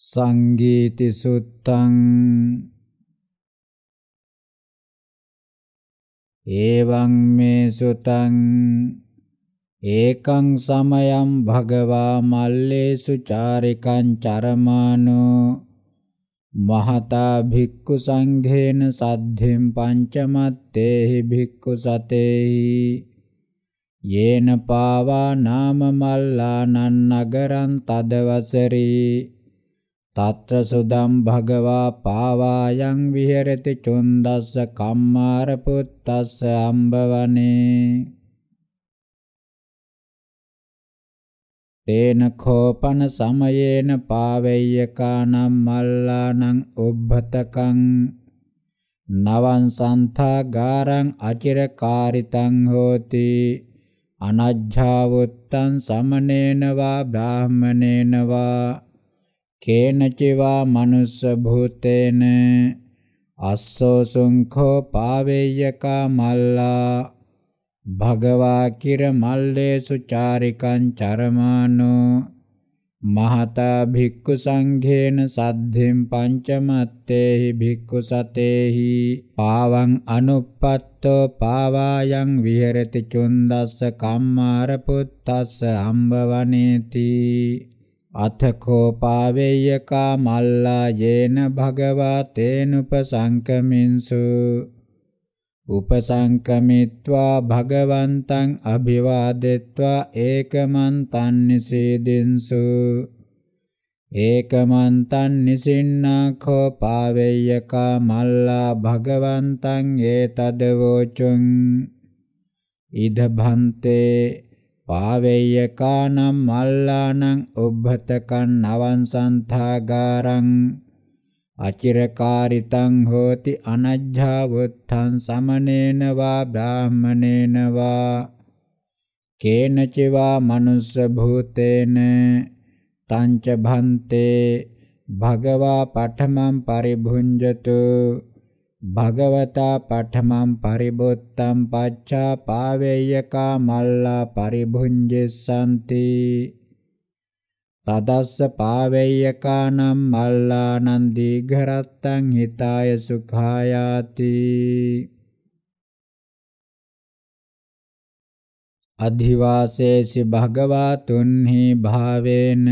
සංගීති සුත්තං එවං මේ සුතං ඒකං සමයං භගවා මල්ලේසු චාරිකං චරමානෝ මහතා භික්ඛු සංඝේන සද්ධෙම් පංචමත්තේහි භික්ඛු සතේහි යේන පාවා නාම මල්ලානං නගරං තදවසරී తత్ర సుదం భగవా పావాయం విహరతి చుందస్ස కమ్మార పుత్తస్ස అంబవనే තේන කෝපන සමයේන පාවෙය්‍යකානම් මල්ලානං උබ්බතකං නවං සන්තාගාරං අචිරකාරිතං හෝති අනජ්ජාවුත්තං සමනේන වා බ්‍රාහමනේන වා කේනචිවා මනුස්ස භූතේන අස්සෝ සුංඛෝ පාවේයක මල්ලා භගවා කිර මල්ලේසු චාරිකං චරමානෝ මහතා භික්ඛු සංඝේන සද්ධෙම් පංචමත්තේහි භික්ඛු සතේහි පාවං අනුප්පත්තෝ පාවායන් විහෙරති චුන්දස්ස කම්මාර පුත්තස්ස අම්බවනේති අතකෝ පාවේයකා මල්ලා යේන භගවා තේනුපසංකමින්සු උපසංකමිත්වා භගවන්තං අභිවාදෙත්වා ඒකමන්තං නිසීදින්සු ඒකමන්තං නිසින්නාඛෝ පාවේයකා මල්ලා භගවන්තං ඒතදවෝචුං ඉදභන්තේ පාවෙය්‍යකානම් මල්ලානං උබ්බතකං නවංසන්ථාගාරං අචිරකාරිතං හෝති අනජ්ජාවුත්තං සමනේන වා බ්‍රාහමනේන වා කේනචිවා මනුස්ස භූතේන තංච භන්තේ භගවා පඨමං පරිභුඤ්ජතු භගවතා පඨමං පරිබොත්තං පච්චා පාවේයකා මල්ලා පරිභුඤ්ජෙසanti තදස්ස පාවේයකානම් මල්ලානං දීඝරත්තං හිතාය සුඛායාති අධිවාසේසි භගවා තුන්හි භාවේන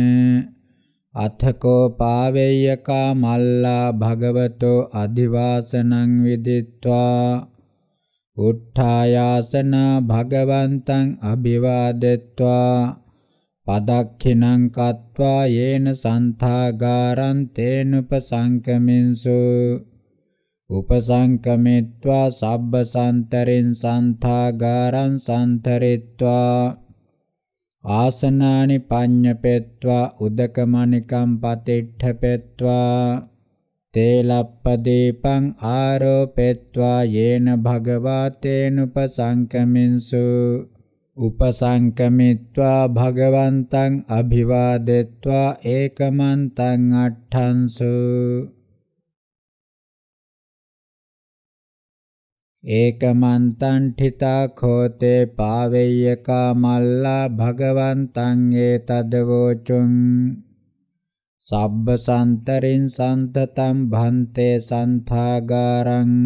අතකෝ පාවෙය්‍යකා මල්ලා භගවතෝ අධිවාසනං විදිත්වා උත්ථායාසන භගවන්තං අභිවාදෙත්වා පදක්ඛිනං කତ୍වා යේන සන්තාගාරං තේනුපසංකමින්සු උපසංකමිත්වා සබ්බසන්තරෙන් සන්තාගාරං සන්තරෙත්වා ආසනානි පඤ්ඤපෙත්වා උදකමණිකම් පතිට්ඨපෙත්වා තේලප්පදීපං ආරෝපෙත්වා යේන භගවා තේනුපසංකමින්සු උපසංකමිත්වා භගවන්තං අභිවාදෙත්වා ඒකමන්තං අට්ඨංසු ඒකමන්තං ඨිතා khෝතේ පාවෙය්‍ය කාමල්ලා භගවන්තං ඒතදවෝචුං සබ්බ සම්තරින් සම්තතම් භන්තේ සන්ථාගාරං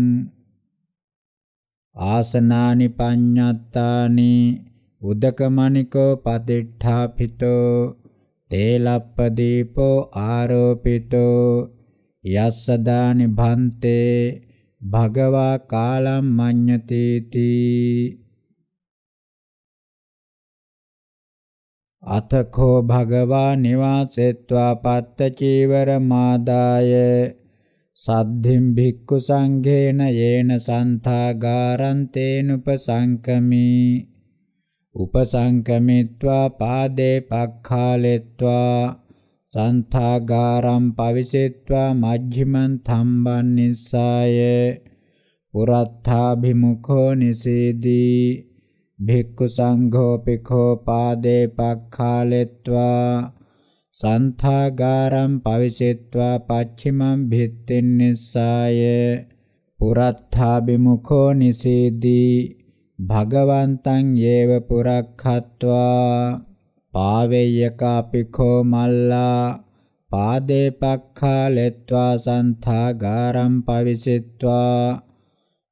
ආසනානි පඤ්ඤත්තානි උදකමණිකෝ පදිඨාපිතෝ තේලප්පදීපෝ ආරෝපිතෝ යස්සදානි භන්තේ භගවා කාලම් මඤ්ඤතේති අතකෝ භගවා නිවාසෙත්වා පත්ත චීවර මාදාය සද්ධිම් භික්ඛු සංඝේන යේන සන්තාගාරං තේනුපසංකමී උපසංකමිත්වා පාදේ පක්ඛාලෙත්වා සන්තාගාරම් පවිසෙත්වා මජ්ජිමන් තම්බන් නිස්සාය පුරත්ථාභිමුඛෝ නිසීදී භික්ඛු සංඝෝ පිඛෝ පාදේ පක්ඛාලෙත්වා සන්තාගාරම් පවිසෙත්වා පච්චිමං භිත්තෙන් නිස්සාය පුරත්ථාභිමුඛෝ නිසීදී භගවන්තං යේව පුරක්ඛත්වා පාවෙය්‍යකා පිඛෝ මල්ලා පාදේ පක්ඛා ලෙත්වා සන්ථාගාරම් පවිසිට්වා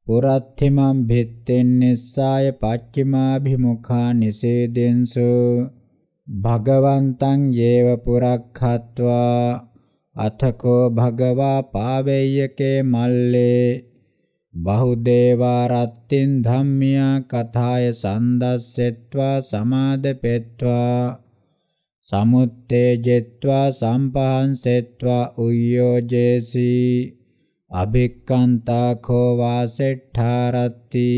පුරත්ථිමං භිත්තෙන් නිස්සාය පච්චිමාභිමුඛා නිසේදෙන්සු භගවන්තං යේව පුරක්ඛත්වා අතකෝ භගවා පාවෙය්‍යකේ මල්ලේ බහුදේවා රත්තින් ධම්මියා කථාය සම්දස්සෙත්වා සමාදපෙත්වා සමුත්තේජෙත්වා සම්පහන්සෙත්වා උයෝජේසි අභික්කන්තා කෝ වාසෙට්ඨාරති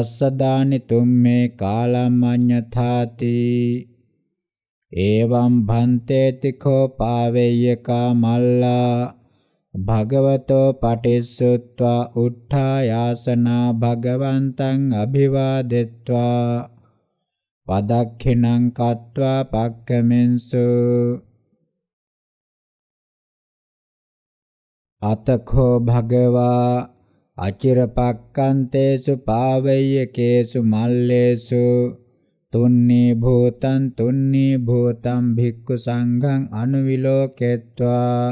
යස්ස දානි තුම්මේ කාලම්ඤ්ඤථාති එවම් භන්තේති කෝ පාවෙය්‍ය කාමල්ලා භගවතෝ පටිස්සුත්වා උත්ථායාසනා භගවන්තං අභිවාදෙත්වා පදක්ඛිනං කତ୍වා පක්කමෙන්සු අතඛෝ භගවා අචිරපක්කන්තේසු පාවයකේසු මල්ලේසු තුන්නී භූතං තුන්නී භූතං භික්ඛු සංඝං අනුවිලෝකෙත්වා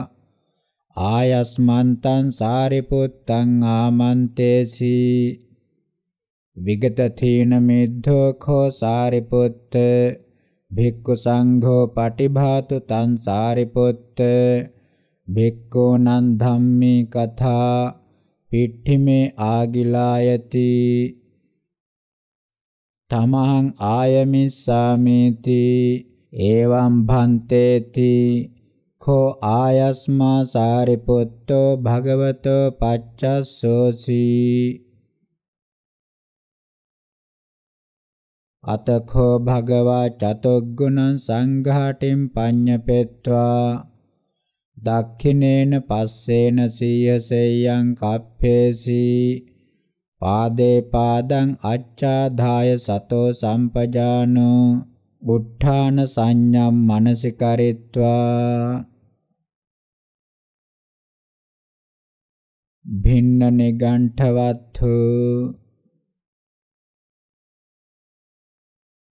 ආයස්මන්තං සාරිපුත්තං ආමන්තේසි විගත තීන මිද්ධෝ කෝ සාරිපුත්ත භික්ඛු සංඝෝ පටිභාතු තං සාරිපුත්ත භික්ඛෝ නන් ධම්මේ කථා පිට්ඨිමේ ආගිලායති තමහං ආයමිස්සාමේති එවං භන්තේති කෝ ආයස්මා සාරිපුත්තෝ භගවතෝ පච්චස්සෝසි අතඛෝ භගවා චතුග්ගුණං සංඝාටින් පඤ්ඤපෙත්වා දක්ඛිනේන පස්සේන සීයසෙයං කප්පේසි පාදේ පාදං අච්ඡාදාය සතෝ සම්පජානෝ බුද්ධාන සංඤම් මනසිකරිත්වා භින්න නිගණ්ඨවත්ථු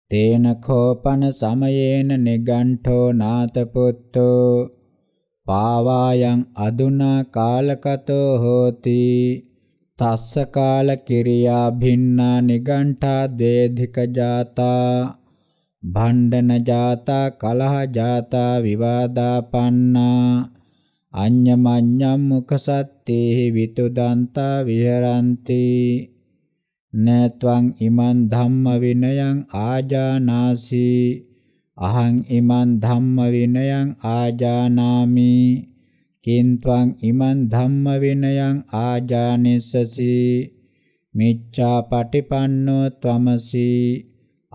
තේන කෝපන සමයේන නිගණ්ඨෝ නාතපුත්තෝ පාවායන් අදුනා කාලකතෝ හෝති තස්ස කාල කිරියා භින්නා නිගණ්ඨා ද්වේධික ජාතා භණ්ඩන ජාතා කලහ ජාතා විවාදාපන්නා අඤ්ඤමඤ්ඤම් මුඛ සත්තේහි විතුදන්තා විහරಂತಿ නත්වං ඉමන් ධම්ම විනයං ආජානාසි අහං ඉමන් ධම්ම විනයං ආජානාමි කින්ත්වං ඉමන් ධම්ම විනයං ආජානිස්සසි මිච්ඡා පටිපන්නෝ ත්වමසි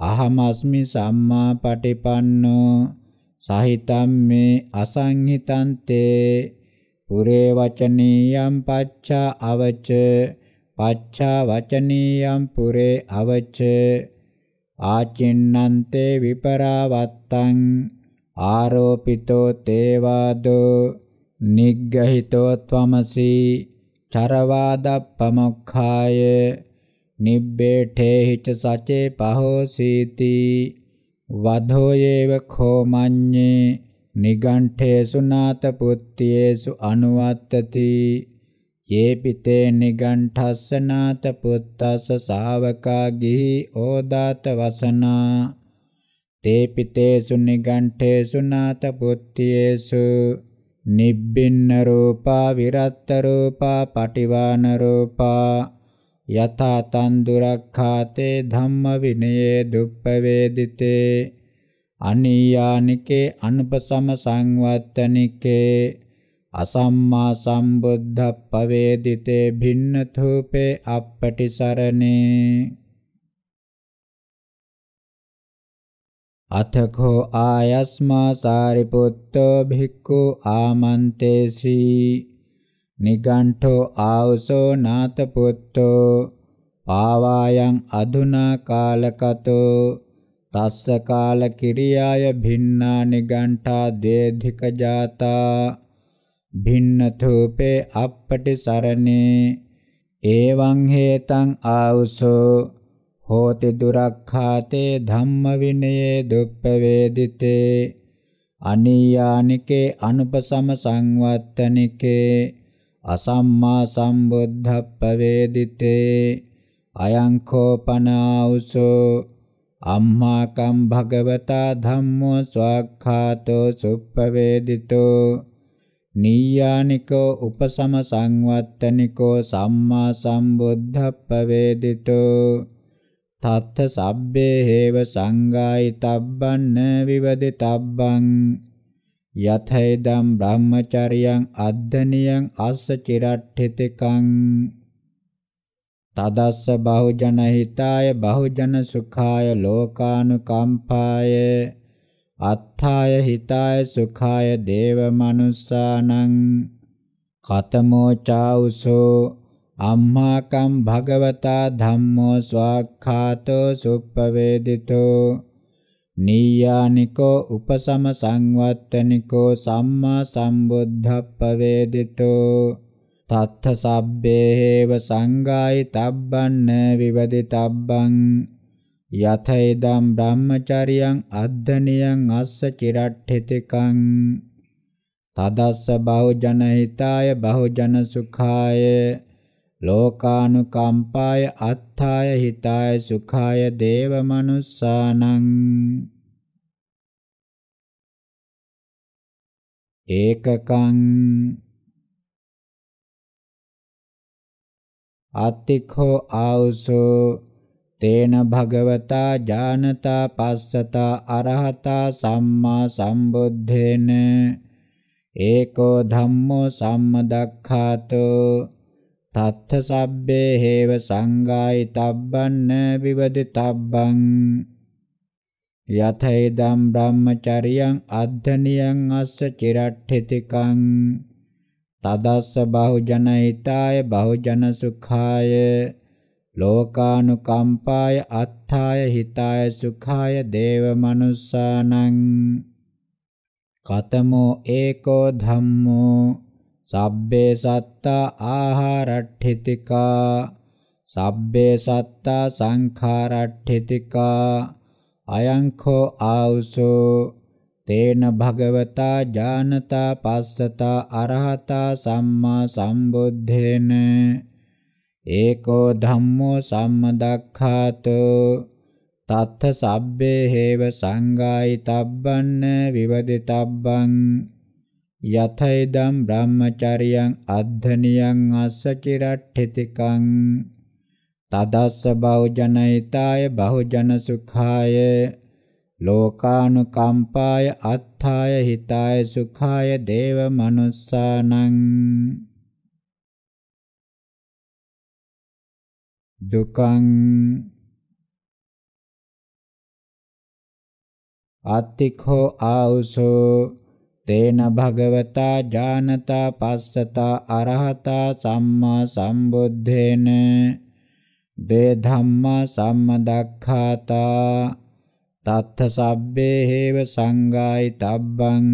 අහමස්මි සම්මා පටිපන්නෝ සහිතම් මේ අසංහිතං තේ පුරේ වචනීයම් පච්චා අවච පච්චා වචනීයම් පුරේ අවච ආචින්නන්තේ විපරාවත්තං ආරෝපිතෝ තේවාදෝ නිග්ගහිතෝ ත්වමසි චරවාදප්පමොක්ඛාය නිබ්බේඨේ හිච සචේ පහෝසීති වධෝයේව කෝමඤ්ඤේ නිගණ්ඨේසු නාත පුත්තේසු අනුවත්තති යේපිතේ නිගණ්ඨස්ස නාත පුත්තස්ස ශාවකා ගිහි ඕදාත වසනා තේපිතේසු නිගණ්ඨේසු නාත පුත්තේසු නිබ්බින්න රූපා විරත්ත රූපා පටිවාන රූපා යථා තන් දුරක්ඛාතේ ධම්ම විනයේ දුප්පවේදිතේ අනියානිකේ අනුපසම සංවත්තනිකේ අසම්මා සම්බුද්ධ පවේදිතේ භින්න තූපේ අප්පටිසරණේ අතකෝ ආයස්මා සාරිපුත්තෝ භික්ඛු ආමන්තේසී නිගණ්ඨෝ ආවසෝ නාත පුත්තෝ පාවායන් අදුනා කාලකතෝ තස්ස කාල කිරියාය භින්නා නිගණ්ඨා දේධික ජාතා භින්නතෝපේ අපපටි සරණේ එවං හේතං ආවසෝ හෝති දුරක්ඛාතේ ධම්ම විනයේ දුප්පවේදිතේ අනියානිකේ අනුපසම සංවත්තනිකේ අසම්මා සම්බුද්ධප්පවේදිතේ අයං කෝපනාවුසෝ අම්මාකම් භගවතා ධම්මෝ ස්වක්ඛාතෝ සුප්පවේදිතෝ නීයානිකෝ උපසම සංවත්තනිකෝ සම්මා සම්බුද්ධප්පවේදිතෝ තත්ත සබ්බේ හේව සංගායිතබ්බන්න විවදිතබ්බං යතේදම් බ්‍රහ්මචරියං අද්දනියං අස්ස චිරට්ඨිතකං තදස්ස බහුජන හිතාය බහුජන සුඛාය ලෝකානුකම්පාය අත්ථාය හිතාය සුඛාය දේව මනුස්සානං කතමෝ චාඋසෝ අම්මාකම් භගවතා ධම්මෝ ස්වාක්ඛාතෝ සුප්පවේදිතෝ නීයානිකෝ උපසම සංවත්තනිකෝ සම්මා සම්බුද්ධප්පවේදිතෝ තත්ථ සබ්බේව සංගායි තබ්බන්න විවදි තබ්බං යතයිදම් බ්‍රහ්මචරියං අද්ධනියං අස්ස චිරට්ඨිතකං තදස්ස බහුජන හිතාය බහුජන සුඛාය ලෝකානුකම්පාය අත්ථාය හිතාය සුඛාය දේවමනුස්සානං ඒකකං අත්තිඛෝ ආවුසෝ තේන භගවතා ඥානතා පස්සතා අරහතා සම්මා සම්බුද්ධේන ඒකෝ ධම්මෝ සම්මදක්ඛාතෝ තත්ථ සබ්බේ හේව සංගායි තබ්බන්න විවදි තබ්බං යතේදම් බ්‍රහ්මචරියං අද්ධනියං අස්ස චිරට්ඨිතිකං තදස්ස බහුජන හිතාය බහුජන සුඛාය ලෝකානුකම්පාය අත්ථාය හිතාය සුඛාය දේව මනුස්සානං කතමෝ ඒකෝ ධම්මෝ සබ්බේ සත්තා ආහාරට්ඨිතිකා සබ්බේ සත්තා සංඛාරට්ඨිතිකා අයංඛෝ ආවුසෝ තේන භගවතා ඥානතා පස්සතා අරහතා සම්මා සම්බුද්ධේන ඒකෝ ධම්මෝ සම්මදක්ඛාතෝ තත්ථ සබ්බේ හේව සංගායිතබ්බන්න විවදිතබ්බං යතයිදම් බ්‍රහ්මචරියං අද්ධනියං අස්සචිරට්ඨිතකං තදස්ස බහුජනහිතාය බහුජන සුඛාය ලෝකානුකම්පාය අත්ථාය හිතාය සුඛාය දේව මනුස්සානං දුකං අත්තිඛෝ ආවුසෝ තේන භගවතා ජානතා පස්සතා අරහතා සම්මා සම්බුද්ධේන දේ ධම්මා සම්මදක්ඛාතා තත්ථ සබ්බේ හේව සංගායි තබ්බං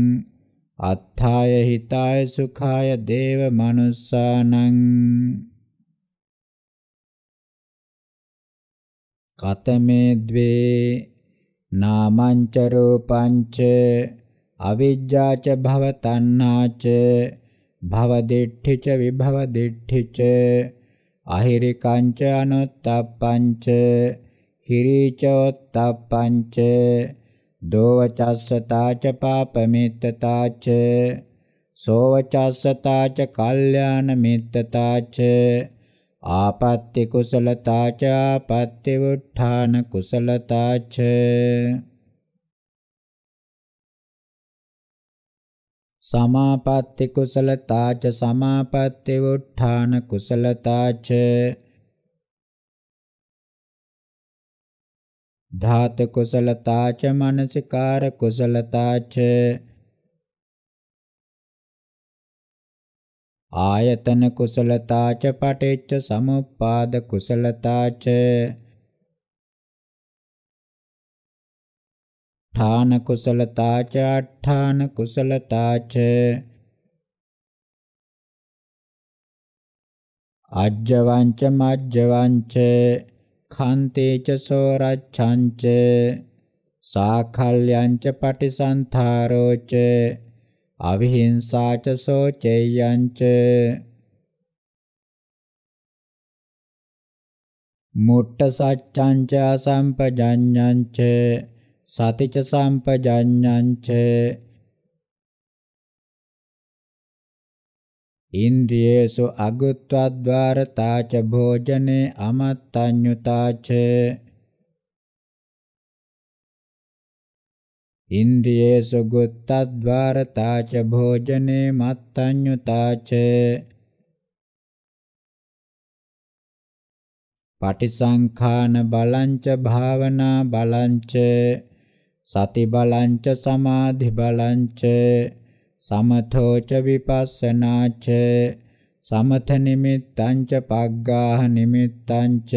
අත්ථාය හිතාය සුඛාය දේව මනුස්සානං කතමේ ද්වේ නාමංච රූපංච අවිජ්ජාච භව තණ්හාච භව දිට්ඨිච විභව දිට්ඨිච අහිරිකංච අනුත්තප්පංච හිරිචොත්තප්පංච දෝවචස්සතාච පාපමිත්තතාච සෝවචස්සතාච කල්යාණ මිත්තතාච ආපත්‍ති කුසලතාච ආපත්‍ති වුඨාන කුසලතාච සමාපatti කුසලතාච සමාපatti වුඨාන කුසලතාච ධාත කුසලතාච මනසිකාර කුසලතාච ආයතන කුසලතාච පටිච්ච සමුප්පාද කුසලතාච ඨාන කුසලතාච අට්ඨාන කුසලතාච අජ්ජවංච මජ්ජවංච කන්තේච සෝරච්ඡංච සාඛල්යංච පටිසන්තරෝච අවිහිංසාච සෝචේයංච මුට්ඨ සච්ඡංච අසම්පජඤ්ඤංච සතිච සම්පජඤ්ඤංච ඉන්ද්‍රියේසු අගුත්වද්වාරතාච භෝජනේ අමත්තඤ්ඤුතාච ඉන්ද්‍රියේසු ගුත්තද්වාරතාච භෝජනේ මත්තඤ්ඤුතාච පටිසංඛාන බලංච භාවනා බලංච සති බලංච සමාධි බලංච සමතෝච විපස්සනාච සමත නිමිත්තංච පග්ගාහ නිමිත්තංච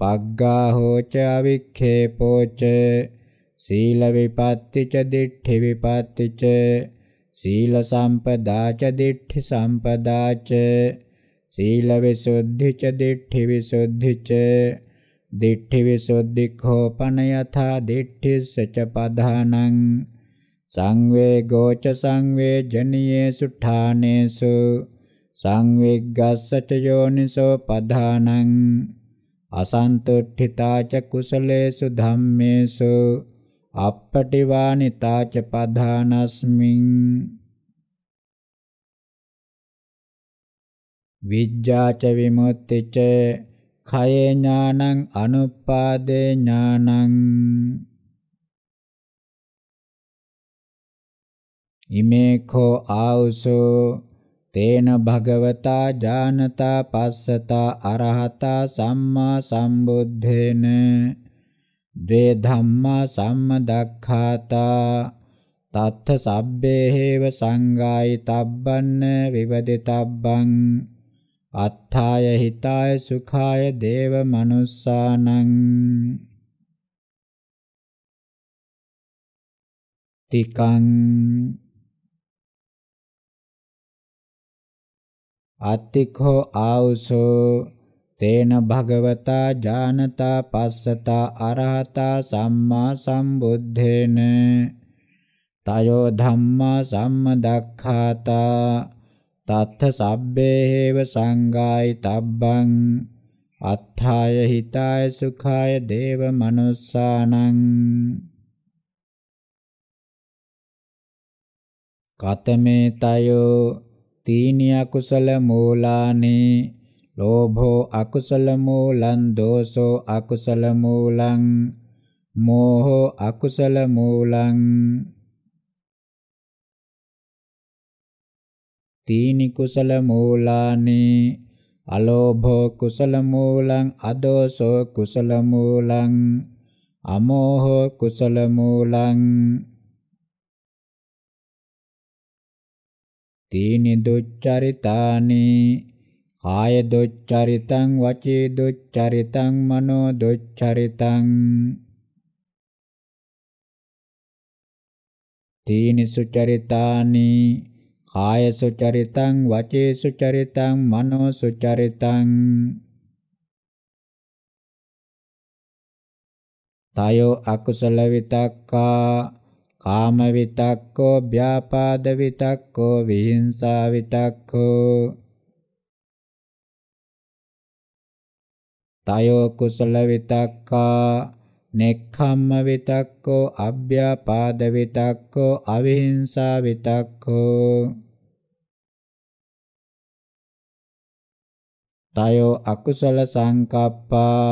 පග්ගාහෝච අවික්ඛේපෝච සීල විපත්තිච දිට්ඨි විපත්තිච සීල සම්පදාච දිට්ඨි සම්පදාච සීල විසුද්ධිච දිට්ඨි විසුද්ධිච දිට්ඨි විසුද්ධිඛෝ පන යථා දිට්ඨිස්සච පධානං සංවේගෝච සංවේජනීයේ සුඨානේසු සංවිග්ගස්සච යෝනිසෝ පධානං අසන්තුට්ඨිතාච කුසලේසු ධම්මේසු අප්පටිවානිතාච පධානස්මින් විජ්ජාච විමුක්තිච කයේ ඥානං අනුපාදේ ඥානං ඉමේඛෝ ආවසෝ තේන භගවතා ජානතා පස්සතා අරහතා සම්මා සම්බුද්ධේන ද්වේ ධම්මා සම්මදක්ඛාතා තත්ථ සබ්බේ හේව සංගායි තබ්බන්න විවදිතබ්බං අත්ථාය හිතාය සුඛාය දේව මනුස්සානං තිකං අත්තිඛෝ ආවුසෝ තේන භගවතා ජානතා පස්සතා අරහතා සම්මා සම්බුද්ධේන තයෝ ධම්මා සම්මදක්ඛාතා තත්ථ සබ්බේ හේව සංගායි තබ්බං අත්ථාය හිතාය සුඛාය දේව මනුස්සානං කතමේ තයෝ තීනි අකුසල මූලානි ලෝභෝ අකුසල මූලං දෝසෝ අකුසල මූලං මෝහෝ අකුසල මූලං තීනි කුසල මූලානි අලෝභෝ කුසල මූලං අදෝසෝ කුසල මූලං අමෝහෝ කුසල මූලං තීනි දුච්චරිතානි කාය දුච්චරිතං වචී දුච්චරිතං මනෝ දුච්චරිතං තීනි සුචරිතානි කාය සුචරිතං වචේ සුචරිතං මනෝ සුචරිතං තයෝ අකුසල විතක්කා කාම විතක්කෝ ව්‍යාපාද විතක්කෝ විහිංසා විතක්කෝ තයෝ කුසල විතක්කා නෙක්ඛම්ම විතක්කෝ අභ්‍යාපාද විතක්කෝ අවිහිංසා විතක්කෝ තයෝ අකුසල සංකප්පා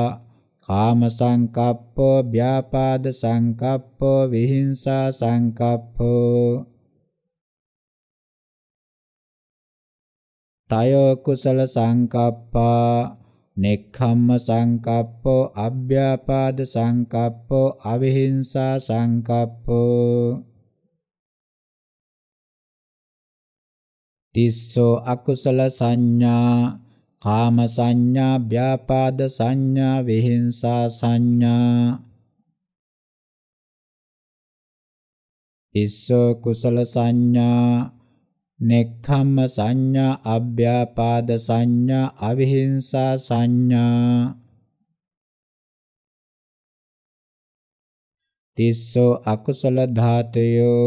කාම සංකප්පෝ ව්‍යාපාද සංකප්පෝ විහිංසා සංකප්පෝ තයෝ කුසල සංකප්පා නෙක්ඛම්ම සංකප්පෝ අභ්‍යාපාද සංකප්පෝ අවිහිංසා සංකප්පෝ තිස්සෝ අකුසල සංඥා කාම සංඥා ව්‍යාපාද සංඥා විහිංසා සංඥා තිස්සෝ කුසල සංඥා නෙක්ඛම්ම සංඥා, අභ්‍යාපාද සංඥා, අවිහිංසා සංඥා. තිස්සෝ අකුසල ධාතයෝ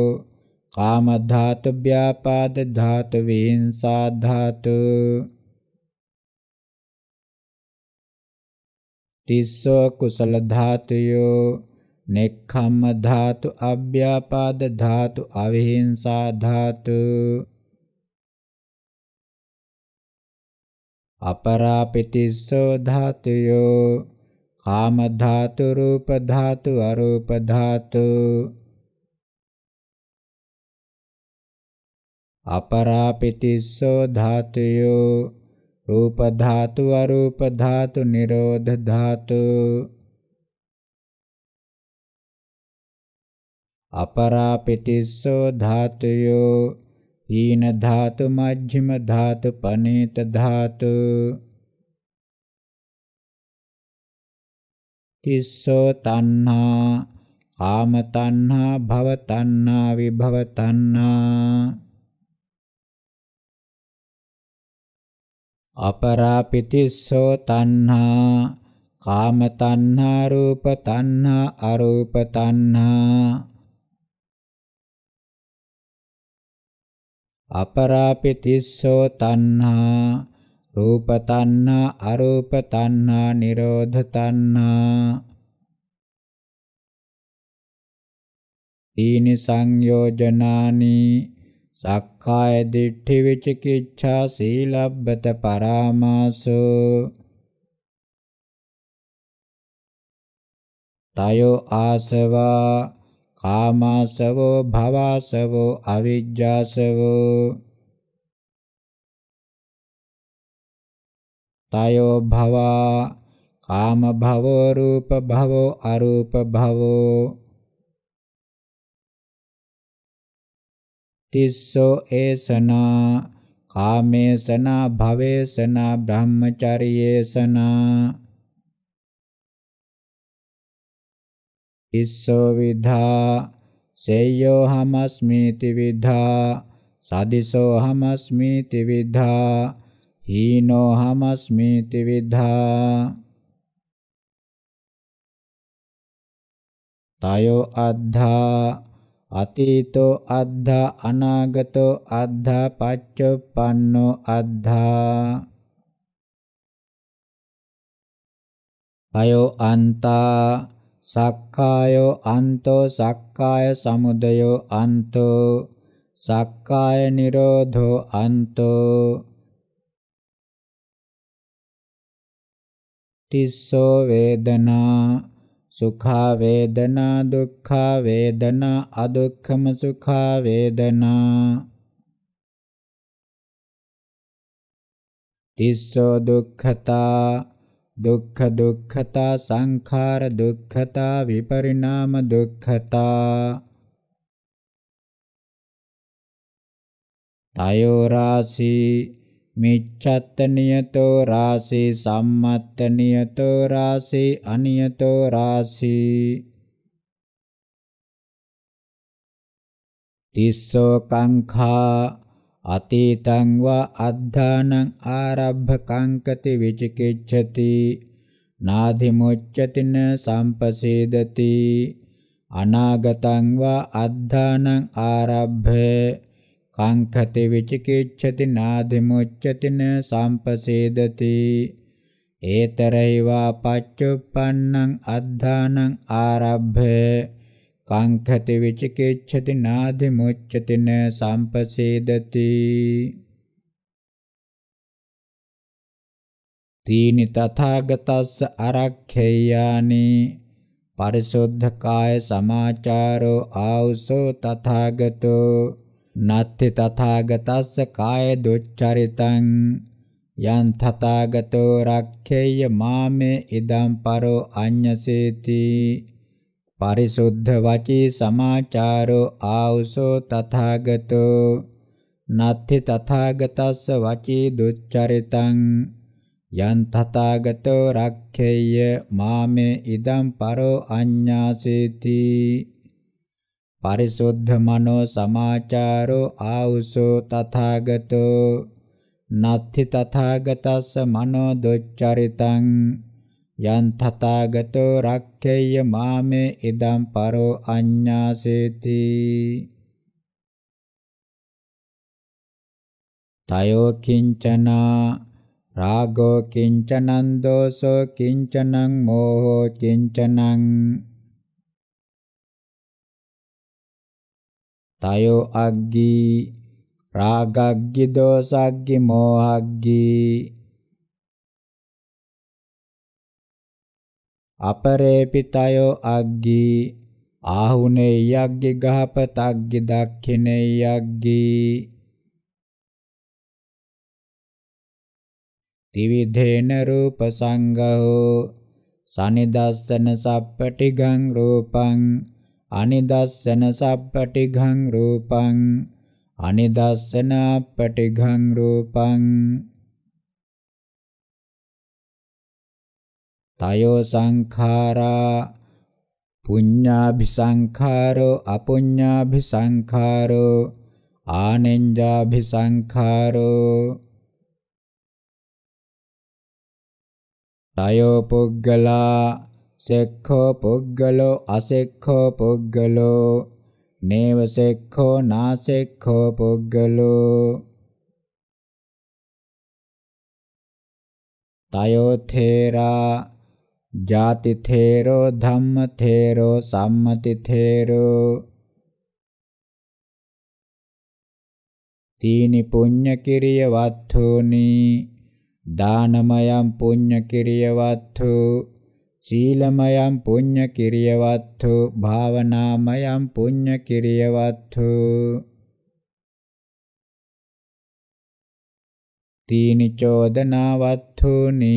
කාම ධාතු, ව්‍යාපාද ධාතු, විහිංසා ධාතු. තිස්සෝ කුසල ධාතයෝ නෙක්ඛම්ම ධාතු, අභ්‍යාපාද ධාතු, අවිහිංසා ධාතු. अपरापितिसो धातुयो कामधातु रूप धातु अरूप धातु अपरापितिसो धातुयो रूप धातु अरूप धातु निरोध धातु अपरापितिसो धातुयो हीन धातु मध्यम धातु पनेत धातु තිස්සෝ තණ්හා කාම තණ්හා භව තණ්හා විභව තණ්හා අපරාපිතිස්සෝ තණ්හා කාම තණ්හා රූප තණ්හා අරූප තණ්හා අපරාපිතිස්සෝ තණ්හා රූප තණ්හා අරූප තණ්හා නිරෝධ තණ්හා ඊනි සංයෝජනානි සක්කාය දිට්ඨි විචිකිච්ඡා සීලබ්බත පරාමාසෝ තයෝ ආසවා කාමාසවෝ භවසවෝ අවිජ්ජාසවෝ තයෝ භවා කාම භවෝ රූප භවෝ අරූප භවෝ තිස්සෝ ඒසනා කාමේසනා භවේසනා බ්‍රහ්මචරියේසනා ඉස්සෝ විද්ධා සේයෝ හමස්මීති විද්ධා සදිසෝ හමස්මීති විද්ධා හීනෝ හමස්මීති විද්ධා තයෝ අද්ධා අතීතෝ අද්ධා අනාගතෝ අද්ධා පච්චුප්පන්නෝ අද්ධා අයෝ අන්තා සක්ඛායෝ අන්තෝ සක්ඛාය සමුදයෝ අන්තෝ සක්ඛාය නිරෝධෝ අන්තෝ තිස්සෝ වේදනා සුඛා වේදනා දුක්ඛා වේදනා අදුක්ඛම සුඛා වේදනා තිස්සෝ දුක්ඛතා දුක්ඛ දුක්ඛතා සංඛාර දුක්ඛතා විපරිණාම දුක්ඛතා තයෝ රාසි මිච්ඡත්ත නියතෝ රාසි සම්මත්ත නියතෝ රාසි අනියතෝ රාසි තිස්සෝ කංඛා අතීතං වා අද්ධානං ආරම්භකංකති විචිකිච්ඡති නාධිමුච්ඡතින සම්පසේදති අනාගතං වා අද්ධානං ආරම්භ කංකති විචිකිච්ඡති නාධිමුච්ඡතින සම්පසේදති ඒතරේවා පච්චුප්පන්නං අද්ධානං ආරම්භ කාංකති විචිකිච්ඡති නාධි මුච්ඡති න සම්පසේදති තීනි තථාගතස්ස අරක්ඛේයානි පරිසුද්ධ කාය සමාචාරෝ ආවසෝ තථාගතෝ නත්ති තථාගතස්ස කාය දුච්චරිතං යන් තථාගතෝ රක්ඛේය මාමේ ඉදම් පරෝ අඤ්ඤසේති පරිසුද්ධ වචී සමාචාරෝ ආවසෝ තථාගතෝ නත්ථි තථාගතස්ස වචී දුච්චරිතං යන් තථාගතෝ රක්ඛේය මාමේ ඉදම් පරෝ අඤ්ඤාසීති පරිසුද්ධ මනෝ සමාචාරෝ ආවසෝ තථාගතෝ නත්ථි තථාගතස්ස මනෝ දුච්චරිතං යන් තථාගතෝ රක්ඛේය මාමේ ඉදම් පරෝ අඤ්ඤාසේති තයෝ කිංචනා රාගෝ කිංචනං දෝසෝ කිංචනං මෝහෝ කිංචනං තයෝ අග්ගී රාගග්ගි දෝසග්ගි මෝහග්ගි අපරේපිතයෝ අග්ගී ආහුනේ යග්ගි ගහපතග්ගි දක්ඛිනේ යග්ගි ත්‍රිවිධේන රූප සංගහෝ සනිදස්සන සප්පටිගං රූපං අනිදස්සන සප්පටිගං රූපං අනිදස්සන අපටිගං රූපං තයෝ සංඛාරා පුඤ්ඤාභි සංඛාරෝ අපුඤ්ඤාභි සංඛාරෝ ආනෙන්ජාභි සංඛාරෝ තයෝ පුග්ගලා සෙක්ඛෝ පුග්ගලෝ අසෙක්ඛෝ පුග්ගලෝ නේව සෙක්ඛෝ නාසෙක්ඛෝ පුග්ගලෝ තයෝ තේරා ජාති තේරෝ ධම්ම තේරෝ සම්මති තේරෝ තීනි පුඤ්ඤ කිරිය වත්තුනි දානමයම් පුඤ්ඤ කිරිය වත්තු සීලමයම් පුඤ්ඤ කිරිය වත්තු භාවනාමයම් පුඤ්ඤ කිරිය වත්තු තීනි චෝදනා වත්තුනි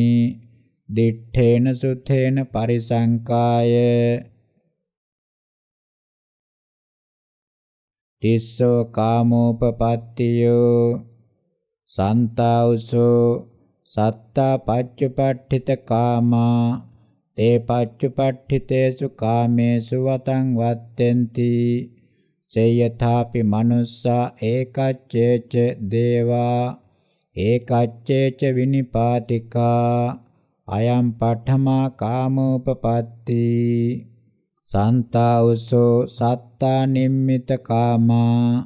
දිඨේන සුත්තේන පරිසංකාය තිස්සෝ කාමෝපපත්තියෝ සන්තාවසෝ සත්තා පච්චුපට්ඨිත කාමා තේ පච්චුපට්ඨිතේසු කාමේසු වතං වත්තෙන්ති සේයථාපි මනුස්සා ඒකච්චේච දේවා ඒකච්චේච විනිපාතිකා අයම් පඨමා කාමෝපපatti සන්තා උසෝ සත්තා නිම්මිත කාමා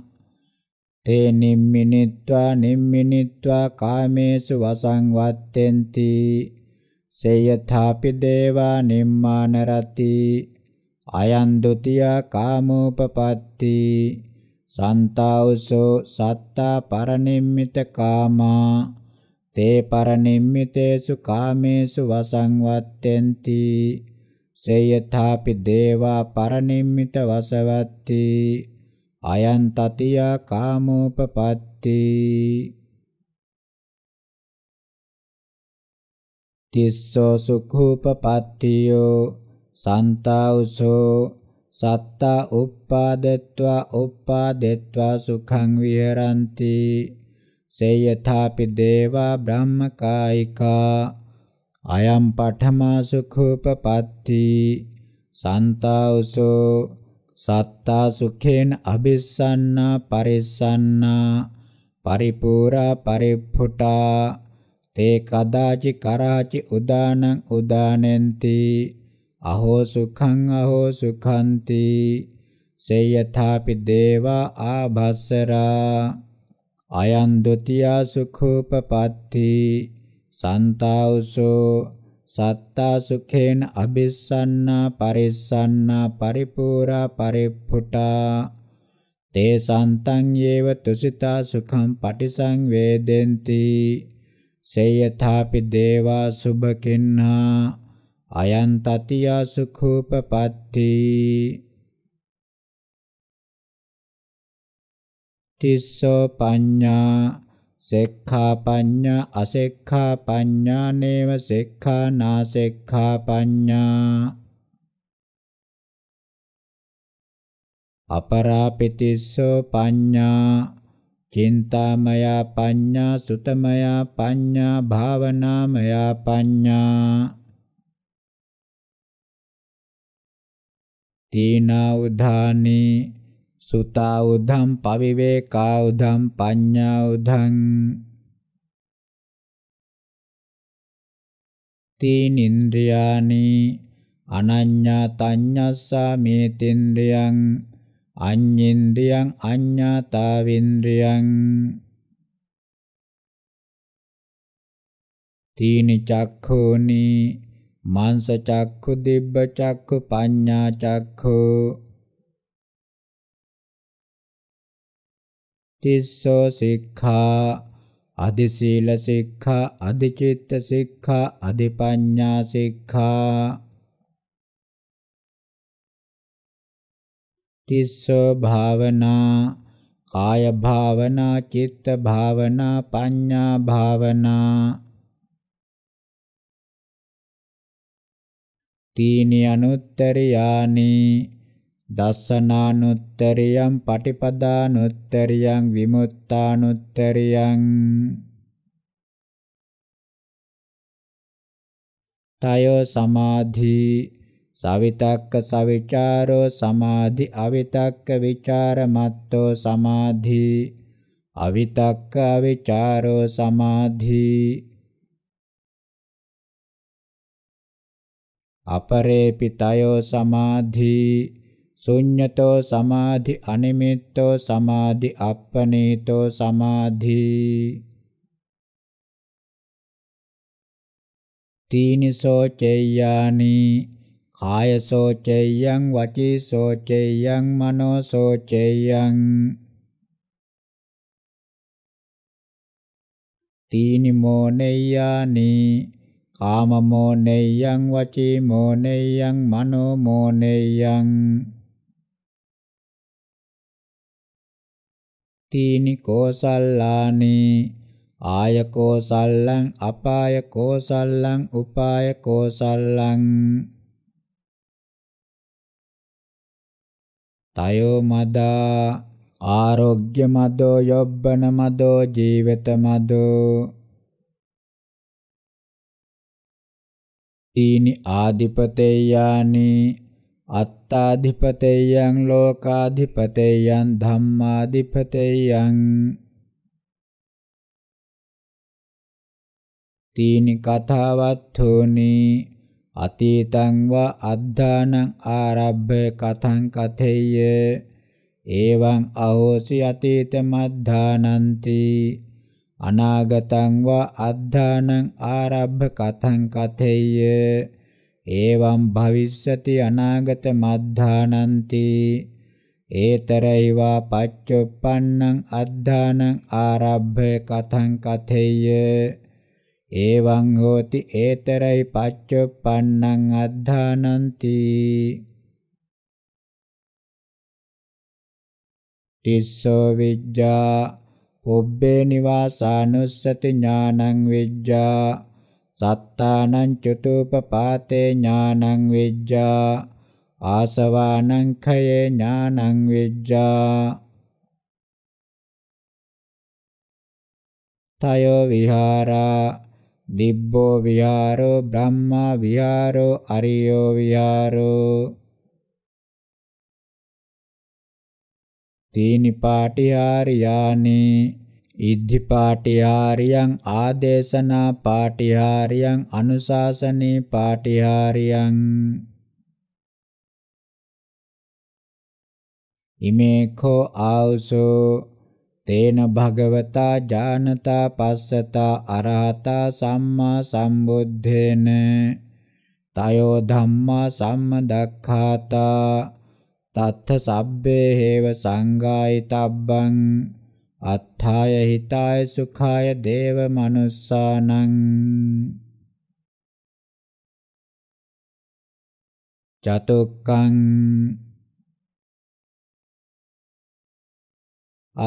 තේ නිම්මිනිත්වා නිම්මිනිත්වා කාමේසු වසං වත්තෙන්ති සේයථාපි දේවා නිම්මාන රති අයං ဒ ුතියා කාමෝපපatti සන්තා උසෝ සත්තා පරනිම්මිත කාමා තේ පරනිම්මිතේසු කාමේසු වසංවත්තෙන්ති සේයථාපි දේවා පරනිම්මිත වසවත්ති අයං තතියා කාමෝපපත්ති තිස්සෝ සුඛූපපත්තියෝ සන්තාඋසෝ සත්තා උප්පාදෙත්වා උප්පාදෙත්වා සුඛං විහරಂತಿ සේයථාපි දේවා බ්‍රහ්මකායිකා අයම් පඨමා සුඛූපපත්ති සන්තාවසෝ සත්තා සුඛේන අபிස්සන්නා පරිස්සන්නා පරිපූරා පරිප්පුටා තේ කදාචි කරාචි උදානං උදානෙන්ති අහෝ සුඛං අහෝ සුඛන්ති සේයථාපි දේවා ආභස්සරා අයං ဒ ුතියා සුඛෝපපත්ති සන්තාවසෝ සත්තා සුඛේන අபிස්සන්නා පරිස්සන්නා පරිපූරා පරිප්පුටා තේ සන්තං යේව තුසිතා සුඛං පටිසංවේදෙන්ති සේයථාපි දේවා සුභකින්හා අයං තතියා සුඛූපපත්ති තිස්සෝ පඤ්ඤා සෙක්ඛා පඤ්ඤා අසෙක්ඛා පඤ්ඤා නේව සෙක්ඛා නාසෙක්ඛා පඤ්ඤා අපරාපිතිස්සෝ පඤ්ඤා චින්තාමයා පඤ්ඤා සුතමයා පඤ්ඤා භාවනාමයා පඤ්ඤා තීනා උධානේ සුතා උද්ධම් පවිවේකා උද්ධම් පඤ්ඤා උද්ධං තීන ඉන්ද්‍රයානි අනඤ්ඤා තඤ්ඤස්සා මේතෙන්ද්‍රයන් අඤ්ඤේන්ද්‍රයන් අඤ්ඤාතාවේන්ද්‍රයන් තීන චක්ඛෝනි මාංශ චක්ඛු දිබ්බ චක්ඛු පඤ්ඤා චක්ඛු තිස්සෝ සික්ඛා අදි සීල සික්ඛා අදි චිත්ත සික්ඛා අදි පඤ්ඤා සික්ඛා තිස්සෝ භාවනා කාය භාවනා චිත්ත භාවනා පඤ්ඤා භාවනා තීනි අනුත්තරියානි දස්සනානුත්තරියම් පටිපදානුත්තරියම් විමුක්තානුත්තරියම් තයෝ සමාධි සවිතක්ක සවිචාරෝ සමාධි අවිතක්ක විචාරමත්තෝ සමාධි අවිතක්ක අවිචාරෝ සමාධි අපරේපිතයෝ සමාධි ශුඤ්ඤතෝ සමාධි අනිමිත්තෝ සමාධි අප්පනීතෝ සමාධි තීනිසෝ චේයානි කායසෝ චේයං වචීසෝ චේයං මනෝසෝ චේයං තීනි මොනෙයානි කාම මොනෙයං වචී මොනෙයං මනෝ මොනෙයං තීනි කෝසල්ලානි ආය කෝසල්ලං අපාය කෝසල්ලං උපාය කෝසල්ලං තයෝ මදා ආරෝග්‍ය මදෝ යොබ්බන මදෝ ජීවිත මදෝ තීනි ආදිපතේයානි අත්තාධිපතේයං ලෝකාධිපතේයං ධම්මාධිපතේයං තීනි කතාවත්ථෝනි අතීතං වා අද්ධානං ආරබ්බ කතං කතේය එවං අහෝසි අතීත මද්ධානಂತಿ අනාගතං වා අද්ධානං ආරබ්බ කතං කතේය එවං භවිස්සති අනාගත මද්ධානಂತಿ ඒතරේවා පච්චුප්පන්නං අද්ධානං ආරබ්භේ කතං කතේය එවං හෝති ඒතරයි පච්චුප්පන්නං අද්ධානಂತಿ තිස්සෝ විජ්ජා පුබ්බේ නිවාසානුස්සති ඥානං විජ්ජා සත්තානං චතුපපාතේ ඥානං විජ්ජා ආසවානං khයේ ඥානං විජ්ජා තයෝ විහාරා දිබ්බෝ විහාරෝ බ්‍රහ්මා විහාරෝ අරියෝ විහාරෝ තීනි පාටිහාරියානේ ඉද්ධිපාටිහාරියං ආදේශනා පාටිහාරියං අනුශාසනේ පාටිහාරියං ඉමේඛෝ ආවසෝ තේන භගවතා ජානතා පස්සතා අරහතා සම්මා සම්බුද්ධේන තයෝ ධම්මා සම්මදක්ඛාතා තත්ථ සබ්බේ හේව සංගායිතබ්බං අත්ථාය හිතාය සුඛාය දේව මනුස්සානං චතුක්කං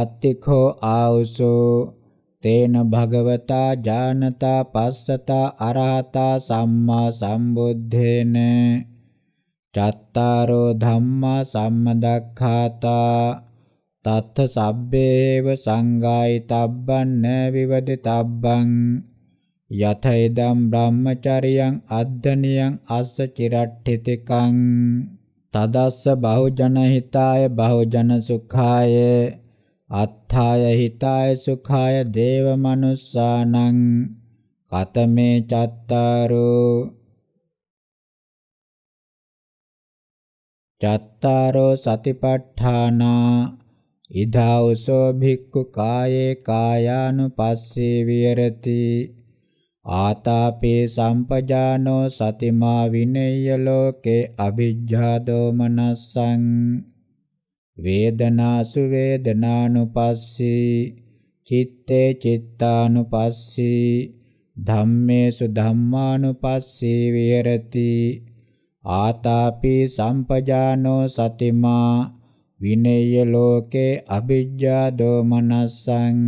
අත්තිඛෝ ආවුසෝ තේන භගවතා ජානතා පස්සතා අරහතා සම්මා සම්බුද්ධේන චත්තාරෝ ධම්මා සම්මදක්ඛාතා තත්ථ සබ්බේව සංගායිතබ්බන්න විවදිතබ්බං යතයිදම් බ්‍රහ්මචරියං අද්ධනියං අස්ස චිරට්ඨිතිකං තදස්ස බහුජන හිතාය බහුජන සුඛාය අත්ථාය හිතාය සුඛාය දේව මනුස්සානං කතමේ චත්තාරෝ චත්තාරෝ සතිපට්ඨානා ඉදාවසෝ භික්ඛු කායේ කායානුපස්සේ විහෙරති ආතාපේ සම්පජානෝ සතිමා විනේය ලෝකේ අවිජ්ජා දෝමනස්සං වේදනාසු වේදනානුපස්සී චිත්තේ චිත්තානුපස්සී ධම්මේසු ධම්මානුපස්සී විහෙරති ආතාපි සම්පජානෝ සතිමා විනේය ලෝකේ අභිජ්ජා දෝමනස්සං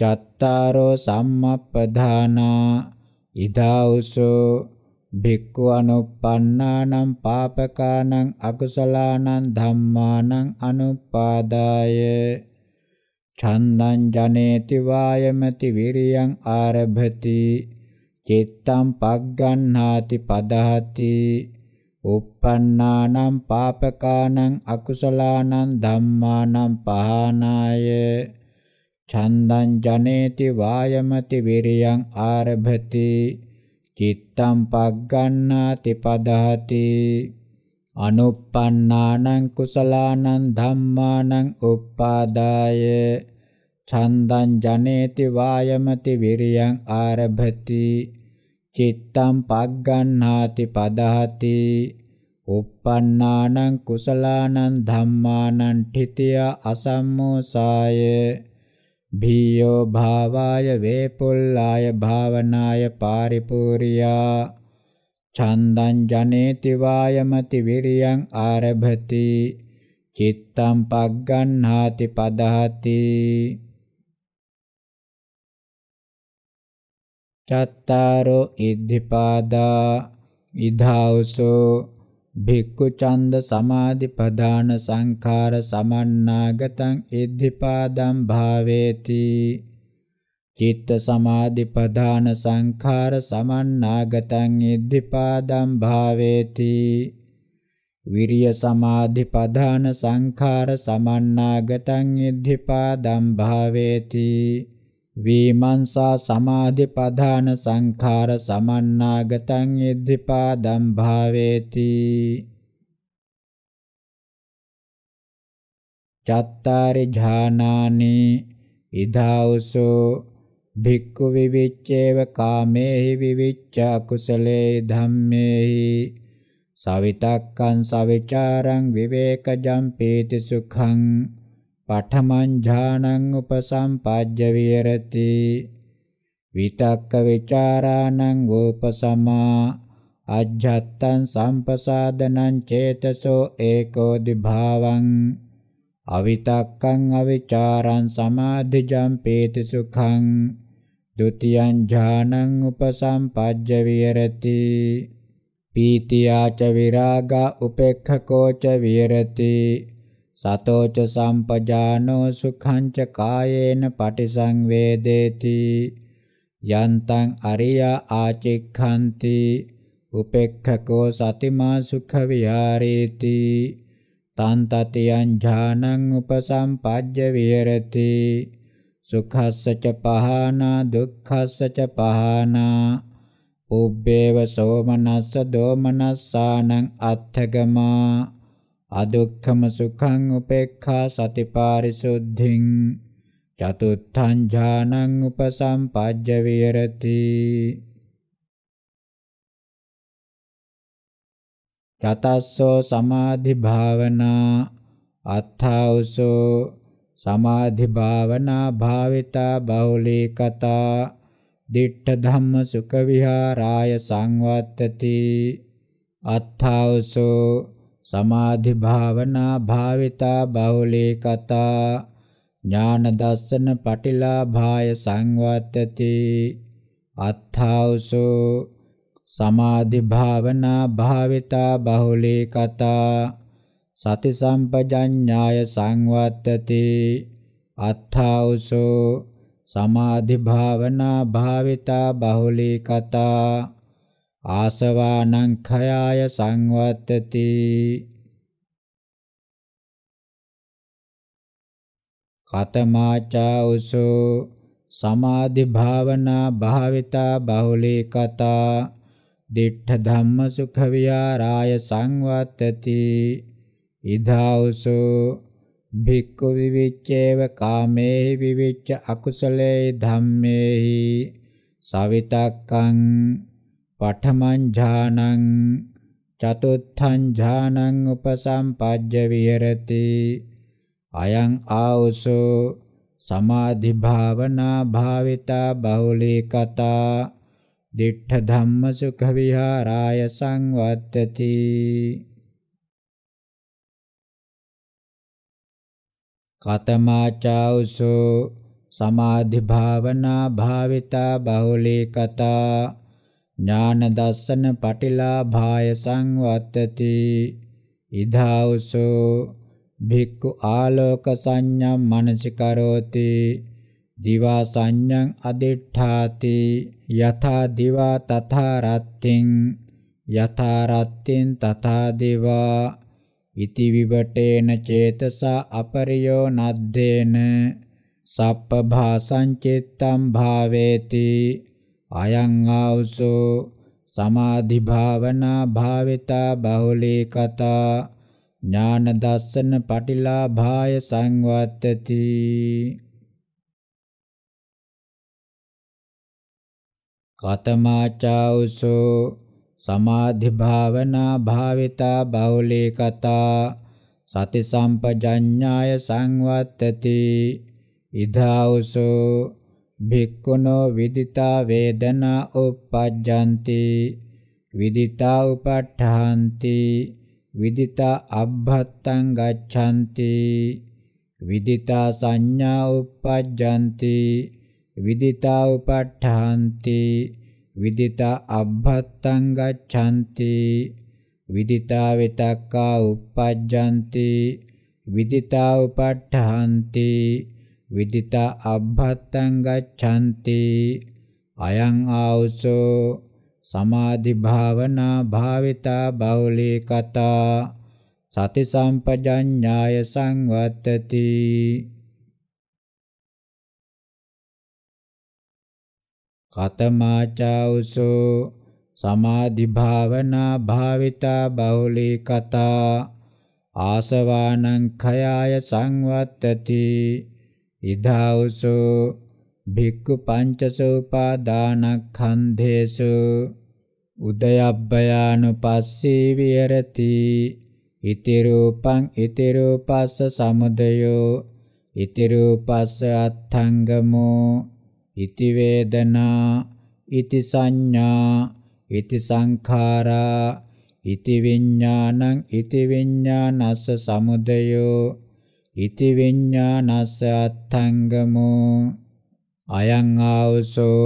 චත්තාරෝ සම්මප්පධානා ඉදාඋසෝ භික්ඛු අනුප්පන්නානම් පාපකානම් අකුසලානම් ධම්මානම් අනුපාදාය ඡන්දං ජනේති වායමති විරියං ආරභති චිත්තං පග්ගණ්හාති පදහති uppannānaṁ pāpakānaṁ අකුසලානං ධම්මානං පහනාය ඡන්දං ජනේති වායමති විරියං ආරභති චිත්තං පග්ගණ්ණාති පදහති අනුප්පන්නානං කුසලානං ධම්මානං උප්පාදාය ඡන්දං ජනේති වායමති විරියං ආරභති චිත්තම් පග්ගණ්හාති පදහති uppannānaṁ කුසලානං ධම්මානං ඨිතිය අසම්මෝසාය භීයෝ භාවාය වේපුල්ලාය භාවනාය පාරිපූර්යා ඡන්දං ජනේති වායමති විරියං ආරභති චිත්තම් පග්ගණ්හාති පදහති චත්තාරෝ ඉද්ධිපාදා ඉධාවසෝ භික්ඛු ඡන්ද සමාධි ප්‍රදාන සංඛාර සමන්නාගතං ඉද්ධිපාදම් භාවේති චිත්ත සමාධි ප්‍රදාන සංඛාර සමන්නාගතං ඉද්ධිපාදම් භාවේති විරිය සමාධි ප්‍රදාන සංඛාර සමන්නාගතං ඉද්ධිපාදම් භාවේති වීමංසා සමාධි පධාන සංඛාර සමන්නාගතං ඉද්ධිපාදම් භාවේති චත්තාරි ඥානානි ඉදාවසෝ භික්ඛු විවිච්ඡේව කාමේහි විවිච්ඡ කුසලේ ධම්මේහි සවිතක්කං සවිචාරං විවේකජම් පීති සුඛං පඨමං ඥානං උපසම්පජ්ජ විහෙරති විතක්ක විචාරාණං උපසමා අජ්ජත්තං සම්පසාදනං චේතසෝ ඒකෝ දිභාවං අවිතක්කං අවිචාරං සමාධිජං පේති සුඛං ဒုတိယ ඥානං උපසම්පජ්ජ විහෙරති පීතියාච විරාගා උපේක්ඛකෝච විහෙරති සතෝච සම්පජානෝ සුඛං ච කායේන පටිසංවේදේති යන්තං අරිය ආචික්ඛන්ති උපේක්ඛකෝ සතිමා සුඛ විහාරේති තං තතියං ඥානං උපසම්පජ්ජ විහෙරති සුඛස්ස ච පහනා දුක්ඛස්ස ච පහනා පුබ්බේව සෝමනස්ස දෝමනස්සානං අත්ථගමා අදුක්ඛම සුඛං උපේක්ඛා සතිපාරිසුද්ධින් චතුත්ථං ඥානං උපසම්පජ්ජ විහෙරති චතස්සෝ සමාධි භාවනා අත්ථවසෝ සමාධි භාවනා භාවිතා බහුලී කතා දිට්ඨ ධම්ම සුඛ විහාරාය සංවත්තති අත්ථවසෝ සමාධි භාවනා භාවිතා බහුලී කතා ඥාන දස්සන පටිලාභාය සංවත්තති අත්ථවසෝ සමාධි භාවනා භාවිතා බහුලී කතා සති සම්පජඤ්ඤාය සංවත්තති අත්ථවසෝ සමාධි භාවනා භාවිතා බහුලී කතා ආසවානං khයාය සංවත්තති කතමාචා උසෝ සමාධි භාවනා භාවිතා බහුලී කතා දිඨ ධම්ම සුඛ විහාරාය සංවත්තති ඉදාවසෝ භික්ඛු විවිච්ඡේව කාමේහි විවිච්ඡ අකුසලේ ධම්මේහි සවිතක්කං පඨමං ඥානං චතුත්ථං ඥානං උපසම්පජ්ජ විහෙරති අයං ආවසෝ සමාධි භාවනා භාවිතා බහුලීකතා දිඨ ධම්ම සුඛ විහාරාය සංවත්තති කතමාචෞසෝ සමාධි භාවනා භාවිතා බහුලීකතා ඥාන දස්සන පටිලාභාය සංවත්තති ඉදාවසෝ භික්ඛු ආලෝක සංඤ්ඤම් මනසිකරෝති දිවා සංඤ්ඤං අදිඨාති යථා දිවා තථා රත්තිං යථා රත්තින් තථා දිවා ඉති විවටේන චේතසා අපරියෝ නද්දේන සප්ප භාසං චිත්තම් භාවේති අයං ආවසෝ සමාධි භාවනා භාවිතා බහුලී කතා ඥාන දස්සන පටිලාභාය සංවත්තති කතමාචාවසෝ සමාධි භාවනා භාවිතා බහුලී කතා සති සම්පජඤ්ඤාය සංවත්තති ඉදාවසෝ භික්ඛුනෝ විදිතා වේදනා uppajjanti විදිතා upaṭṭhanti විදිතා අබ්බත්තං ගච්ඡanti විදිතා සංඥා uppajjanti විදිතා upaṭṭhanti විදිතා අබ්බත්තං ගච්ඡanti විදිතා විතක්කා uppajjanti විදිතා upaṭṭhanti විදිත අබ්බත්තං ගච්ඡanti අයං ආවසෝ සමාධි භාවනා භාවිතා බෞලී කතා සති සම්පජඤ්ඤාය සංවත්තති කතමාචෞසෝ සමාධි භාවනා භාවිතා බෞලී කතා ආසවානං khයාය සංවත්තති ඉදාවුසු භික්ඛු පංචසෝපාදානක්ඛන්ධේසු උදයබ්බයානුපස්සී විහෙරති ඉති රූපං ඉති රූපස්ස සමුදයෝ ඉති රූපස්ස අත්ථංගමෝ ඉති වේදනා ඉති සංඥා ඉති සංඛාරා ඉති විඥානං ඉති විඥානස්ස සමුදයෝ ඉති විඤ්ඤාණස්ස අත්ථංගමෝ අයං ආවසෝ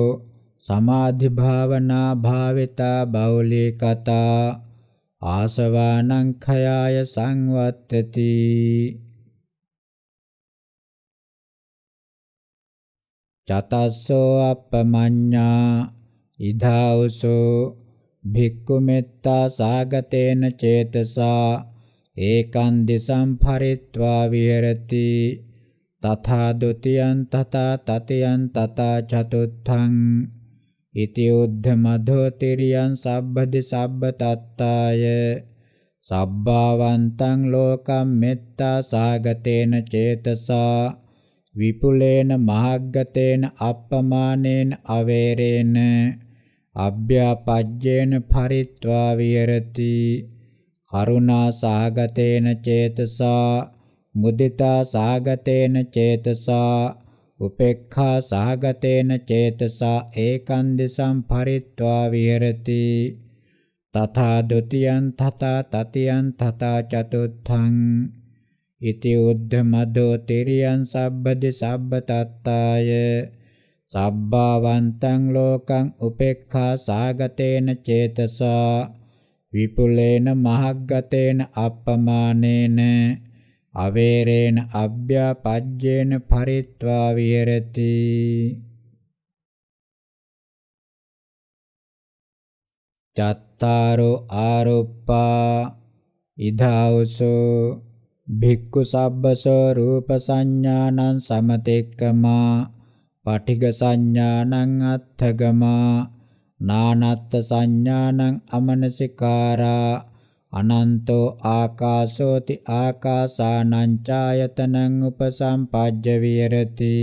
සමාධි භාවනා භාවිතා බෞලී කතා ආසවානං khයාය සංවත්තති චතස්සෝ අපමඤ්ඤා ඉධාවසෝ භික්ඛු මෙත්තා සාගතේන චේතසා ඒකං දිසං පරිත්වා විහෙරති තථා ဒ ුතියං තථා තතියං තථා චතුත්ථං ඉති උද්ධමධෝ තිරියං සබ්බදි සබ්බ තත්තාය සබ්බාවන්තං ලෝකම් මෙත්තා සාගතේන චේතසා විපුලේන මහග්ගතේන අප්පමානේන අවේරේන අභ්‍යාපජ්ජේන පරිත්වා විහෙරති කරුණා සාගතේන චේතසා මුදිතා සාගතේන චේතසා උපේක්ඛා සාගතේන චේතසා ඒකං දිසං පරිත්වා විහෙරති තථා ဒ ුතියං තථා තතියං තථා චතුත්ථං ඉති උද්ධමදෝ තිරියං සබ්බදි සබ්බ තත්තාය සබ්බාවන්තං ලෝකං උපේක්ඛා සාගතේන චේතසා විපුලේන මහග්ගතේන අප්පමානේන අවේරේන අභ්‍යාපජ්ජේන පරිත්වා විහෙරති චත්තාරෝ ආරෝප්පා ඉදාවසෝ භික්ඛු සබ්බසෝ රූප සංඥානං සමතෙක්කමා පටිඝ සංඥානං අත්ථගමා නානත්ත සංඥානං අමනසිකාරා අනන්තෝ ආකාශෝති ආකාසානං ඡායතනං උපසම්පජ්ජ විරති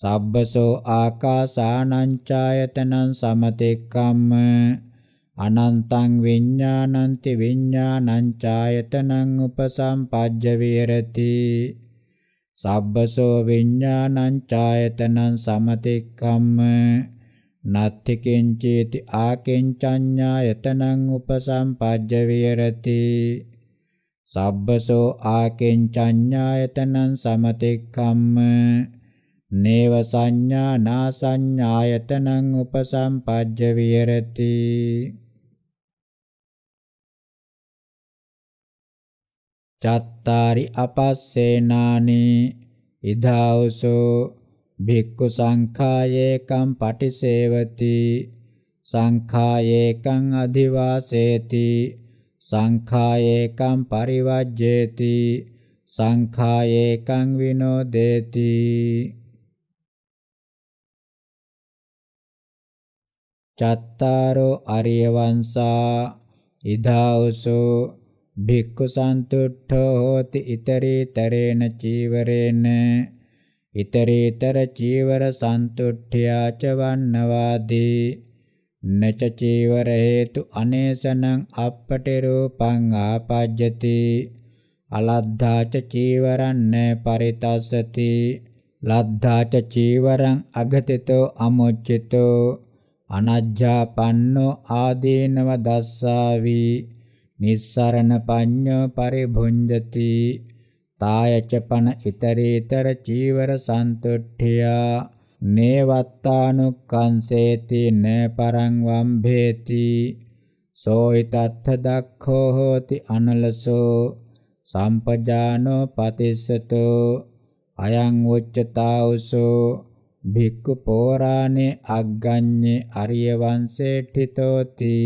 සබ්බසෝ ආකාසානං ඡායතනං සමතෙක්කම්ම අනන්තං විඤ්ඤාණන්ති විඤ්ඤාණං ඡායතනං උපසම්පජ්ජ විරති සබ්බසෝ විඤ්ඤාණං ඡායතනං සමතෙක්කම්ම නත්තිකින්චේති ආකින්චඤ්ඤායතනං උපසම්පජ්ජ විහෙරති සබ්බසෝ ආකින්චඤ්ඤායතනං සමතික්ඛම්ම නේව සංඥා නාසඤ්ඤායතනං උපසම්පජ්ජ විහෙරති චත්තාරි අපස්සේනානි ඉදාවසෝ භික්ඛු සංඛායේකම් පටිසේවති සංඛායේකං අධිවාසේති සංඛායේකම් පරිවජ්ජේති සංඛායේකං විනෝදේති චත්තාරෝ අරිය වංශා ඉදාවසෝ භික්ඛු සන්තුට්ඨෝ හෝති ඉතරේතරේන චීවරේන ඉතරේතර චීවර සන්තුට්ඨියා ච වන්නවාදී නච චීවර හේතු අනේසනං අපපටි රූපං ආපජ්ජති අලද්ධාච චීවරන්න පරිතස්සති ලද්ධාච චීවරං අගතිතෝ අමුච්චිතෝ අනජ්ජාපන්නෝ ආදීනව දස්සාවි නිස්සරණ පඤ්ඤෝ පරිභුඤ්ජති තායච පන ඉතරීතර චීවර සන්තුට්ඨියා නේවත්තානුක්ඛංසේති න පරං වම්භේති සෝයිතත්ථ දක්ඛෝ හෝති අනලසෝ සම්පජානෝ පතිස්සතෝ අයං උච්චතාවසෝ භික්ඛු පෝරාණේ අග්ගඤ්ඤේ අරිය වංශේඨිතෝති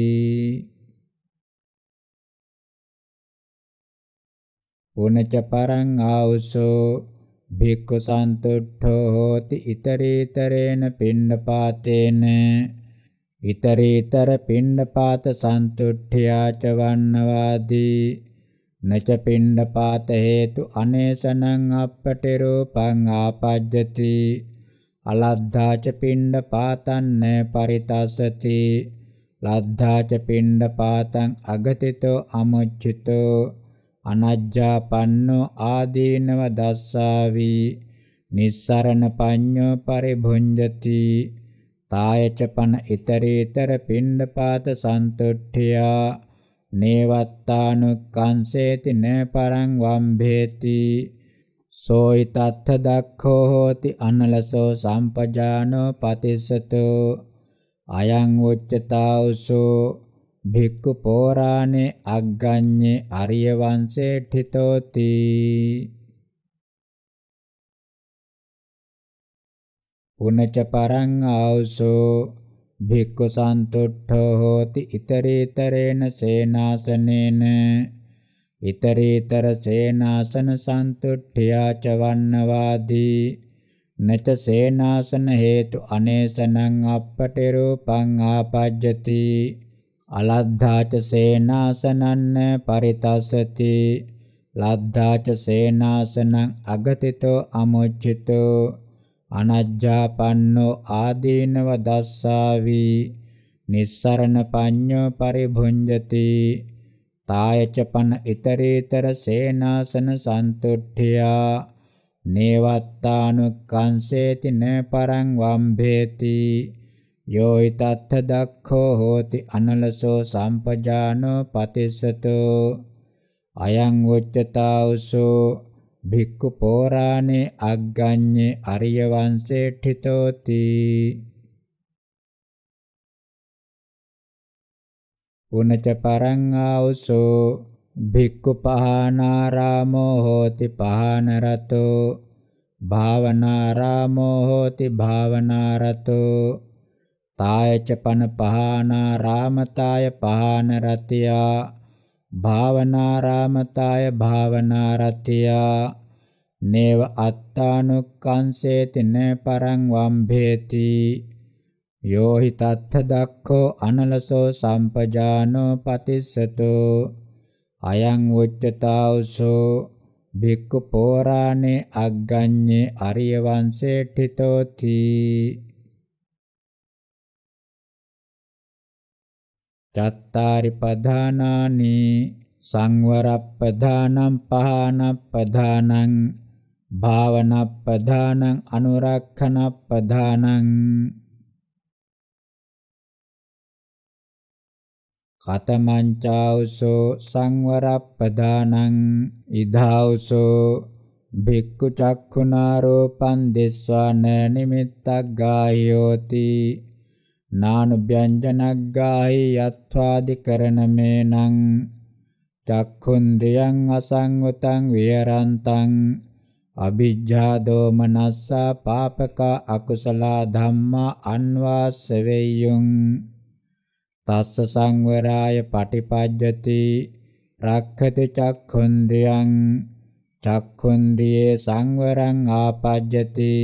උනච පරං ආවුසෝ භික්ඛු සන්තුට්ඨෝ හෝති itereතරේන පින්නපාතේන itereතර පින්නපාත සන්තුට්ඨියාච වන්නවාදී නච පින්නපාත හේතු අනේසනං අප්පටි රූපං ආපජ්ජති අලද්ධාච පින්නපාතං පරිතස්සති ලද්ධාච පින්නපාතං අගතිතෝ අමුච්චිතෝ අනජ්ජාපන්නෝ ආදීනව දස්සාවි නිස්සරණ පඤ්ඤෝ පරිභුඤ්ජති තායච පන itereතර පිණ්ඩපාත සන්තුට්ඨියා නේවත්තානුක්ඛංසේති න පරං වම්භේති සෝයි තත්ථ දක්ඛෝ හෝති අනලසෝ සම්පජානෝ පතිස්සතෝ අයං උච්චතාවසෝ භික්ඛු පෝරාණේ අග්ගඤ්ඤේ අරිය වංශේ ඨිතෝති පුනච පරං ආවසෝ භික්ඛු සන්තුට්ඨෝ හෝති itereතරේන සේනාසනේන itereතර සේනාසන සන්තුට්ඨියා ච වන්නවාදී නච සේනාසන හේතු අනේසනං අපපටි රූපං ආපජ්ජති අලද්ධාච සේනාසනන්න පරිතස්සති ලද්ධාච සේනාසනං අගතිතෝ අමොච්චිතෝ අනජ්ජාපන්නෝ ආදීනව දස්සාවි නිස්සරණ පඤ්ඤෝ පරිභුඤ්ජති තායච පන itereතර සේනාසන සන්තුට්ඨියා නේවත්තානුක්ඛංසේති න පරං වම්භේති යෝයි තත්ථ දක්ඛෝ හෝති අනලසෝ සම්පජානෝ පතිස්සතෝ අයං උච්චතාවසෝ භික්ඛු පෝරාණේ අග්ගඤ්ඤේ අරිය වංශේ ඨිතෝති පුනච පරං ආවසෝ භික්ඛු පහනාරාමෝ හෝති පහනරතෝ භාවනාරාමෝ හෝති භාවනාරතෝ තායච පන පහනා රාමතාය පහන රතියා භාවනා රාමතාය භාවනා රතියා නේව අත්තානුක්ඛංසේති න පරං වම්භේති යෝ හි තත්ථ දක්ඛෝ අනලසෝ සම්පජානෝ පතිස්සතෝ අයං උච්චතාවසෝ භික්ඛු පෝරාණේ අග්ගඤ්ඤේ අරිය වංශේ ඨිතෝති චත්තාරි පධානානි සංවරප්පධානම් පහනප්පධානං භාවනප්පධානං අනුරක්ඛනප්පධානං කතමංචාවසෝ සංවරප්පධානං ඉධාවසෝ භික්ඛු චක්ඛුනාරෝපං දිස්වාන නිමිත්තක් ගායෝති නානුභ්‍යංජනග්ගාහි යත්වාදි කරණමේ නං චක්ඛුන්ද්‍රියං අසංගතං විහරන්තං අභිජ්ජා දෝමනස්සා පාපක අකුසල ධම්මා අන්වාස්සවෙය්‍යුං තස්ස සංවරාය පටිපජ්ජති රක්ඛති චක්ඛුන්ද්‍රියං චක්ඛුන්ද්‍රියේ සංවරං ආපජ්ජති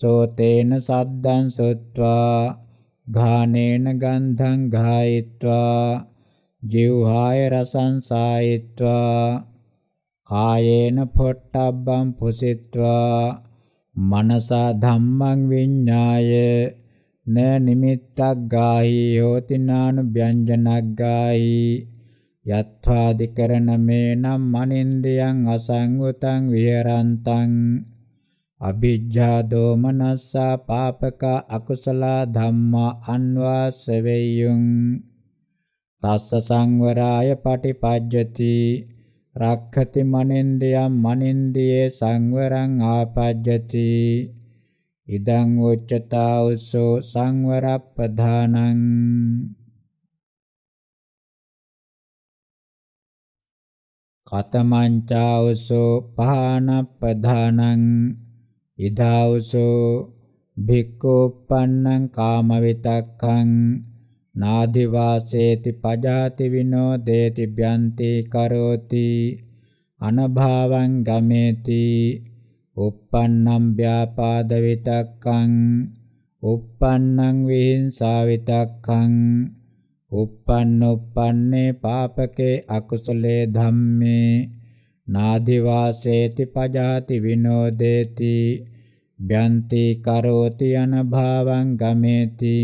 සෝතේන සද්දං සොත්වා घानेन गन्धं घायित्वा जिह्वाय रसं सायित्वा कायेन फोट्टब्बं फुसित्वा मनसा धम्मं विज्ञाय न निमित्तग् गाहि होति नानुव्यञ्जनग्गाहि යත්වාදිකරණ මේනම් මනින්ද්‍රියං අසංගතං විහරන්තං අභිජ්ජා දෝමනස්සා පාපක අකුසල ධම්මා අන්වාස වේයුං තස්ස සංවරාය පටිපජ්ජති රක්ඛති මනින්දියම් මනින්දියේ සංවරං ආපජ්ජති ඉදං උච්චතා උසෝ සංවරප්පධානං කතමංචා උසෝ පහනප්පධානං ඉදාවසෝ භික්ඛුප්පන්නං කාමවිතක්ඛං නාදි වාසේති පජාති විනෝදේති භ්‍යන්ති කරෝති අනභාවං ගමේති uppannam vyapada vitakkaං uppannam vihinsa vitakkaං uppannuppanne papake akusale dhamme නාදි වාසේති පජාති විනෝදේති ගන්ති කරෝති අනභාවං ගමේති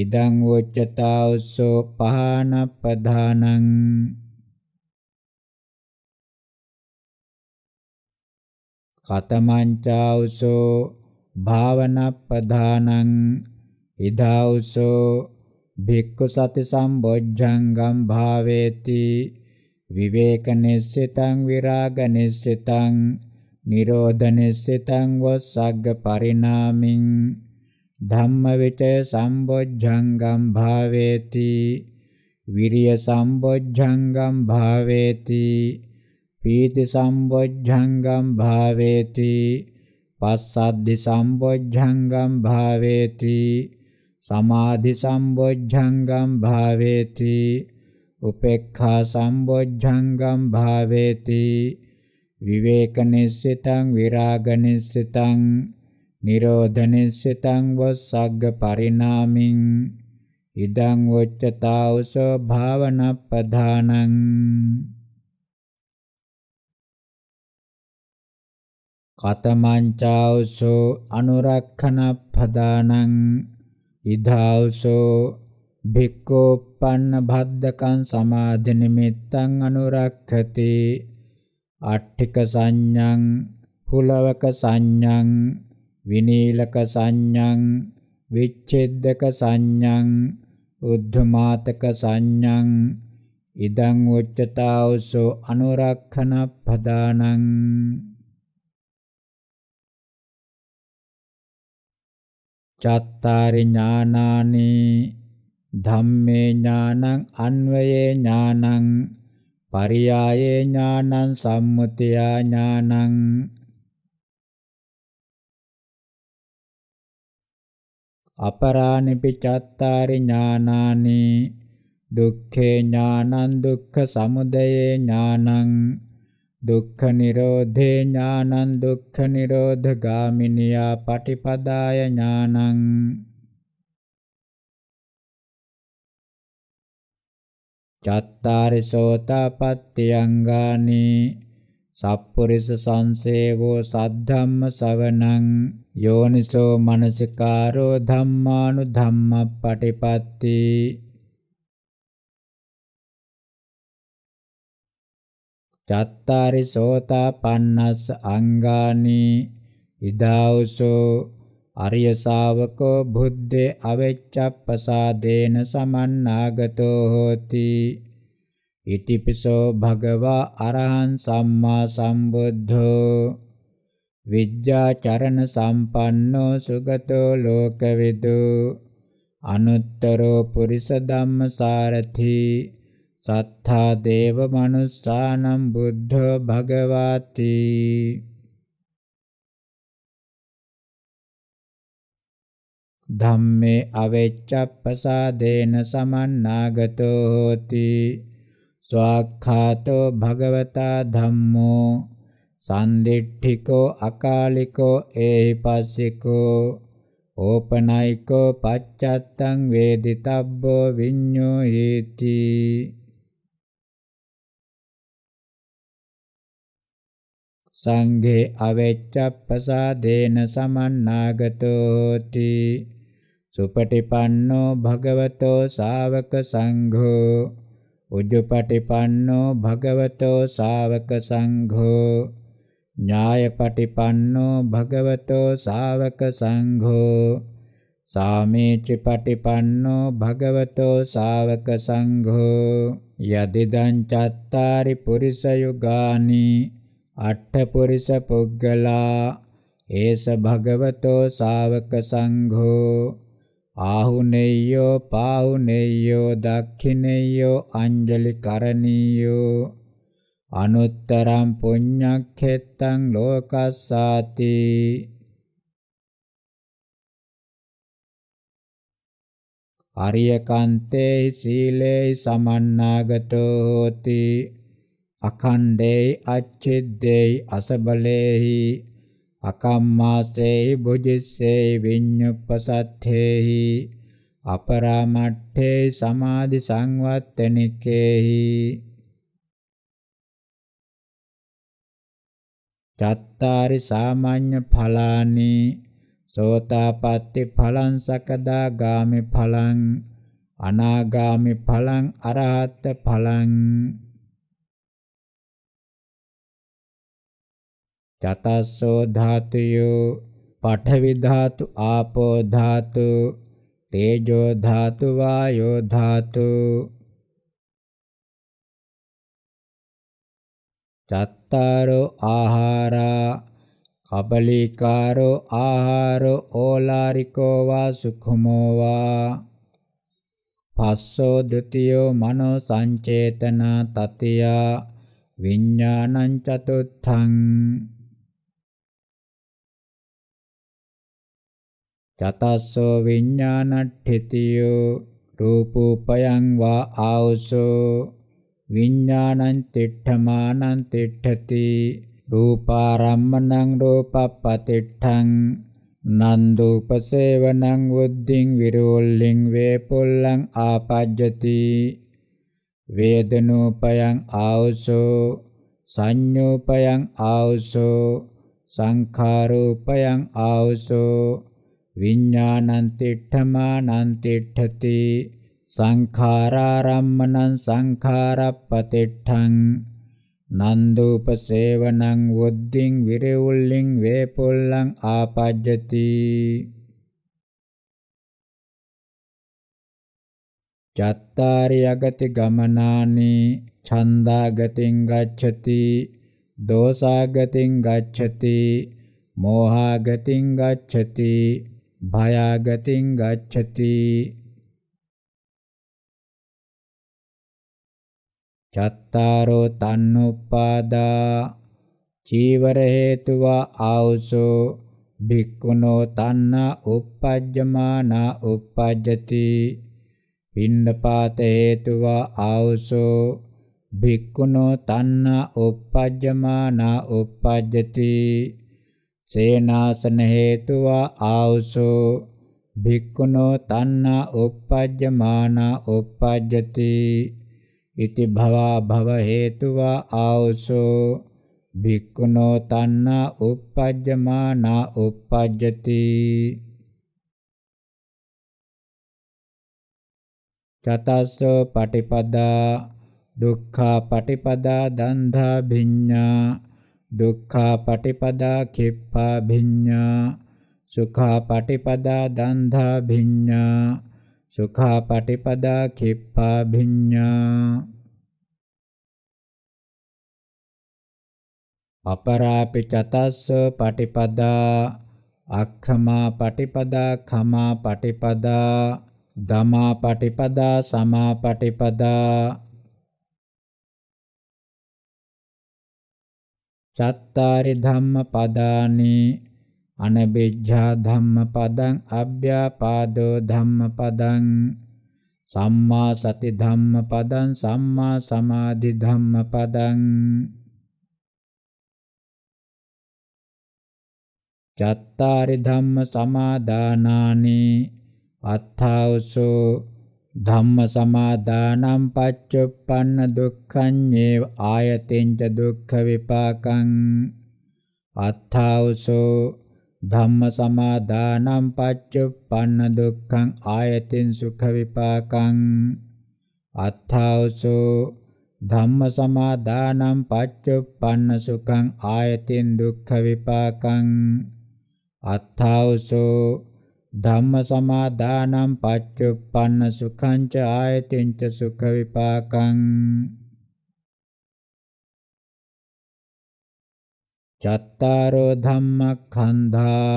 ඉදං උච්චතා උස්සෝ පහන ප්‍රධානං කතමංචා උසෝ භාවන ප්‍රධානං ඉදා උසෝ භික්ඛු සති සම්බොජ්ජංගම් භාවේති විවේක නිස්සිතං විරාග නිස්සිතං නිරෝධනිස්සිතං වස්සග්ග පරිණාමින් ධම්මවිචය සම්බොජ්ජංගම් භාවේති විරිය සම්බොජ්ජංගම් භාවේති පීති සම්බොජ්ජංගම් භාවේති පස්සද්ධි සම්බොජ්ජංගම් භාවේති සමාධි සම්බොජ්ජංගම් භාවේති උපේක්ඛා සම්බොජ්ජංගම් භාවේති විවේකනිස්සිතං විරාගනිස්සිතං නිරෝධනිස්සිතං වස්සග්ග පරිණාමින් ඉදං උච්චතාවසෝ භාවනප්පදානං කතමංචාවසෝ අනුරක්ඛනප්පදානං ඉදාවසෝ භික්ඛෝප්පන්න භද්දකං සමාධි නිමිත්තං අනුරක්ඛති අට්ඨික සංඤං පුලවක සංඤං විනීලක සංඤං විච්ඡේදක සංඤං උද්ධමාතක සංඤං ඉදං උච්චතාවසෝ අනුරක්ඛන පදානං චත්තාරි ඥානානි ධම්මේ ඥානං අන්වයේ ඥානං පරියායේ ඥානං සම්මුතියා ඥානං අපරාණි පිචත්තාරි ඥානානි දුක්ඛේ ඥානං දුක්ඛ සමුදයේ ඥානං දුක්ඛ නිරෝධේ ඥානං දුක්ඛ නිරෝධ ගාමිනියා පටිපදාය ඥානං චත්තාරි සෝතාපට්ඨියංගානි සප්පුරිස සංසේවෝ සද්ධම්ම සවණං යෝනිසෝ මනසිකාරෝ ධම්මානු ධම්මපටිපත්ති චත්තාරි සෝතාපන්නස්ස අංගානි ඉදාවසෝ අරිය ශාවකෝ බුද්දේ අවෙච්ඡප්පසාදේන සමන්නාගතෝ හෝති ඉතිපිසෝ භගවා අරහං සම්මා සම්බුද්ධෝ විජ්ජාචරණ සම්පන්නෝ සුගතෝ ලෝකවිදු අනුත්තරෝ පුරිස ධම්මසාරති සත්තා දේව මනුස්සානම් බුද්ධ භගවාති ධම්මේ අවේච්ඡප්පසාදේන සමන්නාගතෝ හෝති ස්වාක්ඛාතෝ භගවතා ධම්මෝ සන්දිට්ඨිකෝ අකාලිකෝ ඒහි පස්සිකෝ ඕපනයිකෝ පච්චත්තං වේදිතබ්බෝ විඤ්ඤෝ හේති සංඝේ අවේච්ඡප්පසාදේන සමන්නාගතෝති සුපටිපන්නෝ භගවතෝ ශාවක සංඝෝ උජ්ජපටිපන්නෝ භගවතෝ ශාවක සංඝෝ ඥායපටිපන්නෝ භගවතෝ ශාවක සංඝෝ සාමේචිපටිපන්නෝ භගවතෝ ශාවක සංඝෝ යදිදං චත්තාරි පුරිස යුගානි අට්ඨ පුරිස පුග්ගලා ඒස භගවතෝ ශාවක සංඝෝ ආහුනේයෝ පාහුනේයෝ දක්ඛිනේයෝ අංජලි කරණීයෝ අනුත්තරං පුඤ්ඤක්ඛෙත්තං ලෝකස්සාති අරියකන්තේ සීලේ සමන්නාගතෝ හෝති අඛණ්ඩේ අච්චිද්දේ අසබලේහි අකම්මාසේහි බුජිස්සේහි විඤ්ඤුප්පසත්තේහි අපරාමට්ඨේ සමාධි සංවත්තනිකේහි චත්තාරි සාමාන්‍ය ඵලානි සෝතාපට්ටි ඵලං සකදාගාමි ඵලං අනාගාමි ඵලං අරහත් ඵලං චතස්සෝ ධාතුයෝ පඨවි ධාතු ආපෝ ධාතු තේජෝ ධාතු වායෝ ධාතු චත්තාරෝ ආහාරා කබලිකාරෝ ආහාරෝ ඕලාරිකෝ වා සුඛමෝ වා පස්සෝ ဒ ුතියෝ මනෝ සංචේතන තතිය විඥානං චතුත්ථං චතස්සෝ විඥානට්ඨිතියෝ රූපූපයං වා ආවසෝ විඥානං තිට්ඨමානං තිට්ඨති රූපාරම්මණං රූපප්පතිට්ඨං නන්දුපසේවනං වුද්ධින් විරෝල්ලින් වේපොල්ලං ආපජ්ජති වේදනෝපයං ආවසෝ සංඤෝපයං ආවසෝ සංඛාරෝපයං ආවසෝ විඤ්ඤාණන්තිඨමානන්තිඨති සංඛාරාරම්මනං සංඛාරප්පතිඨං නන්දුපසේවනං වොද්දිං විරෙවුල්ලිං වේපොල්ලං ආපජ්ජති චත්තාරි යගති ගමනානි ඡන්දාගතින් ගච්ඡති දෝසාගතින් ගච්ඡති මෝහාගතින් ගච්ඡති භයාගතින් ගච්ඡති චත්තාරෝ තන්නුප්පාදා චීවර හේතුව ආවසෝ භික්ඛුනෝ තන්න uppajjamana uppajjati පින්නපාත හේතුව ආවසෝ භික්ඛුනෝ තන්න uppajjamana uppajjati සේනාසන හේතුවා ආවසෝ භික්ඛුනෝ තණ්හා uppajjamaana uppajjati ඉති භවා භව හේතුවා ආවසෝ භික්ඛුනෝ තණ්හා uppajjamaana uppajjati චතස්සෝ පටිපදා දුක්ඛා පටිපදා දන්ධා භිඤ්ඤා දුක්ඛා පටිපදා කිප්පා භිඤ්ඤා සුඛා පටිපදා දන්ධා භිඤ්ඤා සුඛා පටිපදා කිප්පා භිඤ්ඤා අපරාපි චතස්ස පටිපදා අක්ඛමා පටිපදා khama පටිපදා ධමා පටිපදා සමා පටිපදා චත්තාරි ධම්මපදානි අනබෙජ්ජා ධම්මපදං අබ්භ්‍යාපාදෝ ධම්මපදං සම්මා සති ධම්මපදං සම්මා සමාධි ධම්මපදං චත්තාරි ධම්ම සමාදානානි අත්ථවසෝ ධම්ම සමාදානම් පච්චුප්පන්න දුක්ඛඤ්ඤේ ආයතෙන්ච දුක්ඛ විපාකං අත්ථවසෝ ධම්ම සමාදානම් පච්චුප්පන්න දුක්ඛං ආයතෙන් සුඛ විපාකං අත්ථවසෝ ධම්ම සමාදානම් පච්චුප්පන්න සුඛං ආයතෙන් දුක්ඛ විපාකං අත්ථවසෝ ධම්ම සමාදානං පච්චුප්පන්න සුඛං ච ආයතින් ච සුඛ විපාකං චත්තාරෝ ධම්මඛන්ධා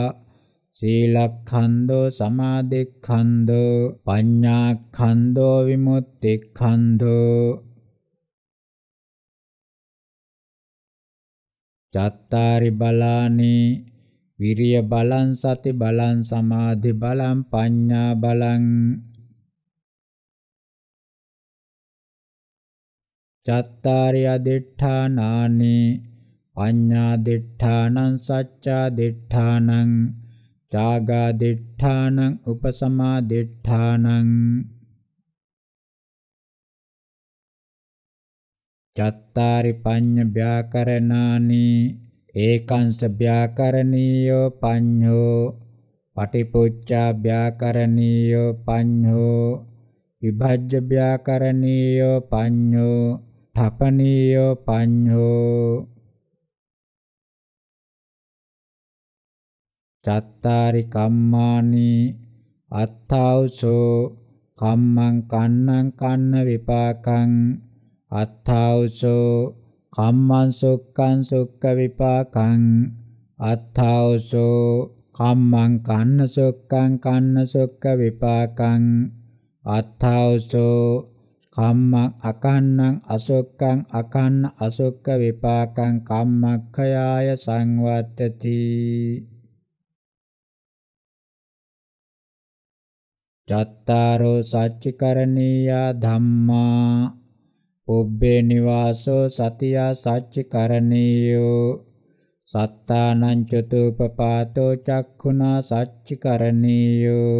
සීලඛන්‍தோ සමාධිඛන්‍தோ පඤ්ඤාඛන්‍தோ විමුක්තිඛන්‍தோ චත්තාරි බලානේ විරිය බලං සති බලං සමාධි බලං පඤ්ඤා බලං චත්තාරිය දිඨානානි පඤ්ඤා දිඨානං සච්චා දිඨානං ත්‍යාගා දිඨානං උපසමා දිඨානං චත්තාරි පඤ්ඤ ව්‍යාකරණානි ඒකංශ ව්‍යාකරණීයෝ පඤ්ඤෝ පටිපුච්ඡා ව්‍යාකරණීයෝ පඤ්ඤෝ විභජ්‍ය ව්‍යාකරණීයෝ පඤ්ඤෝ තපනීයෝ පඤ්ඤෝ චත්තාරි කම්මානි අත්ථෞසෝ කම්මං කන්නං කන්න විපාකං අත්ථෞසෝ කම්මං සුක්ඛං සුක්ඛ විපාකං අත්ථෝසෝ කම්මං කන්න සුක්ඛං කන්න සුක්ඛ විපාකං අත්ථෝසෝ කම්මං අකන්නං අසුක්ඛං අකන්න අසුක්ඛ විපාකං කම්මක්ඛයාය සංවත්තති චත්තාරෝ සච්චිකරණීයා ධම්මා පුබ්බේ නිවාසෝ සතියා සච්චිකරණීයෝ සත්තානං චතුපපාතෝ චක්ඛුනා සච්චිකරණීයෝ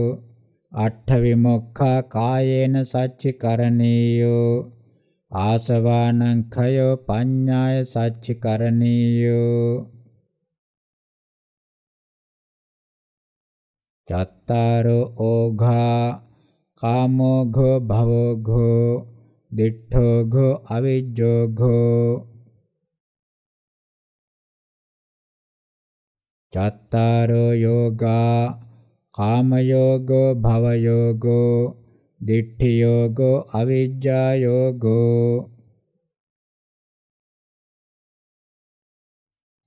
අට්ඨ විමුක්ඛා කායේන සච්චිකරණීයෝ ආසවානං khයෝ පඤ්ඤාය සච්චිකරණීයෝ චත්තාරෝ ඕඝා කාමෝඝෝ භවෝඝෝ දිඨෝ ඝ අවිජ්ජෝ ඝෝ චත්තාරෝ යෝගා කාමයෝගෝ භවයෝගෝ දිඨියෝගෝ අවිජ්ජායෝගෝ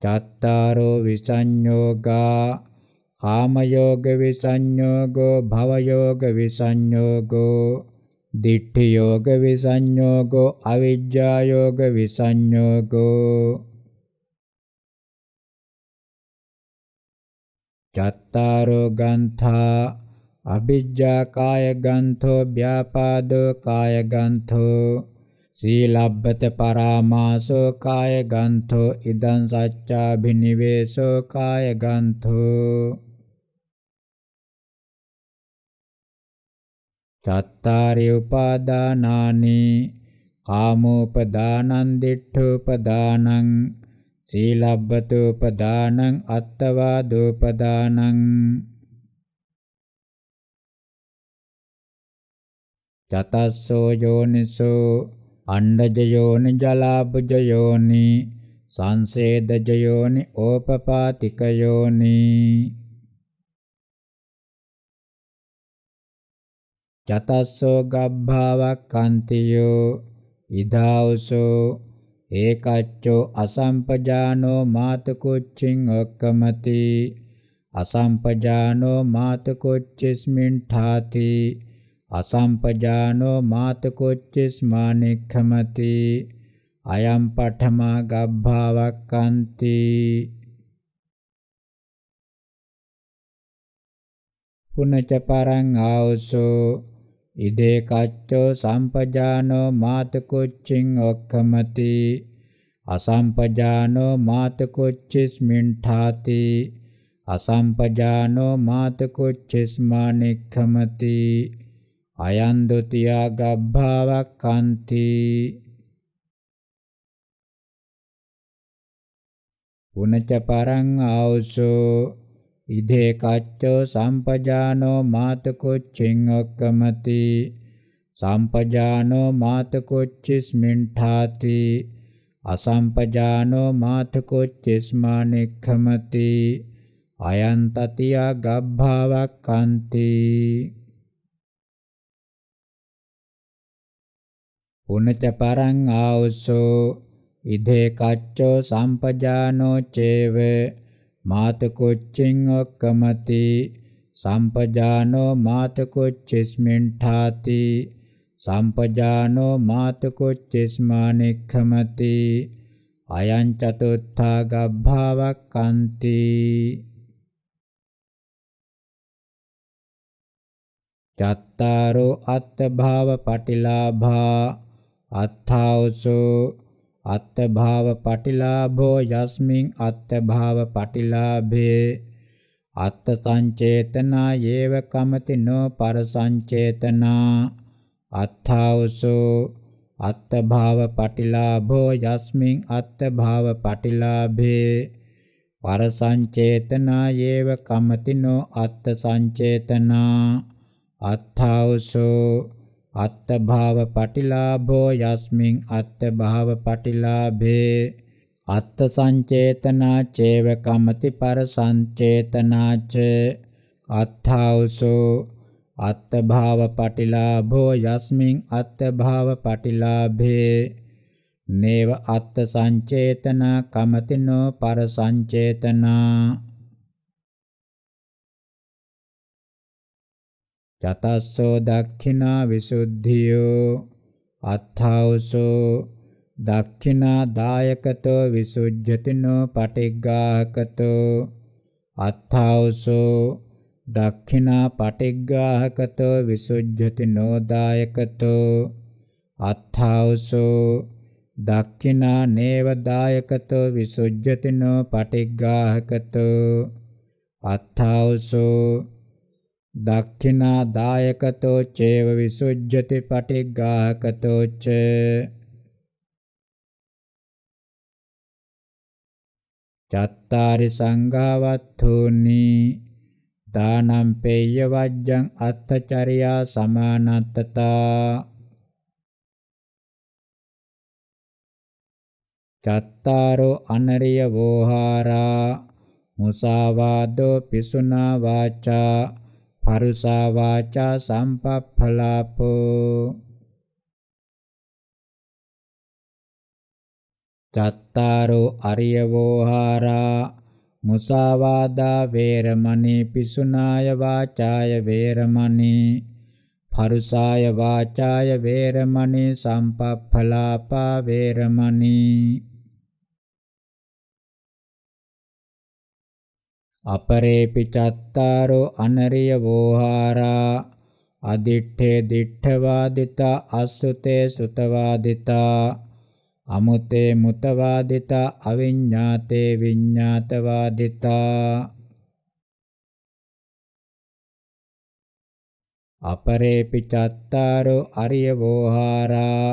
චත්තාරෝ විසඤ්ඤෝගා කාමයෝග විසඤ්ඤෝගෝ භවයෝග විසඤ්ඤෝගෝ දිට්ඨි යෝග විසඤ්ඤෝගෝ අවිජ්ජා යෝග විසඤ්ඤෝගෝ චත්තාරෝ ගන්ථා අභිජ්ජා කාය ගන්ථෝ ව්‍යාපාදෝ කාය ගන්ථෝ සීලබ්බත පරාමාසෝ කාය ගන්ථෝ ඉදං සච්චාභිනිවේසෝ කාය ගන්ථෝ චත්තාරේ උපාදානානි කාමෝපදානං දිට්ඨෝපදානං සීලබ්බතෝපදානං අත්තවාදෝපදානං චතස්සෝ යෝනිසෝ අණ්ඩජයෝනි ජලාබුජයෝනි සංසේදජයෝනි ඕපපාතිකයෝනි චතස්සෝ ගබ්භාවක්ඛන්තියෝ ඉදාවසෝ ඒකච්චෝ අසම්පජානෝ මාතකොච්චින් ඔක්කමති අසම්පජානෝ මාතකොච්චිස්මින් ඨාති අසම්පජානෝ මාතකොච්චිස්මානෙක්ඛමති අයම් පඨමා ගබ්භාවක්ඛන්ති පුනච පරං ආවසෝ ඉදේ කච්චෝ සම්පජානෝ මාතකොච්චින් ඔක්කමති අසම්පජානෝ මාතකොච්චිස්මින් ඨාති අසම්පජානෝ මාතකොච්චිස්මානෙක්ඛමති අයන් ဒ ුතියා ගබ්භාවක්ඛන්ති පුනච පරං ආවසෝ ඉදේ කච්චෝ සම්පජානෝ මාතකොච්චින් ඔක්කමති සම්පජානෝ මාතකොච්චිස්මින් ඨාති අසම්පජානෝ මාතකොච්චිස්මානෙක්ඛමති අයං තතියා ගබ්භාවක්ඛන්ති පුනච පරං ආවසෝ ඉදේ කච්චෝ සම්පජානෝ චේවේ මාතකොච්චෙන් ඔක්කමති සම්පජානෝ මාතකොච්චෙස්මෙන් ඨාති සම්පජානෝ මාතකොච්චෙස්මානෙක්ඛමති අයං චතුත්ථා ගබ්භාවක්칸ති චත්තාරෝ අත්ථ භාව පටිලාභා අත්ථාවසෝ අත්ථභාව පටිලාභෝ යස්මින් අත්ථභාව පටිලාභේ අත්ථ සංචේතනා යේව කමතිනෝ පරසංචේතනා අත්ථවසෝ අත්ථභාව පටිලාභෝ යස්මින් අත්ථභාව පටිලාභේ පරසංචේතනා යේව කමතිනෝ අත්ථ සංචේතනා අත්ථවසෝ අත්ත භාව පටිලාභෝ යස්මින් අත්ත භාව පටිලාභේ අත්ත සංචේතනා චේව කමති පර සංචේතනාච අත්ථෞසෝ අත්ත භාව පටිලාභෝ යස්මින් අත්ත භාව පටිලාභේ නේව අත්ත සංචේතනා කමතිනෝ පර සංචේතනා චතස්සෝ දක්ඛිනා විසුද්ධියෝ අත්ථවසෝ දක්ඛිනා දායකතෝ විසුජ්ජතිනෝ පටිග්ගාහකතෝ අත්ථවසෝ දක්ඛිනා පටිග්ගාහකතෝ විසුජ්ජතිනෝ දායකතෝ අත්ථවසෝ දක්ඛිනා නේව දායකතෝ විසුජ්ජතිනෝ පටිග්ගාහකතෝ අත්ථවසෝ දක්ඛිනා දායකතෝ චේව විසුජ්ජති පටිග්ගාහකතෝ ච චත්තාරි සංඝවත්තුනි දානම් පේය වජ්ජං අත්තචරියා සමානත්තතා චත්තාරෝ අනරිය වෝහාරා මුසාවාදෝ පිසුනා වාචා පරුසා වාචා සම්පප්ඵලාපෝ චත්තාරෝ අරිය වෝහාරා මුසාවාදා වේරමණී පිසුනාය වාචාය වේරමණී පරුසාය වාචාය වේරමණී සම්පප්ඵලාපා වේරමණී අපරේපි චත්තාරෝ අනරිය වෝහාරා අදිඨේ දිඨවාදිතා අසුතේ සුතවාදිතා අමුතේ මුතවාදිතා අවිඤ්ඤාතේ විඤ්ඤාතවාදිතා අපරේපි චත්තාරෝ අරිය වෝහාරා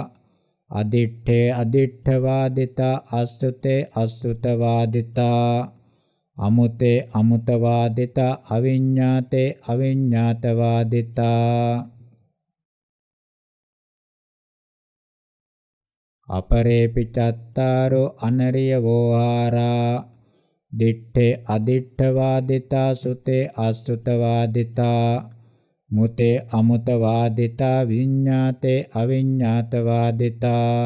අදිඨේ අදිඨවාදිතා අසුතේ අසුතවාදිතා අමුතේ අමුතවාදිතා අවිඤ්ඤාතේ අවිඤ්ඤාතවාදිතා අපරේපි චත්තාරෝ අනරිය වෝහාරා දිත්තේ අදිත්තවාදිතා සුතේ අසුතවාදිතා මුතේ අමුතවාදිතා විඤ්ඤාතේ අවිඤ්ඤාතවාදිතා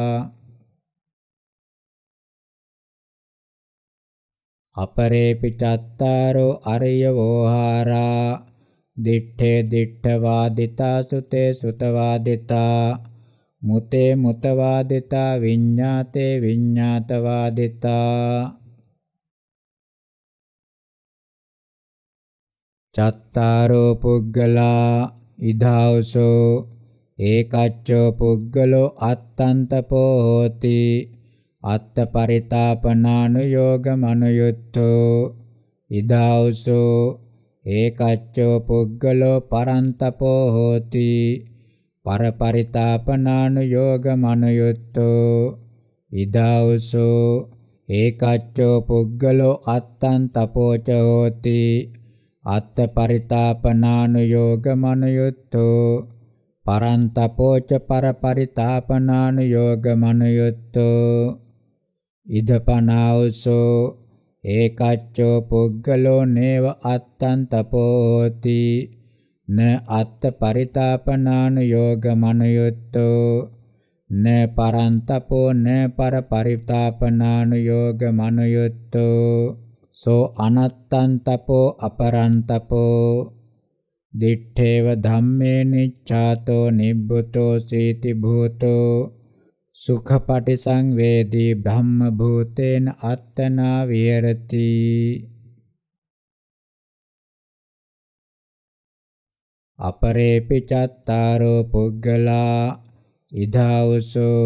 අපරේපි චත්තාරෝ අරිය වෝහාරා දිත්තේ දිත්තවාදිතා සුතේ සුතවාදිතා මුතේ මුතවාදිතා විඤ්ඤාතේ විඤ්ඤාතවාදිතා චත්තාරෝ පුග්ගලා ඉදාවසෝ ඒකච්චෝ පුග්ගලෝ අත්තන්තපෝ හෝති අත්තපරිතාපනානුയോഗ මනුයුත්තෝ ඉදාවුසෝ ඒකච්චෝ පුද්ගලෝ පරන්තපෝ හෝති පරපරිතාපනානුയോഗ මනුයුත්තෝ ඉදාවුසෝ ඒකච්චෝ පුද්ගලෝ අත්තං තපෝච හෝති අත්තපරිතාපනානුയോഗ මනුයුත්තෝ පරන්තපෝච පරපරිතාපනානුയോഗ මනුයුත්තෝ ඉදපනාවසෝ ඒකච්චෝ පුද්ගලෝ නේව අත්තං තපෝති න අත්ත පරිතාපනාන යෝග මනුයුත්තෝ න පරන්තපෝ න පර පරිතාපනාන යෝග මනුයුත්තෝ සෝ අනත්තං තපෝ අපරන්තපෝ දිත්තේව ධම්මේ නිච්ඡාතෝ නිබ්බුතෝ සීති භූතෝ සුඛපටි සංවේදී බ්‍රහ්ම භූතේන අත්තනා විහෙරති අපරේපි චත්තාරෝ පුග්ගලා ඉදාවසෝ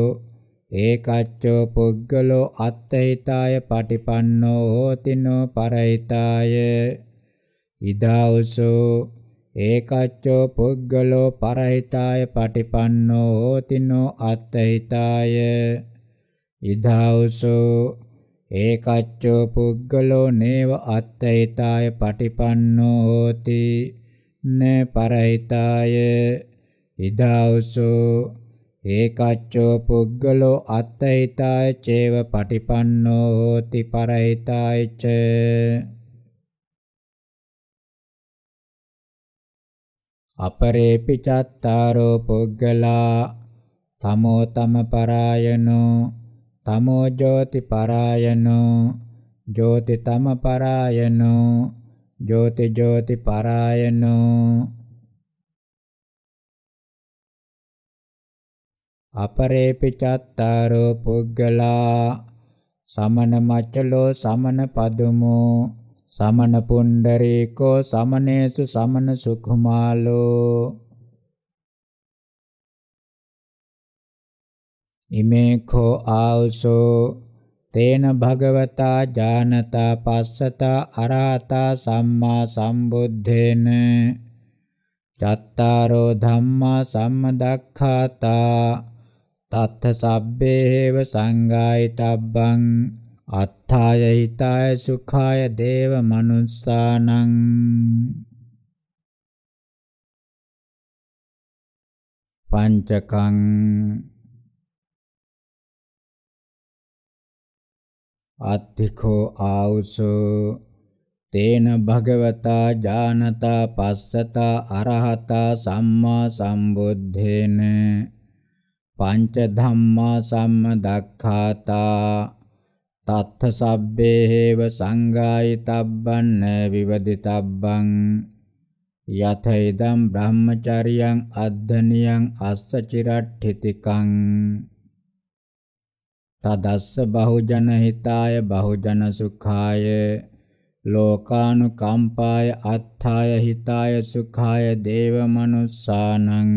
ඒකච්චෝ පුග්ගලෝ අත්තහිතාය පටිපන්නෝ හෝතිනෝ පරහිතාය ඉදාවසෝ ඒකච්චෝ පුද්ගලෝ පරහිතාය පටිපන්නෝ හෝතිනෝ අත්තහිතාය ඉදාවසෝ ඒකච්චෝ පුද්ගලෝ නේව අත්තහිතාය පටිපන්නෝ හෝති න පරහිතාය ඉදාවසෝ ඒකච්චෝ පුද්ගලෝ අත්තහිතාය චේව පටිපන්නෝ හෝති පරහිතාය ච අපරේපි චත්තාරෝ පුග්ගලා තමෝ තම පරායනෝ තමෝ ජෝති පරායනෝ ජෝති තම පරායනෝ ජෝති ජෝති පරායනෝ අපරේපි චත්තාරෝ පුග්ගලා සමන මච්චලෝ සමන පදුමෝ සමන පුණ්ඩරීකෝ සමනේසු සමන සුකුමාලෝ ඉමේ කෝ ආල්සෝ තේන භගවතා ජානතා පස්සතා අරහතා සම්මා සම්බුද්ධේන චත්තාරෝ ධම්මා සම්මදක්ඛාතා තත්ථ සබ්බේව සංගායිතබ්බං අත්ථාය හිතාය සුඛාය දේව මනුස්සානං පංචකං අත්තිකෝ ආවුසෝ තේන භගවතා ජානතා පස්සතා අරහතා සම්මා සම්බුද්ධේන පංච ධම්මා සම්මදක්ඛාතා තත්ථ සබ්බේ හේව සංගායිතබ්බන්න විවදිතබ්බං යත ඉදම් බ්‍රහ්මචාරියං අද්ධනියං අස්ස චිරට්ඨිතිකං තදස්ස බහුජන හිතාය බහුජන සුඛාය ලෝකානුකම්පාය අත්ථාය හිතාය සුඛාය දේව මනුස්සානං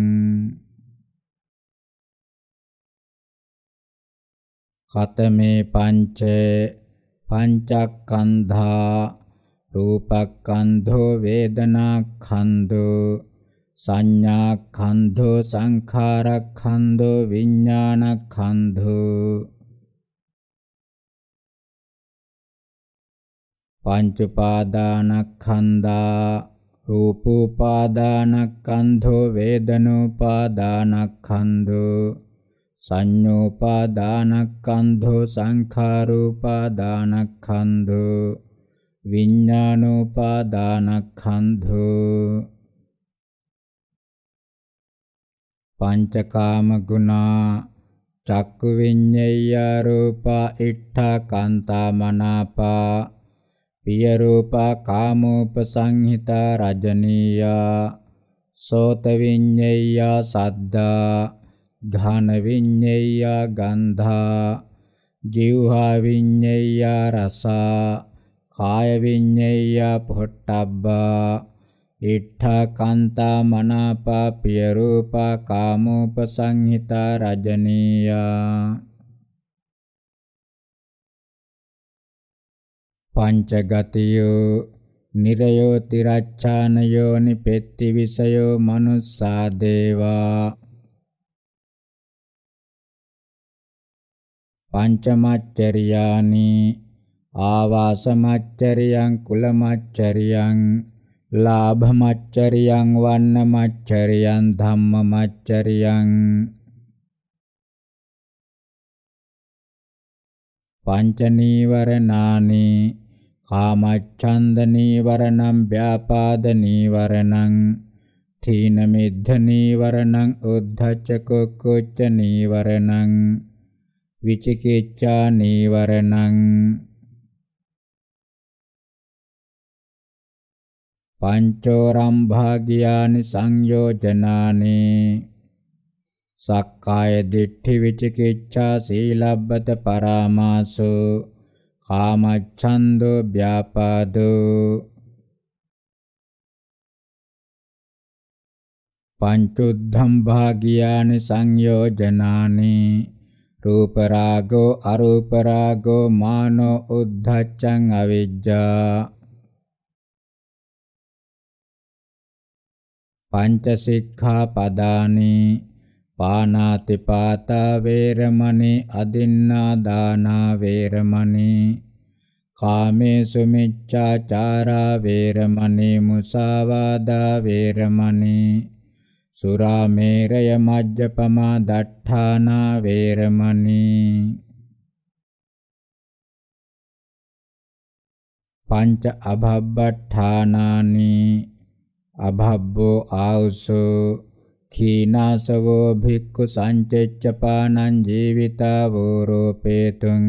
කතමේ පංච පංචක්ඛන්ධා රූපක්ඛන්ධෝ වේදනාක්ඛන්ධෝ සංඥාක්ඛන්ධෝ සංඛාරක්ඛන්ධෝ විඥානක්ඛන්ධෝ පංචඋපාදානක්ඛන්ධා රූපෝපාදානක්ඛන්ධෝ වේදනෝපාදානක්ඛන්ධෝ සංඤෝපාදානක්ඛන්ධෝ සංඛාරෝපාදානක්ඛන්ධෝ විඤ්ඤාණෝපාදානක්ඛන්ධෝ පංචකාම ගුණා චක්කු විඤ්ඤය රූපා ඉට්ඨා කාන්තා මනාපා පිය රූපා කාමෝපසංහිතා රජනීයා සෝත විඤ්ඤය සද්දා ඝාන විඤ්ඤේයා ගන්ධා ජීවහා විඤ්ඤේයා රසා කාය විඤ්ඤේයා පොට්ටබ්බා ඉට්ඨා කාන්තා මනාපා පිය රූපා කාමෝපසංහිතා රජනීයා පංචගතියෝ නිරයෝ තිරච්ඡානයෝ නිපෙත්ති විසයෝ මනුස්සා දේවා පංචමච්චරියානි ආවාසමච්චරියං කුලමච්චරියං ලාභමච්චරියං වන්නමච්චරියං ධම්මමච්චරියං පංච නීවරණානි කාමච්ඡන්ද නීවරණං ව්‍යාපාද නීවරණං තීන මිද්ධ නීවරණං උද්ධච්ච කුක්කුච්ච නීවරණං විචිකිච්ඡා නීවරණං පංචෝරම් භාගියානි සංයෝජනානි සක්කාය දිට්ඨි විචිකිච්ඡා සීලබ්බත පරාමාසෝ කාමච්ඡන්தோ ව්‍යාපාදෝ පංචුද්ධම් භාගියානි සංයෝජනානි රූප රාගෝ අරූප රාගෝ මානෝ උද්ධච්චං අවිජ්ජා පංචසික්ඛා පදානි පානාති පාතා වේරමණී අදින්නා දානා වේරමණී කාමේසු මිච්ඡාචාරා වේරමණී මුසාවාදා වේරමණී සුරාමේරය මජ්ජපමා දට්ඨානා වේරමණී පංච අභබ්බඨානානි අභබ්බෝ ආවුසෝ කීනාසවෝ භික්ඛු සංචෙච්චපානං ජීවිතා වෝරෝපේතුං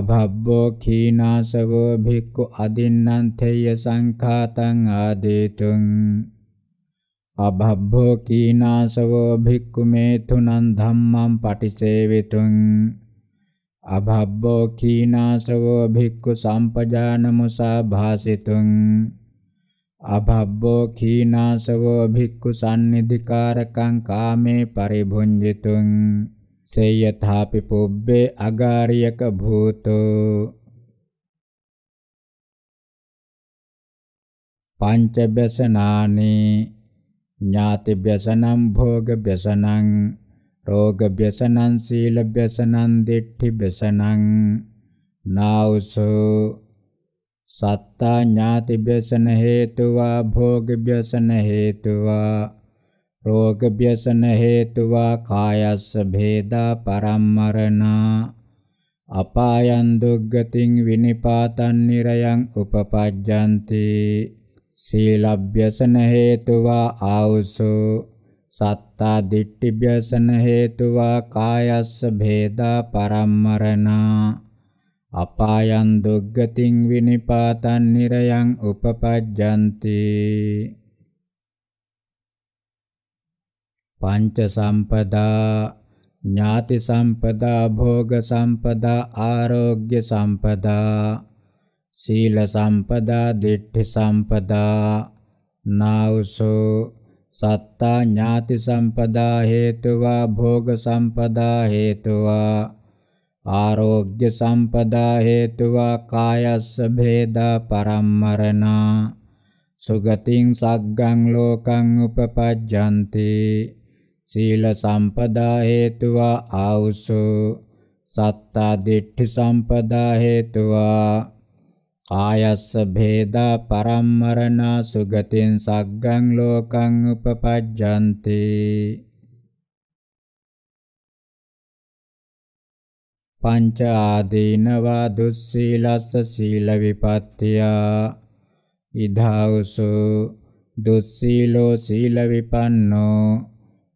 අභබ්බෝ කීනාසවෝ භික්ඛු අදින්නං තේය සංඛාතං ආදේතුං අභබ්බෝ කීනාසවෝ භික්ඛු මේතුනං ධම්මං පටිසේවිතුං අභබ්බෝ කීනාසවෝ භික්ඛු සම්පජානමුසා භාසිතුං අභබ්බෝ කීනාසවෝ භික්ඛු සම්නිධිකාරකං කාමේ පරිභුඤ්ජිතුං සේයථාපි පුබ්බේ අගාරියක භූතෝ පංචබසනානේ ඥාති ව්‍යසනං භෝග ව්‍යසනං රෝග ව්‍යසනං සීල ව්‍යසනං දිට්ඨි ව්‍යසනං නාවසු සත්තා ඥාති ව්‍යසන හේතුවා භෝග ව්‍යසන හේතුවා රෝග ව්‍යසන හේතුවා කායස්ස භේදා පරම්මරණා අපායන් දුග්ගතින් විනිපාතන් නිරයන් උපපජ්ජන්ති සීලබ්යසන හේතුවා ආවසෝ සත්තා දිට්ඨි ව්‍යසන හේතුවා කායස්ස භේදා පරම්මරණා අපායන් දුග්ගතින් විනිපාතං නිරයන් උපපජ්ජಂತಿ පංච සම්පදා ඥාති සම්පදා භෝග සම්පදා ආරෝග්‍ය සම්පදා සීල සම්පදා, දිට්ඨි සම්පදා, නාවසෝ සත්තා ඥාති සම්පදා හේතුවා භෝග සම්පදා හේතුවා ආරෝග්‍ය සම්පදා හේතුවා කායස්ස භේදා පරම්මරණා සුගතින් සග්ගං ලෝකං උපපජ්ජන්ති සීල සම්පදා හේතුවා ආවුසු සත්තා දිට්ඨි සම්පදා හේතුවා කායස්ස භේදා පරම්මරණා සුගතින් සග්ගං ලෝකං උපපජ්ජන්ති පංච ආදීනවා දුස්සීලස්ස සීල විපත්තිය ඉධාවසු දුස්සීලෝ සීල විපන්නෝ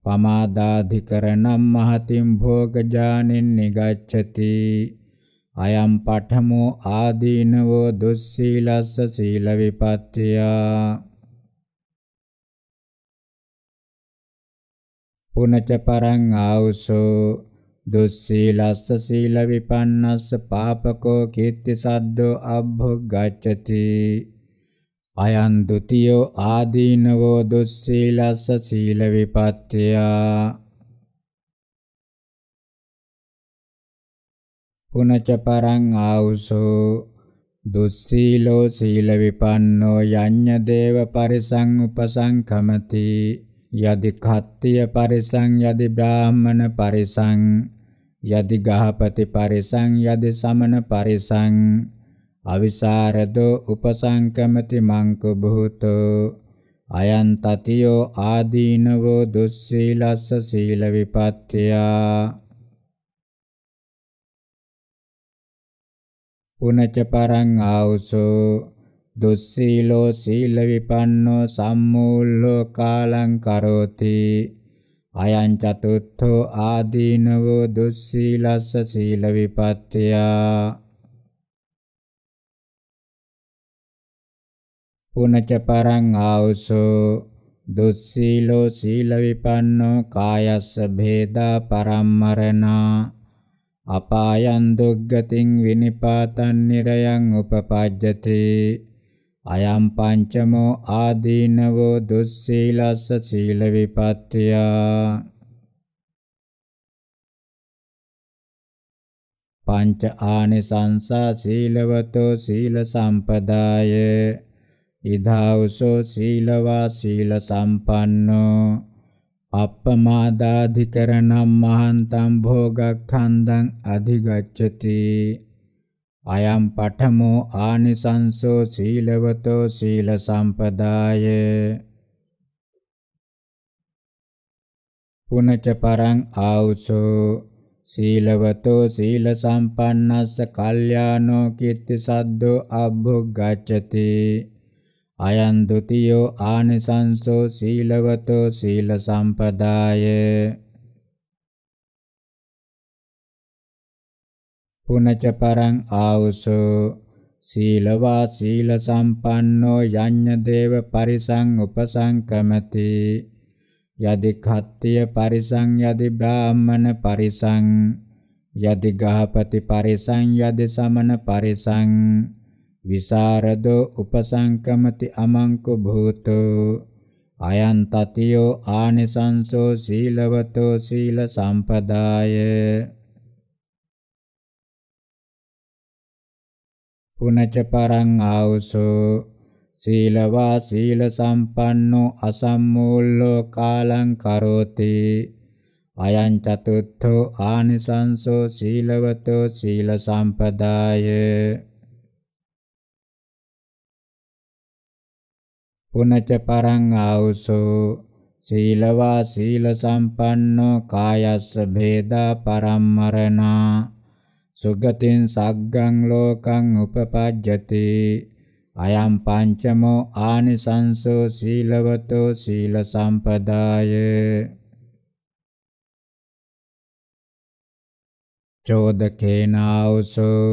පමාදාධිකරණම් මහතිම් භෝගජානින් නිගච්ඡති අයම් පඨමෝ ආදීනවෝ දුස්සීලස්ස සීල විපත්තියා පුනච පරං ආවුසෝ දුස්සීලස්ස සීල විපන්නස්ස පාපකෝ කීර්ති සද්දෝ අබ්භගච්ඡති අයන් ဒ ුතියෝ ආදීනවෝ දුස්සීලස්ස සීල විපත්තියා පුනච පරං ආවුසෝ දුස්සීලෝ සීල විපන්නෝ යඤ්ඤ දේව පරිසං උපසංඛමති යදි කත්තිය පරිසං යදි බ්‍රාහ්මන පරිසං යදි ගහපති පරිසං යදි සමන පරිසං අවිසරදෝ උපසංකමති මංකු බුතෝ අයන් තතියෝ ආදීනවෝ දුස්සීලස්ස සීල විපත්තියා උනච පරං ආවුසෝ දුස්සීලෝ සීල විපන්නෝ සම්මූල්ලෝ කාලං කරෝති අයං චතුත්ථෝ ආදීනවෝ දුස්සීලස්ස සීල විපත්තියා පුනච පරං ආවුසෝ දුස්සීලෝ සීල විපන්නෝ කායස්ස භේදා පරම්මරණා අපායන් දුග්ගතින් විනිපාතං නිරයන් උපපජ්ජති අයම් පංචමෝ ආදීනවෝ දුස්සීලස්ස සීල විපත්තියා පංච ආනිසංසා සීලවතෝ සීල සම්පදාය ඉදාවසෝ සීලවා සීල සම්පන්නෝ අප්පමාදාධිකරණම් මහන්තම් භෝගක්ඛන්දං අධිගච්ඡති අයම් පඨමෝ ආනිසංසෝ සීලවතෝ සීල සම්පදාය පුනච පරං ආවුසෝ සීලවතෝ සීල සම්පන්නස්ස කල්යාණෝ කීර්ති සද්දෝ අබ්බුග්ගච්ඡති අයං ဒ ුතියෝ ආනිසංසෝ සීලවතෝ සීල සම්පදාය පුනච පරං ආවුසෝ සීලවා සීල සම්පන්නෝ යඤ්ඤ දේව පරිසං උපසංකමති යදි කත්ත්‍ය පරිසං යදි බ්‍රාහ්මන පරිසං යදි ගහපති පරිසං යදි සමන පරිසං විසරදෝ උපසංකමති අමංකෝ භූතෝ අයං තතියෝ ආනිසංසෝ සීලවතෝ සීල සම්පදාය පුනච පරං ආවසෝ සීලවා සීල සම්පන්නෝ අසම්මූල්ලෝ කාලං කරෝති අයං චතුත්ථෝ ආනිසංසෝ සීලවතෝ සීල සම්පදාය පුනච පරං ආවුසෝ සීලවා සීල සම්පන්නෝ කායස්ස භේදා පරම්මරණා සුගතින් සග්ගං ලෝකං උපපජ්ජති අයම් පංචමෝ ආනිසංසෝ සීලවතෝ සීල සම්පදාය චෝදකේනාවසෝ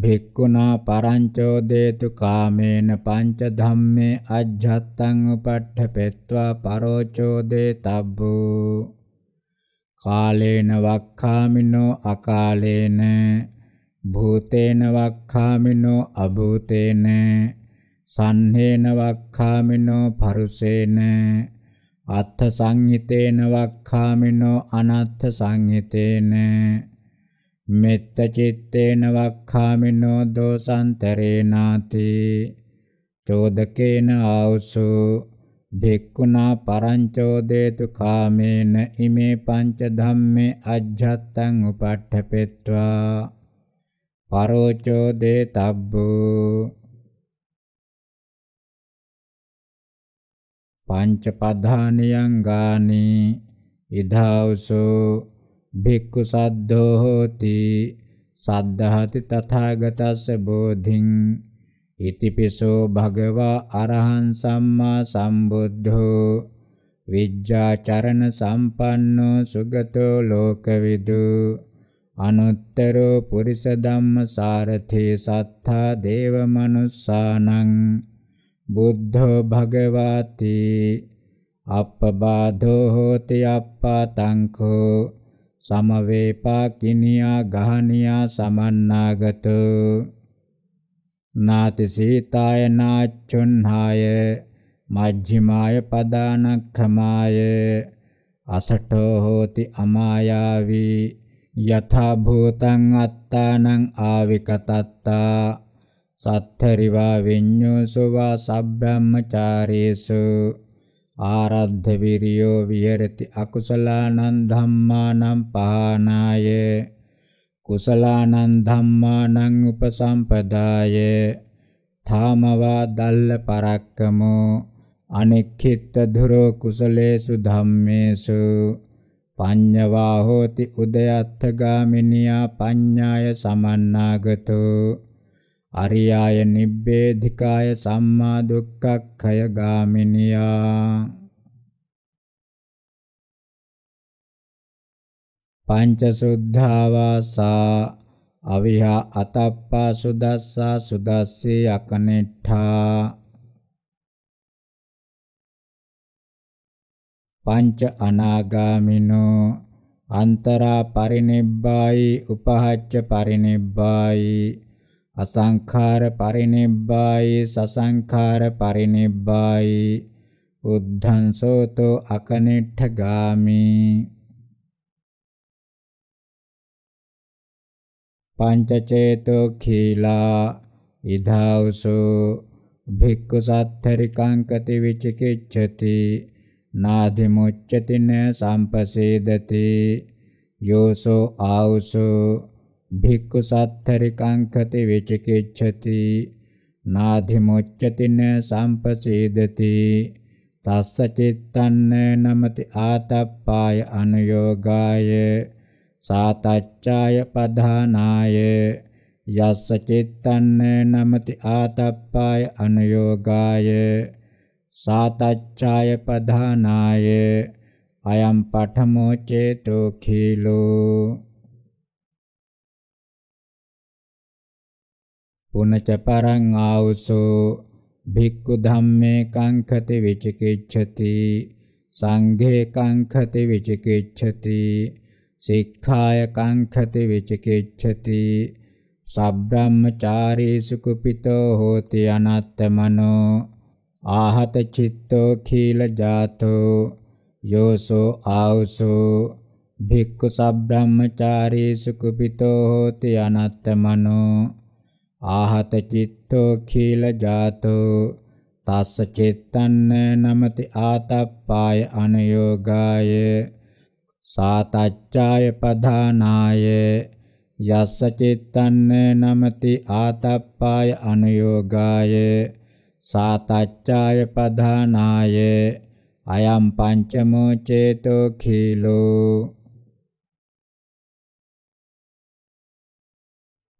භික්ඛුනා පරංචෝදේතු කාමේන පංච ධම්මේ අජ්ජත්තං උපට්ඨපෙත්වා පරෝචෝදේ තබ්බෝ කාලේන වක්ඛාමිනෝ අකාලේන භූතේන වක්ඛාමිනෝ අභූතේන සන්නේන වක්ඛාමිනෝ පරුසේන අත්ථ සංහිතේන වක්ඛාමිනෝ අනත්ථ සංහිතේන මෙත්තචිත්තේන වක්ඛාමිනෝ දෝසාන්තරේනාති චෝදකේන ආවුසු භික්ඛුනා පරංචෝදේතු කාමේන ඉමේ පංච ධම්මේ අජ්ජත්තං උපට්ඨපෙත්වා පරෝචෝදේ තබ්බෝ පංච පධානියං ගානි ඉදාවුසු භික්ඛු සද්ධෝ හෝති සද්ධාති තථාගතස්ස බෝධින් ඉතිපිසෝ භගවා අරහං සම්මා සම්බුද්ධෝ විජ්ජාචරණ සම්පන්නෝ සුගතෝ ලෝකවිදු අනුත්තරෝ පුරිස ධම්ම සාරථේ සත්තා දේව මනුස්සානං බුද්ධෝ භගවාති අප්පබාධෝ හෝති අප්පාතංකෝ සමවේපාකිනියා ගහනියා සමන්නාගත නාති සීතාය නාචුන්හාය මජ්ජිමාය පදානක්ඛමාය අසඨෝ හෝති අමායාවි යථා භූතං අත්තානං ආවිකතත්තා සත්තරිවා විඤ්ඤෝසවා සබ්බ්‍රහ්මචාරීසු ආරද්ධ විරියෝ විහෙරති අකුසලානං ධම්මානං පහනාය කුසලානං ධම්මානං උපසම්පදාය ථාමවා දල්ල පරක්කමෝ අනික්ඛිත ධුරෝ කුසලේසු ධම්මේසු පඤ්ඤවා හෝති උදයත්ථ ගාමිනියා පඤ්ඤාය සමන්නාගතෝ අරියාය නිබ්බේධිකාය සම්මා දුක්ඛක්ඛය ගාමිනියා පංචසුද්ධාවාසා අවිහා අතප්පා සුදස්සා සුදස්සී අකනිට්ඨා පංච අනාගාමිනෝ අන්තරා පරිනිබ්බායි උපහච්ච පරිනිබ්බායි අසංඛාර පරිනිබ්බායි සසංඛාර පරිනිබ්බායි උද්ධං සෝතෝ අකනිට්ඨ ගාමි පංචචේතෝ khīlā ඉධාවසෝ භික්ඛු සත්තරිකං කති විචිකිච්ඡති නාධි මුච්ඡති න සම්පසේදති යෝසෝ ආවසෝ භික්ඛු සත්තරිකංකති විචිකිච්ඡති නාධිමුච්ඡති න සම්පසේදති තස්ස චිත්තන්න නමති ආතප්පාය අනුയോഗාය සාතච්ඡාය පධානාය යස්ස චිත්තන්න නමති ආතප්පාය අනුയോഗාය සාතච්ඡාය පධානාය අයම් පඨමෝ චේතෝ khilo पुनच परङावसो भिक्खुधम्मे कङ्खति विचिकिच्छति संघे कङ्खति विचिकिच्छति शिक्षाय कङ्खति विचिकिच्छति सब्रह्मचारी सुकुपितो होति अनात्मनो आहतचित्तो खीलजातो योऽसो आवसो सब्रह्मचारी सुकुपितो होति अनात्मनो ආහත චිත්තෝ කීල ජාතෝ තස්ස චිත්තන්න නමති ආතප්පාය අනයෝගාය සාතච්ඡාය පධානාය යස්ස චිත්තන්න නමති ආතප්පාය අනයෝගාය සාතච්ඡාය පධානාය අයම් පංචමෝ චේතෝ කීලෝ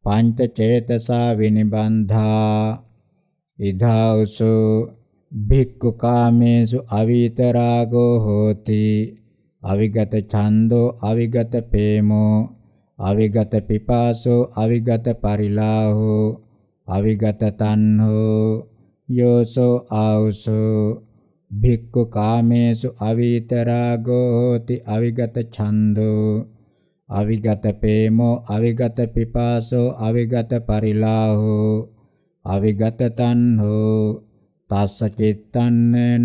පංච චේතසා විනිබන්ධා ඉධාඋසු භික්ඛු කාමේසු අවීතරාගෝ හෝති අවිගත ඡන්தோ අවිගත ප්‍රේමෝ අවිගත පිපාසෝ අවිගත පරිලාහෝ අවිගත තණ්හෝ යෝසෝ ආවුසෝ භික්ඛු කාමේසු අවීතරාගෝ හෝති අවිගත ඡන්தோ අවිගත පේමෝ අවිගත පිපාසෝ අවිගත පරිලාහෝ අවිගත තණ්හෝ තස්ස චිත්තන්න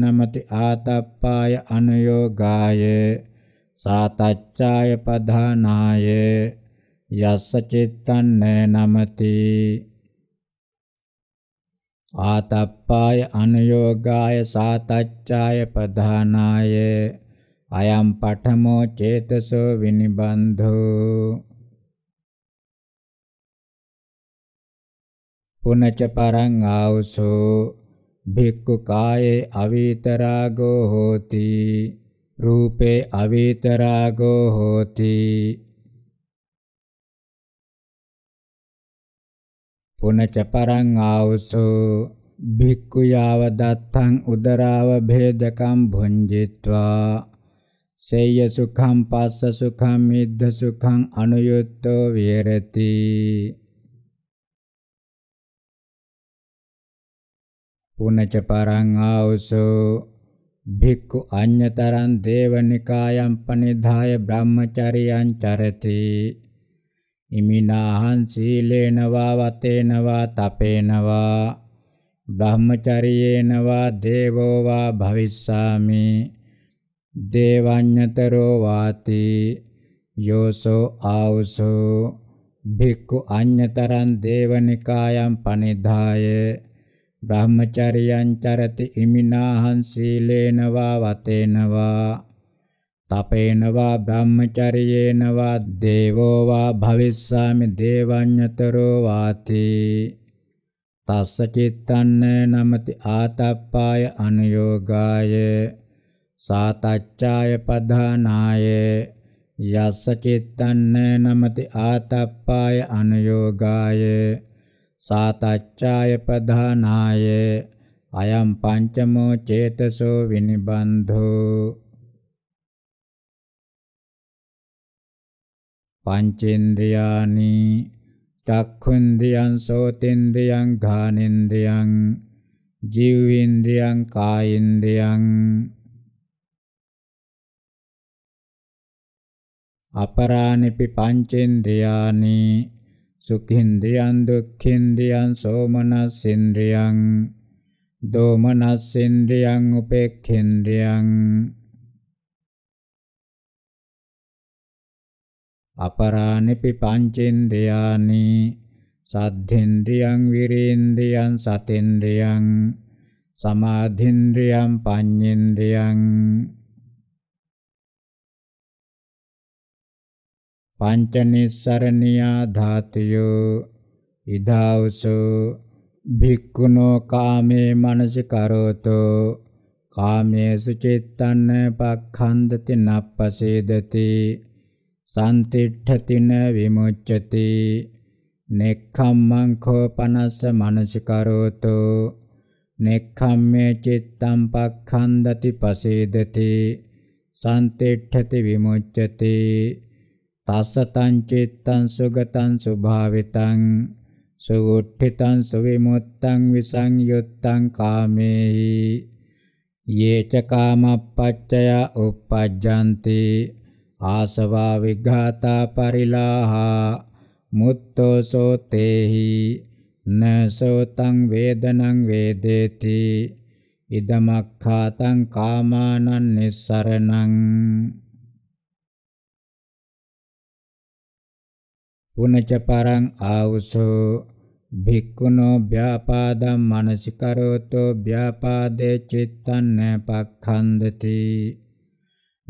නමති ආතප්පාය අනුയോഗාය සාතච්ඡාය පධානාය යස්ස චිත්තන්න නමති ආතප්පාය අනුയോഗාය සාතච්ඡාය පධානාය අයම් පඨමෝ චේතසෝ විනිබන්ධෝ පුනච පරං ආවසෝ භික්ඛු කායේ අවීතරාගෝ හෝති රූපේ අවීතරාගෝ හෝති පුනච පරං ආවසෝ භික්ඛු යාව දත්තං උදරාව භේදකම් භුඤ්ජිත්වා සේය සුඛං පස්ස සුඛං මිද්ද සුඛං අනුයුත්තෝ විහෙරති පුනච පරං ආවසෝ භික්ඛු අඤ්‍යතරං දේවනිකායම් පනිදාය බ්‍රහ්මචරියං චරති ඉමිනාහං සීලේන වා වතේන වා තපේන වා බ්‍රහ්මචරියේන වා දේවෝ වා භවිස්සාමි දේවඤ්ඤතරෝ වාති යෝසෝ ආවසෝ භික්ඛු අඤ්ඤතරං දේවනිකායම් පනිදාය බ්‍රහ්මචර්යං චරති ඉමිනාහං සීලේන වා වතේන වා තපේන වා බ්‍රහ්මචර්යේන වා දේවෝ වා භවිස්සාමි දේවඤ්ඤතරෝ වාති තස්ස චිත්තන්න නමති ආතප්පාය අනුയോഗාය සාතච්ඡාය පධානාය යස්ස චිත්තන්න නමති ආතප්පාය අනුയോഗාය සාතච්ඡාය පධානාය අයම් පංචමෝ චේතසෝ විනිබන්ධෝ පංචේන්ද්‍රයානි චක්ඛුන්ද්‍රියං සෝතේන්ද්‍රියං ඝානේන්ද්‍රියං ජීවේන්ද්‍රියං කායේන්ද්‍රියං අපරාණිපි පංචේන්ද්‍රයානි සුඛේන්ද්‍රයන් දුක්ඛේන්ද්‍රයන් සෝමනස්සේන්ද්‍රයන් දෝමනස්සේන්ද්‍රයන් උපේක්ඛේන්ද්‍රයන් අපරාණිපි පංචේන්ද්‍රයානි සද්ධේන්ද්‍රයන් විරේන්ද්‍රයන් සතේන්ද්‍රයන් සමාධින්ද්‍රයන් පඤ්ඤේන්ද්‍රයන් පංච නිස්සරණියා ධාතයෝ ඉදාවසෝ භික්ඛුනෝ කාමේ මනසිකරෝතෝ කාමේසු චිත්තං පක්ඛන්දති නප්පසේදති සම්තිඨතින විමුච්ඡති නෙක්ඛම්මං කෝපනස්ස මනසිකරෝතෝ නෙක්ඛම්මේ චිත්තං පක්ඛන්දති පසේදති සම්තිඨති විමුච්ඡති තස්සතං චිත්තං සුගතං සුභාවිතං සුවුට්ඨිතං සුවිමුත්තං විසංයුත්තං කාමේහි යේච කාමප්පච්චය uppajjanti ආසවා විඝාතා පරිලාහා මුත්තෝ සෝතේහි නසෝතං වේදනං වේදේති ඉදමක්ඛාතං කාමානං නිස්සරණං උනච පරං ආවුසෝ භික්ඛුනෝ ව්‍යාපාදං මනසිකරෝතෝ ව්‍යාපාදේ චිත්තං පක්ඛන්දති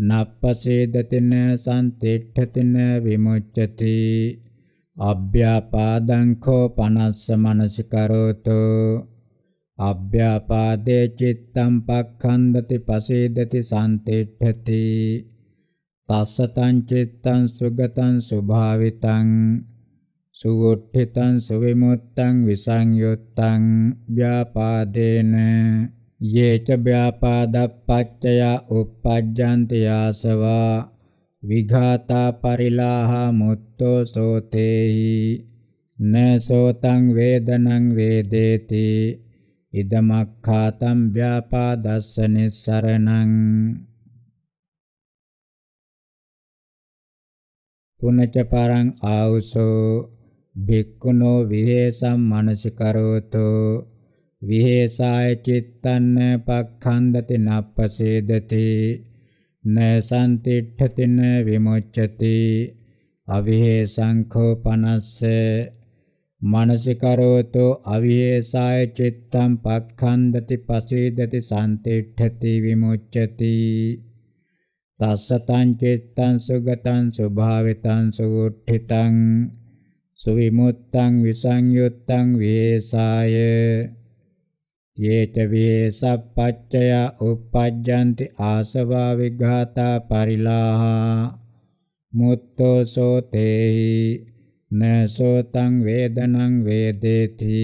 නප්පසේදතින සම්තිට්ඨතින විමුච්ඡති අභ්‍යාපාදං කෝ පනස්ස මනසිකරෝතෝ අභ්‍යාපාදේ චිත්තං පක්ඛන්දති පසේදති සම්තිට්ඨති තස්සතං චිත්තං සුගතං ස්වභාවිතං සුවොට්ඨිතං සවිමුත්තං විසංයුත්තං ව්‍යාපාදේන යේච ව්‍යාපාදප්පච්චය උප්පජ්ජන්ති ආසවා විඝාතා පරිලාහ මුත්තෝ සෝතේහි නසෝතං වේදනං වේදේති ඉදමක්ඛාතං ව්‍යාපාදස්ස නිස්සරණං පුනච පරං ආවුසෝ භික්ඛුනෝ විහෙසම් මනසිකරෝතෝ විහෙසාය චිත්තං පක්ඛන්දති නප්පසේදති නසන්තිඨති න විමුච්ඡති අවිහෙසංඛෝ පනස්ස මනසිකරෝතෝ අවිහෙසාය චිත්තං පක්ඛන්දති පසේදති සන්තිඨති විමුච්ඡති තස්සතං චෙත්තං සුගතං ස්වභාවිතං සුගුට්ඨිතං සුවිමුත්තං විසංයුත්තං වේසාය යේච වේසප්පච්චය උප්පජ්ජන්ති ආසවා විඝාතා පරිලාහා මුත්තෝ සෝතේහි නසෝතං වේදනං වේදේති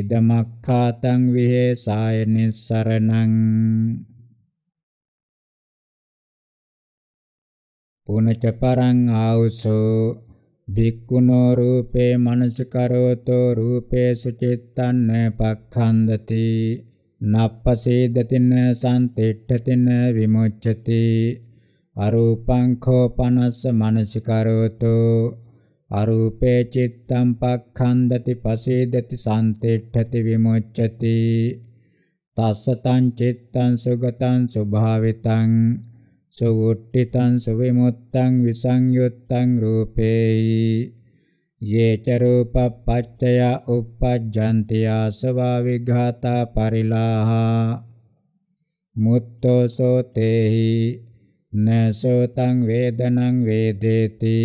ඉදමක්ඛාතං විහෙසාය නිස්සරණං පුනච පරං ආවුසෝ භික්ඛුනෝ රූපේ මනසකරෝතෝ රූපේසු චිත්තං පක්ඛන්දති නප්පසේදතින සම්තිට්ඨතින විමුච්ඡති අරූපං කෝ පනස්ස මනසකරෝතෝ අරූපේ චිත්තං පක්ඛන්දති පසේදති සම්තිට්ඨති විමුච්ඡති තස්සතං චිත්තං සුගතං ස්වභාවිතං සුවුට්ඨිතං සුවිමුත්තං විසංයුත්තං රූපේයි ये च रूपपच्चया उपपद्यन्ति आसवा विघाता परिलाः मुत्तोऽसो ते हि न सोतं वेदनं वेदेति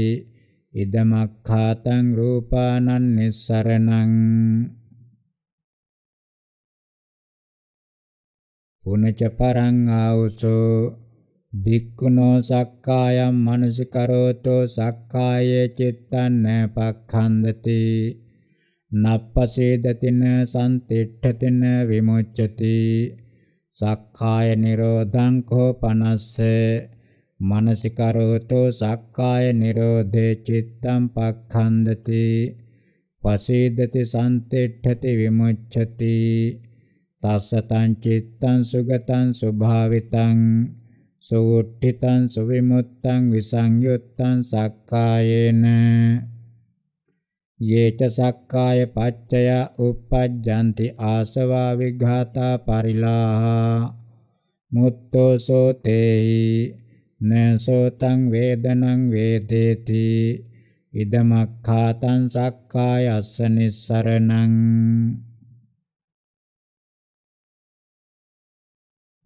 इदमख्यातं रूपानन्निःसरणं पुनश्च परं आउसो භික්ඛුනෝ සක්කායම් මනසිකරෝතෝ සක්කායේ චිත්තං නපක්ඛන්දති නප්පසේදතින සම්තිට්ඨතින විමුච්ඡති සක්කාය නිරෝධං කෝ පනස්ස මනසිකරෝතෝ සක්කාය නිරෝධේ චිත්තං පක්ඛන්දති පසේදති සම්තිට්ඨති විමුච්ඡති තස්සතං චිත්තං සුගතං ස්වභාවිතං සෝට්ඨිතං සවිමුත්තං විසංයුත්තං සක්කායේන යේච සක්කාය පච්චය uppajjanti ආසවා විඝාතා පරිලාහ මුත්තෝ සෝතේහි නසෝතං වේදනං වේදේති ඉදමක්ඛාතං සක්කායස්ස නිස්සරණං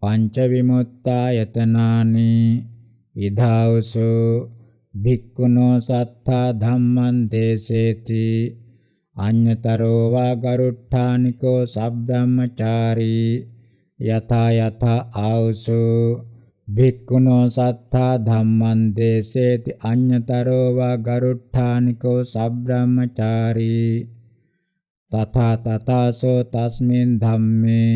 පංච විමුක්තායතනානි ඉදාවසෝ භික්ඛුනෝ සත්තා ධම්මං දේසේති අඤ්‍යතරෝ වා ගරුට්ඨානිකෝ සබ්‍රාහ්මචාරී යථා යථා ආවසෝ භික්ඛුනෝ සත්තා ධම්මං දේසේති අඤ්‍යතරෝ වා ගරුට්ඨානිකෝ සබ්‍රාහ්මචාරී තථා තථාසෝ තස්මින් ධම්මේ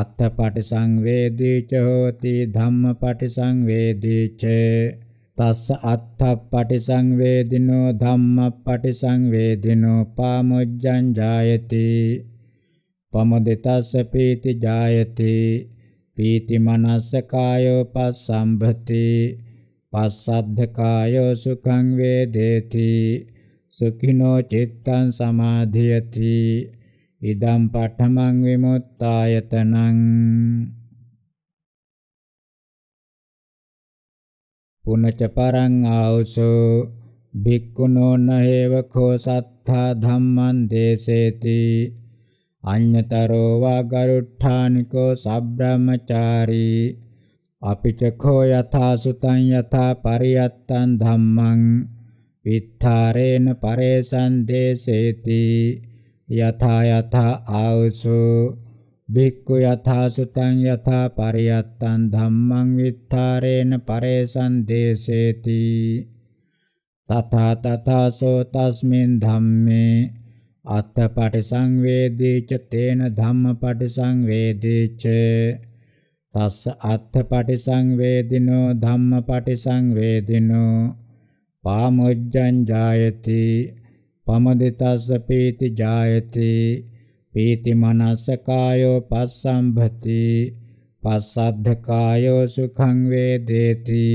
අත්ථ පටිසංවේදී ච හෝති ධම්ම පටිසංවේදී ච තස්ස අත්ථ පටිසංවේදිනෝ ධම්ම පටිසංවේදිනෝ පාමුජ්ජං ජායති පමුදිතස්ස පීති ජායති පීති මනස්ස කායෝ පස්සම්භති පස්සද්ධ කායෝ සුඛං වේදේති සුඛිනෝ චිත්තං සමාධියති ඉදම් පඨමං විමුක්තායතනං පුනච පරං ආවසෝ භික්ඛුනෝ නහේව කෝ සත්තා ධම්මං දේසේති අඤ්‍යතරෝ වා ගරුට්ඨානිකෝ සබ්‍රාහ්මචාරී අපිචඛෝ යථා සුතං යථා පරියත්තං ධම්මං විත්තරේන පරේසං දේසේති යථා යථා ආවසු භික්ඛු යථා සුතං යථා පරියත්තං ධම්මං විත්තරේන පරේසං දේසේති තථා තථාසෝ තස්මින් ධම්මේ අත්ථපටි සංවේදීච තේන ධම්මපටි සංවේදීච තස්ස අත්ථපටි සංවේදිනෝ ධම්මපටි සංවේදිනෝ පාමුජ්ජං ජායති පමදිතස්ස පීති ජායති පීති මනස්ස කායෝ පස්සම්භති පස්සද්ධ කායෝ සුඛං වේදේති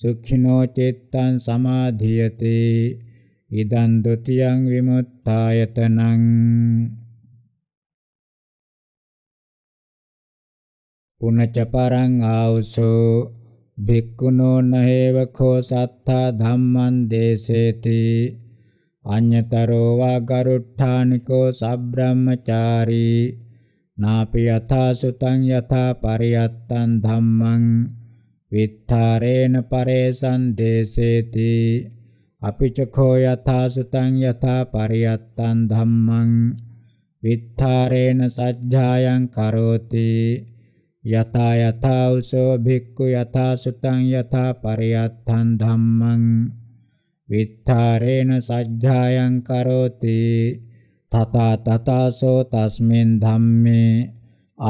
සුඛිනෝ චිත්තං සමාධියති ඉදං ဒ ුතියං විමුත්තායතනං පුනච පරං ආවසෝ භික්ඛුනෝ නහේව කෝ සත්තා ධම්මං දේසේති අඤ්‍යතරෝ වා ගරුට්ඨානිකෝ සබ්‍රාහ්මචාරී නාපි යථා සුතං යථා පරියත්තං ධම්මං විත්තරේන පරේසං දේසේති අපිචඛෝ යථා සුතං යථා පරියත්තං ධම්මං විත්තරේන සජ්ජායං කරෝති යථා යථා උසෝ භික්ඛු යථා සුතං යථා පරියත්තං ධම්මං විත්තරේන සජ්ජායං කරෝති තතා තතසෝ තස්මින් ධම්මේ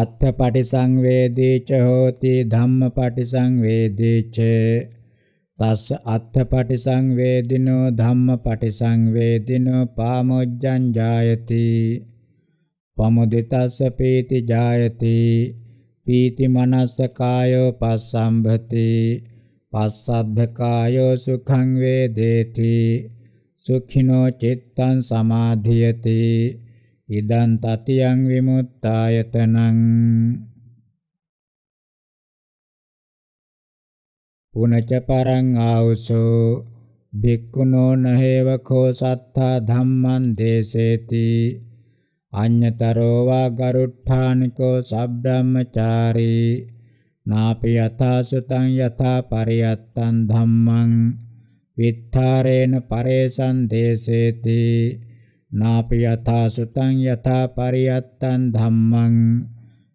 අත්ථ පටිසංවේදී ච හෝති ධම්ම පටිසංවේදී ච තස් අත්ථ පටිසංවේදිනෝ ධම්ම පටිසංවේදිනෝ පාමොජ්ජං ජායති පමුදිතස්ස පීති ජායති පීති මනස්ස කායෝ පස්සම්භති පස්සද්ධකායෝ සුඛං වේදේති සුඛිනෝ චිත්තං සමාධියති ඉදං තතියං විමුක්තායතනං පුනච පරං ආවසෝ භික්ඛුනෝ නහේව කෝ සත්තා ධම්මං දේසේති අඤ්‍යතරෝ වා ගරුට්ඨානිකෝ සබ්‍රාහ්මචාරී නාපි යථා සුතං යථා පරියත්තං ධම්මං විත්තරේන පරේසං දේසේති නාපි යථා සුතං යථා පරියත්තං ධම්මං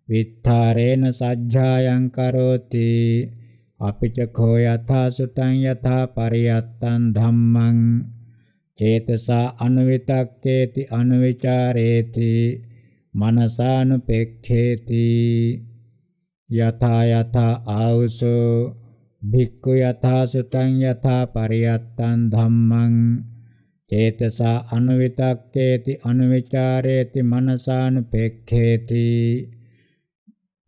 විත්තරේන සජ්ජායං කරෝති අපිච කෝ යථා සුතං යථා පරියත්තං ධම්මං චේතසා අනුවිතක්කේති අනුවිචාරේති මනසානුපෙක්ඛේති යථා යථා ආවසෝ භික්ඛු යථා සුතං යථා පරියත්තං ධම්මං චේතසා අනුවිතක්කේති අනුවිචාරේති මනසානුපෙක්ඛේති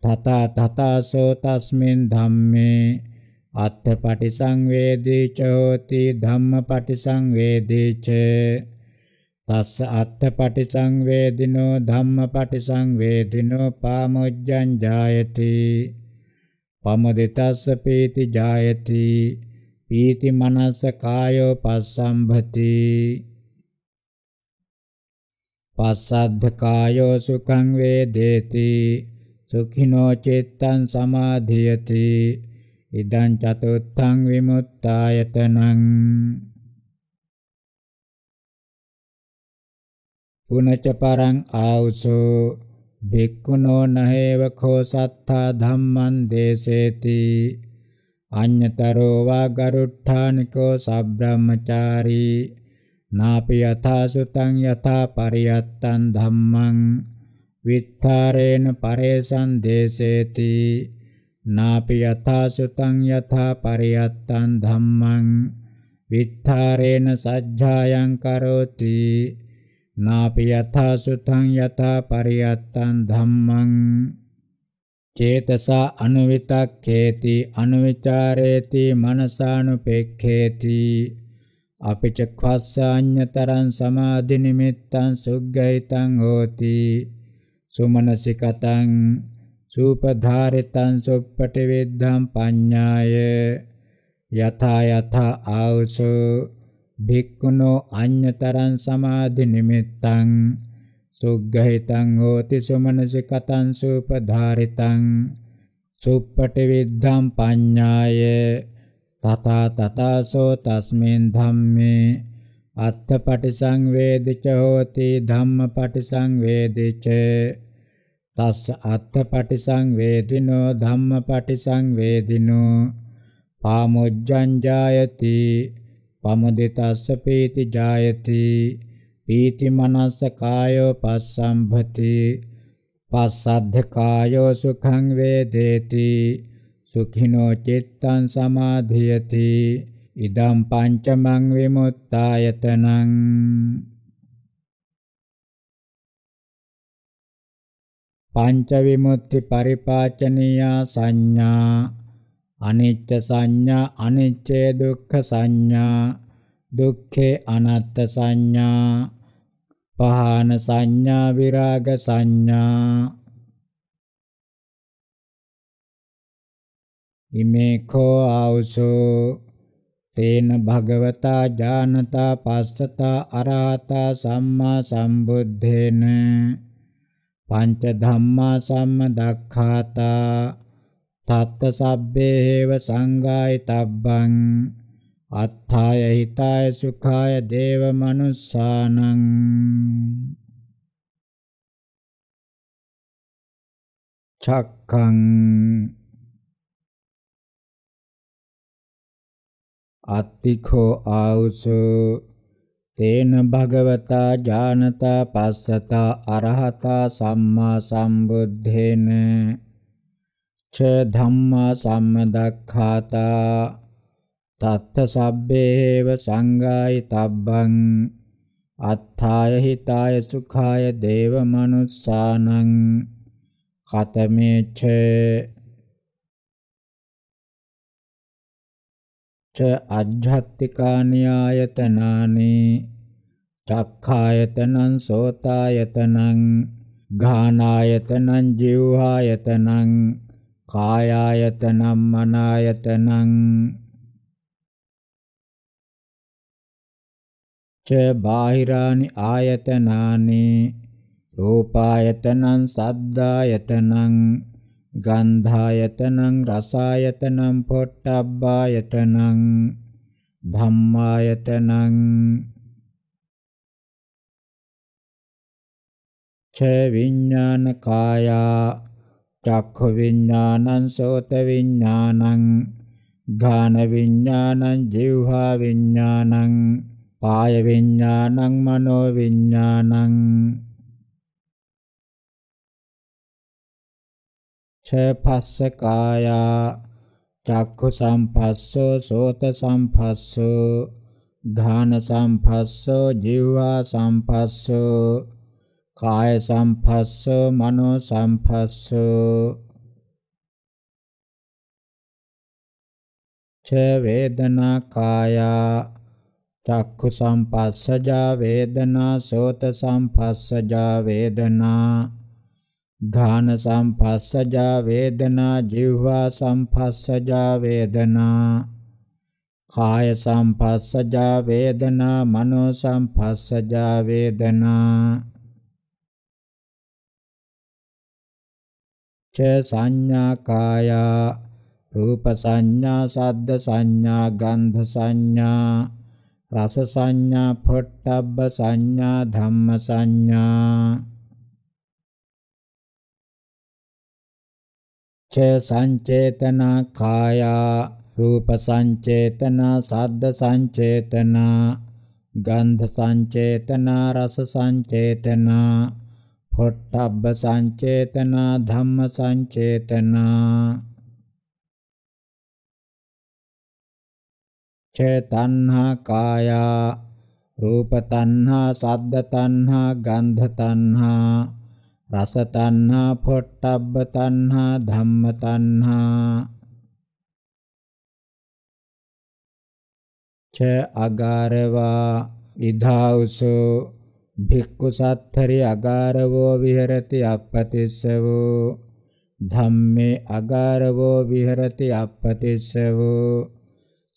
තතා තතාසෝ තස්මින් ධම්මේ අත්ථ පටිසංවේදී ච හෝති ධම්ම පටිසංවේදී ච තස්ස අත්තපටි සංවේදිනෝ ධම්මපටි සංවේදිනෝ පාමුජ්ජං ජායති පමදිතස්ස පීති ජායති පීති මනස්ස කායෝ පස්සම්භති පස්සද්ධ කායෝ සුඛං වේදේති සුඛිනෝ චිත්තං සමාධියති ඉදං චතුත්ථං විමුක්තායතනං පුනච පරං ආවුසෝ භික්ඛුනෝ නහේව කෝසත්තා ධම්මං දේසේති අඤ්‍යතරෝ වා ගරුට්ඨානිකෝ සබ්‍රාහ්මචාරී නාපි යථා සුතං යථා පරියත්තං ධම්මං විත්තරේන පරේසං දේසේති නාපි යථා සුතං යථා පරියත්තං ධම්මං විත්තරේන සජ්ජායං කරෝති නාපි යථා සුතං යථා පරියත්තං ධම්මං චේතසා අනුවිතක්ඛේති අනුවිචාරේති මනසානුපෙක්ඛේති අපිචක්ඛස්සාඤ්ඤතරං සමාධි නිමිත්තං සුග්ගයිතං හෝති සුමනසිකතං සූපධාරිතං සුප්පටිවිද්ධං පඤ්ඤාය යථා යථා ආවසෝ භික්ඛුනෝ අඤ්ඤතරං සමාධි නිමිත්තං සුග්ගහිතං හෝති සුමනසිකතං සූපධාරිතං සුප්පටි විද්ධම් පඤ්ඤාය තථා තථාසෝ තස්මින් ධම්මේ අත්ථපටි සංවේදිච හෝති ධම්මපටි සංවේදිච තස් අත්ථපටි සංවේදිනෝ ධම්මපටි සංවේදිනෝ පාමුජ්ජං ජායති පමුදිතස්ස පීති ජායති පීති මනස්ස කායෝ පස්සම්භති පස්සද්ධ කායෝ සුඛං වේදේති සුඛිනෝ චිත්තං සමාධියති ඉදම් පංචමං විමුක්තායතනං පංච විමුක්ති පරිපාචනීය සංඥා අනිච්ච සංඥා අනිච්චේ දුක්ඛ සංඥා දුක්ඛේ අනාත්ත සංඥා පහන සංඥා විරාග සංඥා ඉමේ කෝ ආවසෝ තේන භගවතා ඥානතා පස්සතා අරහතා සම්මා සම්බුद्धේන පංච ධම්මා සම්මදක්ඛාතා තත්ත සබ්බේ හේව සංගායිතබ්බං අත්ථාය හිතාය සුඛාය දේව මනුස්සානං චක්ඛං අත්තිඛෝ ආවුසෝ තේන භගවතා ඥානතා පස්සතා අරහතා සම්මා සම්බුද්ධේන ච ධම්මා සම්මදක්ඛාතා තත්ත සබ්බේව සංගායි තබ්බං අත්ථාය හිතාය සුඛාය දේව මනුස්සානං කතමේ ච ච අජ්ජත්තිකා න්‍යායතනානි චක්ඛායතනං සෝතායතනං ඝානායතනං ජීවහායතනං කායායතනම් මනායතනං ච බාහිරානි ආයතනානි රූපායතනං සද්දායතනං ගන්ධායතනං රසායතනං පොට්ටබ්බායතනං ධම්මායතනං ච විඥාන කායා චක්ඛ විඥානං සෝත විඥානං ඝාන විඥානං ජීවහා විඥානං කාය විඥානං මනෝ විඥානං චපස්ස කායා චක්ඛු සම්පස්සෝ සෝත සම්පස්සෝ ඝාන සම්පස්සෝ ජීවහා සම්පස්සෝ කාය සංපස්සෝ මනෝ සංපස්සෝ ච වේදනා කායා චක්ඛු සංපස්සජා වේදනා සෝත සංපස්සජා වේදනා ඝාන සංපස්සජා වේදනා ජීවා සංපස්සජා වේදනා කාය සංපස්සජා වේදනා මනෝ සංපස්සජා වේදනා ච සංඥා කායා රූප සංඥා සද්ද සංඥා ගන්ධ සංඥා රස සංඥා පොට්ටබ්බ සංඥා ධම්ම සංඥා ච සංචේතන කායා රූප සංචේතන සද්ද සංචේතන ගන්ධ සංචේතන රස සංචේතන පොට්ටබ්බ සංචේතනා ධම්ම සංචේතනා චේතන්හා කායා රූප තණ්හා සද්ද තණ්හා ගන්ධ තණ්හා රස තණ්හා පොට්ටබ්බ තණ්හා ධම්ම තණ්හා ච අගාරවා විධාවසෝ භික්ඛු සත්තරි අගාරවෝ විහෙරති අප්පතිස්ස වූ ධම්මේ අගාරවෝ විහෙරති අප්පතිස්ස වූ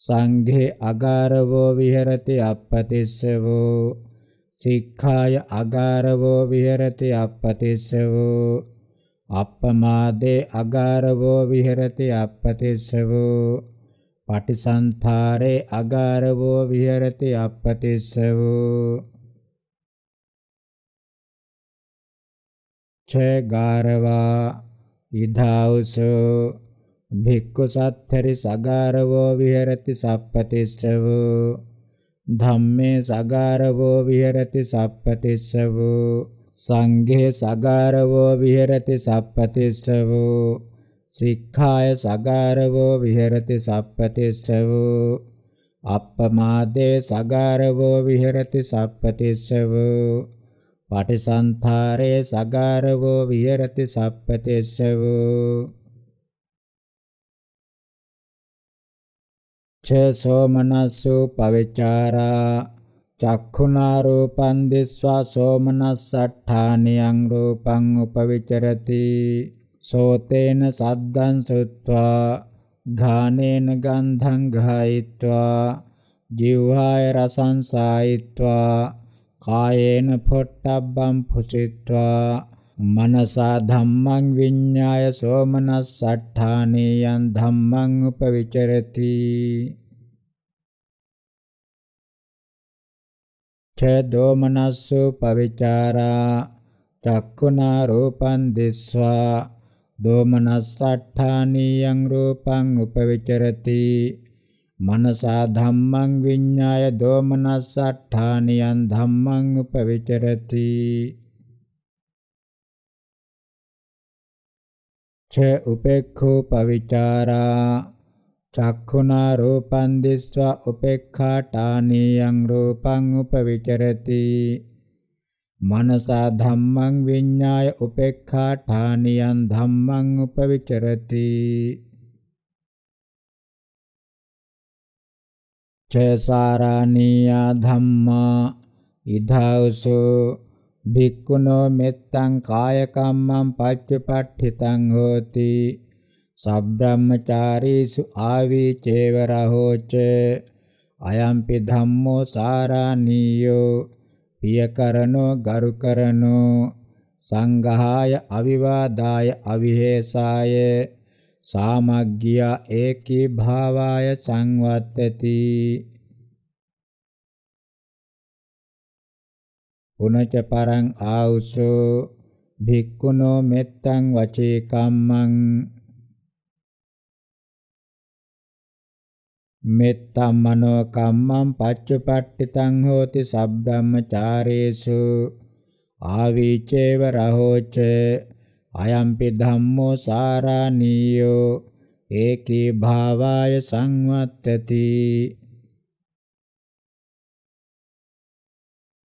සංඝේ අගාරවෝ විහෙරති අප්පතිස්ස වූ සික්ඛාය අගාරවෝ විහෙරති අප්පතිස්ස වූ අප්පමාදේ අගාරවෝ විහෙරති අප්පතිස්ස වූ පටිසන්තරේ අගාරවෝ විහෙරති අප්පතිස්ස වූ ච ගාරවා ඉදාවසු භික්ඛු සත්තරි සගාරවෝ විහෙරති සප්පතිස්සව ධම්මේ සගාරවෝ විහෙරති සප්පතිස්සව සංඝේ සගාරවෝ විහෙරති සප්පතිස්සව සික්ඛාය සගාරවෝ විහෙරති සප්පතිස්සව අප්පමාදේ සගාරවෝ විහෙරති සප්පතිස්සව පටිසන්තරේ සගාරවෝ විහෙරති සප්පතිස්සවෝ චේසෝ මනස්සු පවිචාරා චක්ඛුනා රූපං දිස්වා සෝමනස්සට්ඨානියං රූපං උපවිචරති සෝතේන සද්දං සුත්වා ඝානේන ගන්ධං ගායිत्वा ජීවහාය රසං සායිत्वा කායේන පොට්ටබ්බම් පුසිට්වා මනසා ධම්මං විඤ්ඤාය සෝමනස්සට්ඨානේයං ධම්මං උපවිචරති ඡේදෝ මනස්සු පවිචාරා චක්ඛුනා රූපං දිස්වා දෝමනස්සට්ඨානේයං රූපං උපවිචරති මනසා ධම්මං විඤ්ඤාය දෝමනස්සට්ඨානියන් ධම්මං උපවිචරති ච උපේක්ඛෝ පවිචාරා චක්ඛුනා රූපං දිස්වා උපේක්ඛාඨානියං රූපං උපවිචරති මනසා ධම්මං විඤ්ඤාය උපේක්ඛාඨානියං ධම්මං උපවිචරති චේසාරාණීයා ධම්මා ඉදහවසු භික්ඛුනෝ මෙත්තං කාය කම්මං පච්චපට්ඨිතං හෝති සබ්‍රාහ්මචාරීසු ආවී චේව රහෝච අයම්පි ධම්මෝ සාරාණීයෝ පියකරණෝ ගරුකරණෝ සංඝාය අවිවාදාය අවිහෙසාය සාමග්ගියා ඒකී භාවාය සංවත්තති පුනච පරං ආවුසෝ භික්ඛුනෝ මෙත්තං වචේ කම්මං මෙත්තම් මනෝ කම්මං පච්චපට්ඨිතං හෝති සබ්බ්‍රාහ්මචාරේසු ආවිචේව රහෝච අයම්පි ධම්මෝ සාරාණීයෝ ඒකී භාවාය සංවත්තති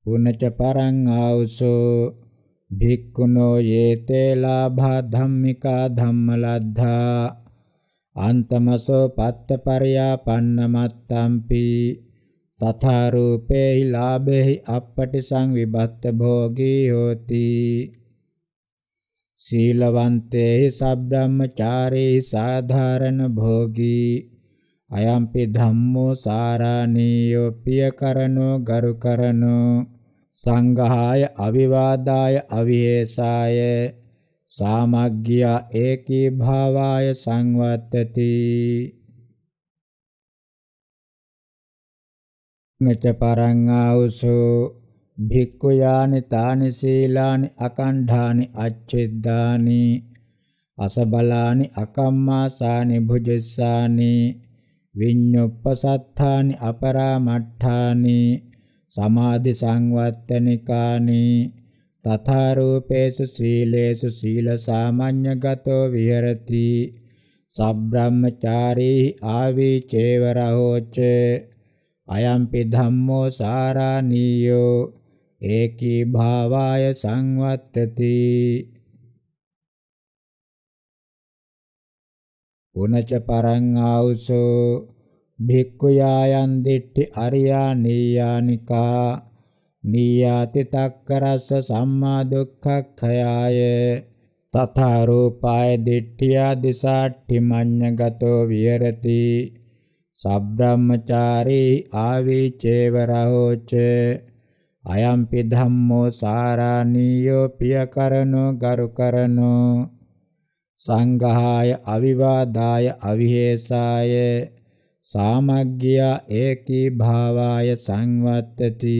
පුනච පරං ආවුසෝ භික්ඛුනෝ යේතේ ලාභා ධම්මිකා ධම්මලද්ධා අන්තමසෝ පත්ත පරියාපන්නමත්තම්පි තථා රූපේහි ලාභේහි අපපටි සංවිබත්ත භෝගී හෝති සීලවන්තේ සබ්‍රාහ්මචාරේ සාධාරණ භෝගී අයම්පි ධම්මෝ සාරාණීයෝ පියකරණෝ ගරුකරණෝ සංඝාය අවිවාදාය අවිහෙසාය සාමග්ගියා ඒකී භාවාය සංවත්තති මෙච පරං ආවුසෝ භික්ඛු යානි තානි සීලානි අකණ්ඩානි අච්ඡෙද්දානි අසබලානි අකම්මාසානි භුජස්සානි විඤ්ඤුප්පසත්තානි අපරාමට්ඨානි සමාධි සංවත්තනිකානි තථා රූපේසු සීලේසු සීල සාමාඤ්ඤ ගතෝ විහෙරති සබ්‍රාහ්මචාරී ආවී චේවරහෝච අයම්පි ධම්මෝ සාරාණීයෝ भावाय संवर्तति पुनच परंगाउसो आउसो भिक्खुयायन् दिट्ठि अर्या नीयानिका नीयाति तक्करस्य सम्मा दुःखक्षयाय तथा रूपाय दिट्ठिया दिशाठिमन्यगतो विहरति सब्रह्मचारी आवी चेवरहोचे අයම්පි ධම්මෝ සාරාණීයෝ පියකරණෝ ගරුකරණෝ සංඝාය අවිවාදාය අවිහෙසාය සාමග්ගියා ඒකී භාවාය සංවත්තති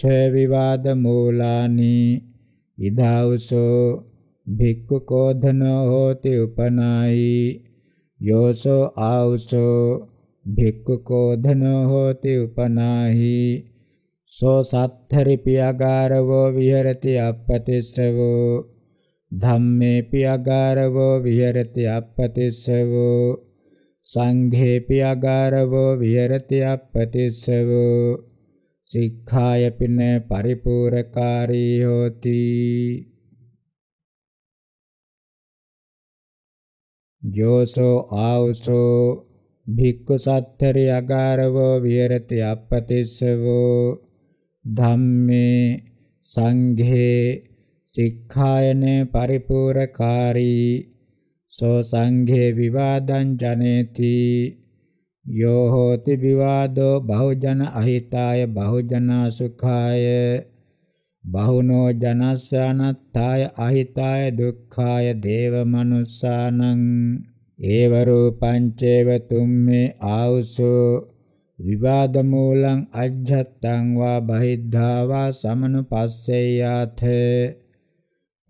ඡේ විවාද මූලානි ඉදාවසෝ භික්ඛු කෝධනෝ හෝති උපනායි යෝසෝ ආවසෝ भिक्कु को धन होति उपनाही सो सत्थरी सात्थरिपि वो विहरति अपतिस्सवो धम्मेऽपि वो विहरति अपतिस्सवो सङ्घेऽपि वो विहरति अपतिस्सवो शिक्षायपि न परिपूरकारी होति जोसो आवसो භික්ඛු සත්තර යගාරවෝ විහෙරති අපපතිස්සවෝ ධම්මේ සංඝේ සික්ඛායනේ පරිපූර්ණකාරී සෝ සංඝේ විවාදං ජනේති යෝ හෝති විවාදෝ බහුජන අහිතාය බහුජනා සුඛාය බහුනෝ ජනස්සනත්තාය අහිතාය දුක්ඛාය දේව මනුස්සානං ඒව රූපං චේව තුම්මේ ආවුසෝ විවාද මූලං අජ්ජත්තං වා බහිද්ධා වා සමනුපස්සෙය්‍යාත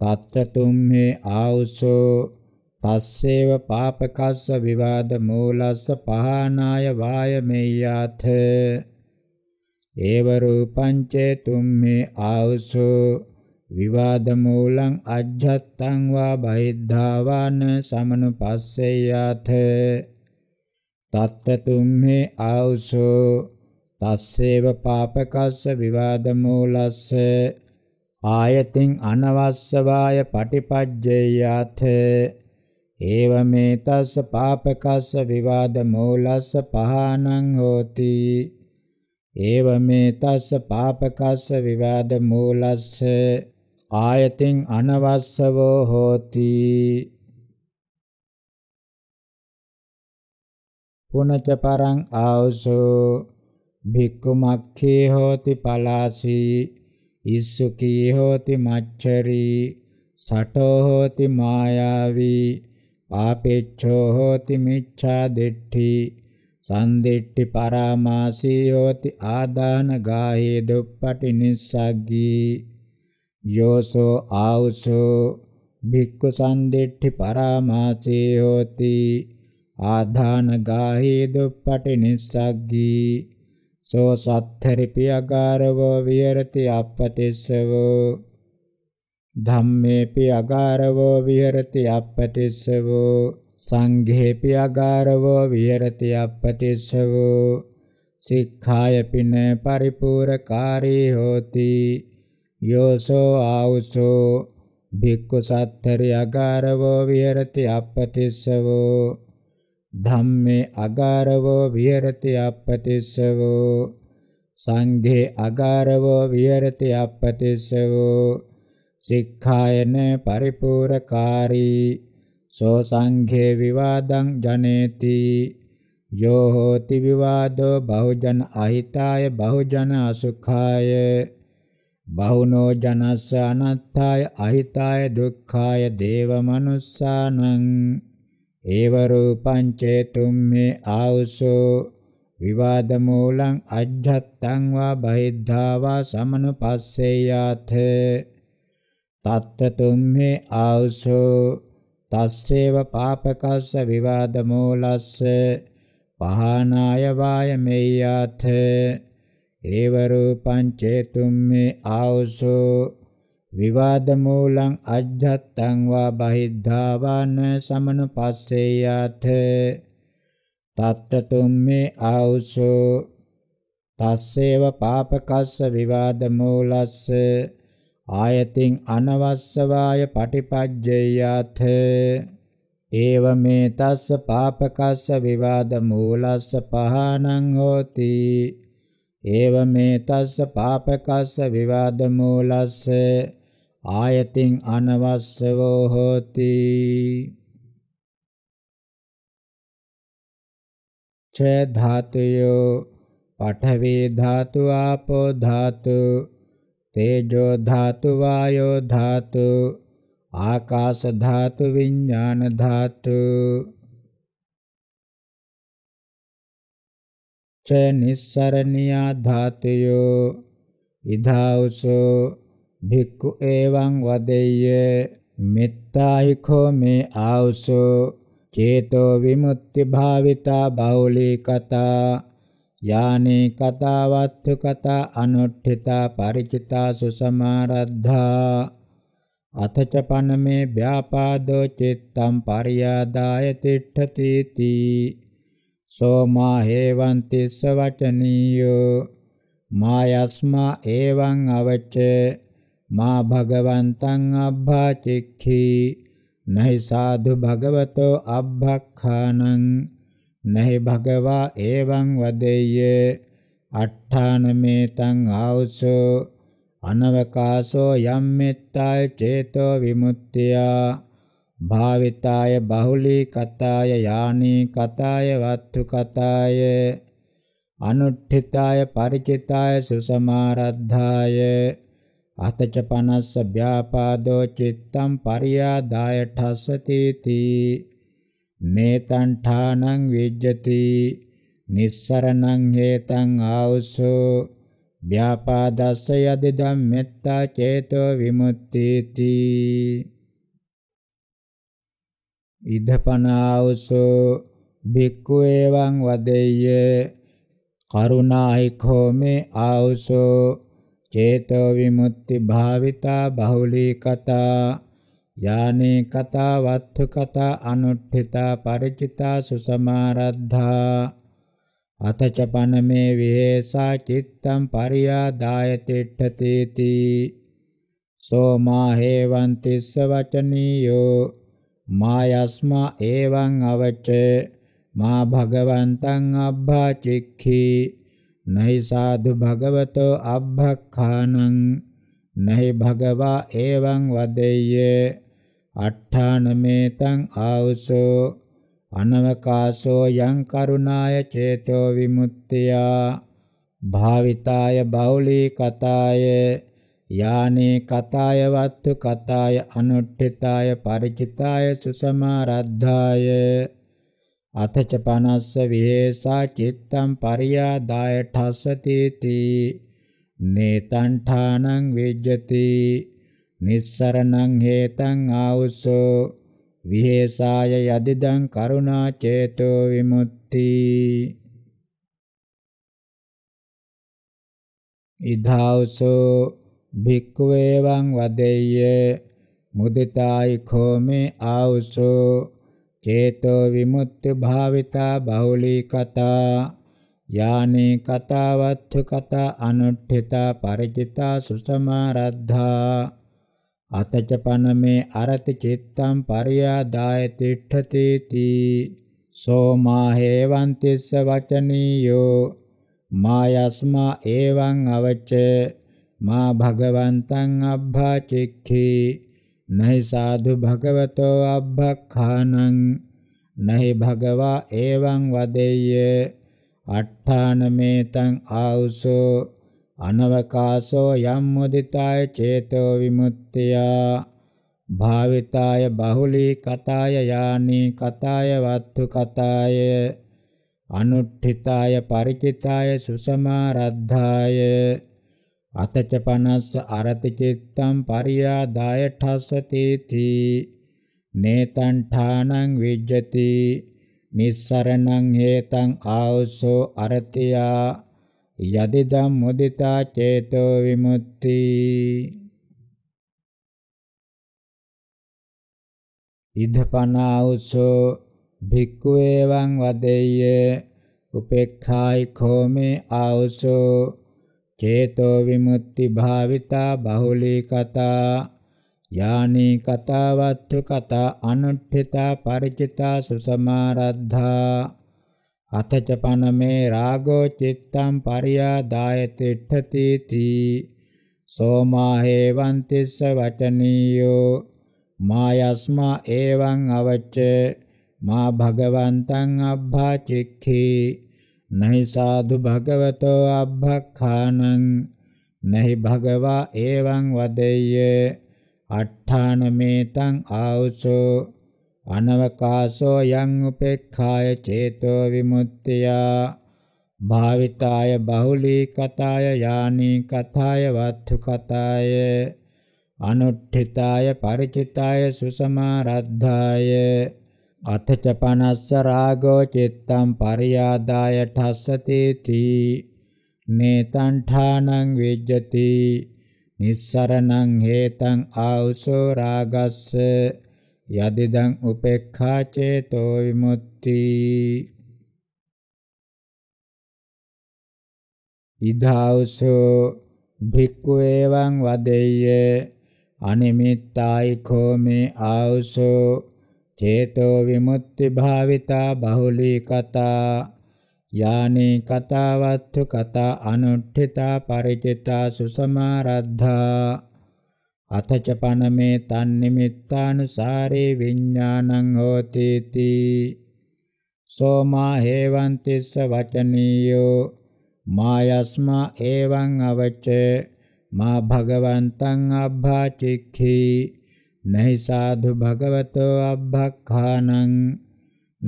තත්ත තුම්මේ ආවුසෝ තස්සේව පාපකස්ස විවාද මූලස්ස පහනාය වායමෙය්‍යාත ඒව රූපං චේ තුම්මේ ආවුසෝ විවාද මූලං අජ්ජත්තං වා බහිද්ධාවාන සමනුපස්සෙය්‍යාත තත්ත්තුම්හි ආවුසෝ තස්සේව පාපකස්ස විවාද මූලස්ස ආයතින් අනවස්සවාය පටිපජ්ජේයාත ඒවමේ තස්ස පාපකස්ස විවාද මූලස්ස පහානං හෝති ඒවමේ තස්ස පාපකස්ස විවාද මූලස්ස ආයතින් අනවස්සවෝ හෝති පුනච පරං ආවසෝ භික්ඛු මක්ඛේ හෝති පලාසී ඉස්සුකී හෝති මච්චරී සටෝ හෝති මායාවී පාපෙච්ඡෝ හෝති මිච්ඡා දිට්ඨි සන්දිට්ඨි පරාමාසී හෝති ආදාන ගාහේ දුප්පටි නිස්සග්ගී योसो आउसो भिक्खु संदिठि परामासी होती आधान गाही दुपटि निस्सग्गी सो सत्थरिपि अगारवो विहरति अपतिस्सवो धम्मेपि अगारवो विहरति अपतिस्सवो සංඝේපි අගාරවෝ විහෙරති අපපතිස්සවෝ සික්ඛායපින පරිපූර්ණකාරී होती යෝසෝ ආවුසෝ භික්ඛු සත්තරි අගාරවෝ විහෙරති අපපතිස්සවෝ ධම්මේ අගාරවෝ විහෙරති අපපතිස්සවෝ සංඝේ අගාරවෝ විහෙරති අපපතිස්සවෝ සික්ඛායන පරිපූර්ණකාරී සෝ සංඝේ විවාදං ජනේති යෝ හෝති විවාදෝ බහුජන අහිතාය බහුජන අසුඛාය බහුනෝ ජනස්ස අනත්තාය අහිතාය දුක්ඛාය දේව මනුස්සානං ඒව රූපං චේතුම් මේ ආවසෝ විවාද මූලං අජ්ජත්තං වා බහිද්ධා වා සමනුපස්සේ යාත තත්තතුම් මේ ආවසෝ තස්සේව පාපකස්ස විවාද මූලස්ස පහනාය වාය මෙයාතේ ඒව රූපං චේතුම්මේ ආවසෝ විවාද මූලං අජ්ජත්තං වා බහිද්ධාවන සමනුපස්සේ යත තත්තතුම්මේ ආවසෝ තස්සේව පාපකස්ස විවාද මූලස්ස ආයතින් අනවස්සවාය පටිපජ්ජයාත ඒව මේ තස්ස පාපකස්ස විවාද මූලස්ස පහනං හෝති ඒව මේ තස්ස පාපකස්ස විවාද මූලස්ස ආයතින් අනවස්සවෝ හෝති ච ධාතුයෝ පඨවි ධාතු ආපෝ ධාතු තේජෝ ධාතු වායෝ ධාතු ආකාශ ධාතු විඥාන ධාතු ච නිස්සරණියා ධාතයෝ ඉදාවසෝ භික්ඛු එවං වදෙය්‍ය මෙත්තායිඛෝ මේ ආවසෝ චේතෝ විමුක්ති භාවිතා බෞලී කතා යානේ කතාවත්ථ කතා අනුට්ඨිතා ಪರಿචිතා සුසමාරද්ධා අතච පනමේ ව්‍යාපාදෝ චිත්තම් පරියාදාය තිට්ඨති තී සෝමා හේවන්තිස්ස වචනීයෝ මායස්මා එවං අවච මා භගවන්තං අබ්භාචික්ඛි නහි සාදු භගවතෝ අබ්භක්ඛානං නහි භගවා එවං වදෙය්‍ය අට්ඨානමේතං ආවසෝ අනවකාසෝ යම්මෙත්තාය චේතෝ විමුක්තියා භාවිතාය බහුලී කතාය යානී කතාය වත්තු කතාය අනුට්ඨිතාය ಪರಿචිතාය සුසමාරද්ධාය අතච පනස්ස ව්‍යාපාදෝ චිත්තම් පරියාදාය ඨස්සති තී නේතං ඨානං විජ්ජති නිස්සරණං හේතං ආවසෝ ව්‍යාපාදස්ස යදි ධම්මෙත්තා චේතෝ විමුක්ති තී ඉද්ධපනාවසෝ භික්ඛු එවං වදෙය්‍ය කරුණායිකෝ මේ ආවසෝ චේතෝ විමුක්ති භාවිතා බහුලී කතා යානේ කතා වත්ථ කතා අනුට්ඨිතා ಪರಿචිතා සුසමාරද්ධා අතච පනමේ විහෙසා චිත්තම් පරියාදාය තිට්ඨතේති සෝමා හේවන්තිස්ස වචනියෝ මායස්මා එවං අවච මා භගවන්තං අබ්භාචික්ඛි නහි සාදු භගවතෝ අබ්භක්ඛානං නහි භගවා එවං වදෙය්‍ය අට්ඨානමේතං ආවසෝ අනවකාසෝ යං කරුණාය චේතෝ විමුක්තියා භාවිතාය බෞලී කතායේ යානේ කතාය වත්තු කතාය අනුට්ඨිතාය ಪರಿචිතාය සුසමාරද්ධාය අතච පනස්ස විහෙසා චිත්තම් පරියාදාය ඨස්සති තී නේතං ඨානං විජ්ජති නිස්සරණං හේතං ආවුසෝ විහෙසාය යදිදං කරුණා චේතෝ විමුක්ති ඉධාවුසෝ භික්ඛවේවං වදෙය්‍ය මුදිතායි khome ආවසෝ චේතෝ විමුක්ති භාවිතා බහුලී කතා යානේ කතාවත්ථ කතා අනුට්ඨිතා පරිචිතා සුසමාරද්ධා අතච පනමේ අරති චිත්තං පරියාදාය තිට්ඨති තී සෝමා හේවන්තිස්ස වචනීයෝ මායස්මා එවං අවචේ මා භගවන්තං අබ්භාචික්ඛි නහි සාදු භගවතෝ අබ්භක්ඛානං නහි භගවා එවං වදෙය්‍ය අට්ඨානමේතං ආවුසෝ අනවකාසෝ යම් මුදිතාය චේතෝ විමුක්තියා භාවිතාය බහුලී කතාය යානී කතාය වත්තු කතාය අනුට්ඨිතාය ಪರಿචිතාය සුසමාරද්ධාය අතච පනස්ස අරති චිත්තම් පරියාදාය ඨස්සති තී නේතං ඨානං විජ්ජති නිස්සරණං හේතං ආවසෝ අරතියා යදිදම් මුදිතා චේතෝ විමුක්ති ඉදපනාවසෝ භික්ඛු එවං වදෙය්‍ය උපේක්ඛායි කෝමේ ආවසෝ චේතෝ විමුක්ති භාවිතා බහුලී කතා යානී කතාවත්තු කතා අනුත්ථිතා ಪರಿචිතා සුසමාරද්ධා අතච පනමේ රාගෝ චිත්තං පරියාදාය තිට්ඨති තී සෝමා හේවන්තිස්ස වචනීයෝ මායස්මා එවං අවච්ච මා භගවන්තං අබ්භාචික්ඛී නහි සාදු භගවතෝ අබ්බක්ඛානං නහි භගවා එවං වදෙය්‍ය අට්ඨානමේතං ආවසෝ අනවකාසෝ යං උපේක්ඛාය චේතෝ විමුක්තියා භාවිතාය බහුලී කතාය යානී කතාය වත්තු කතාය අනුට්ඨිතාය ಪರಿචිතාය සුසමාරද්ධාය අතච පනස්ස රාගෝ චිත්තම් පරියාදාය ඨස්සති තී නේතං ඨානං විජ්ජති නිස්සරණං හේතං ආවසෝ රාගස්ස යදිදං උපේක්ඛා චේතෝ විමුක්ති ඉදාවසෝ භික්ඛු එවං වදෙය්‍ය අනිමිත්තායි කෝමේ ආවසෝ චේතෝ විමුක්ති භාවිතා බහුලී කතා යානේ කතාවත්තු කතා අනුට්ඨිතා ಪರಿචිතා සුසමාරද්ධා අතච පනමේ තන් නිමිත්තානුසාරේ විඥානං හෝති තී සෝමා හේවන්තිස්ස වචනීයෝ මායස්මා එවං අවචේ මා භගවන්තං අබ්භාචික්ඛී नहि साधु भगवतो अभ्भक्खानं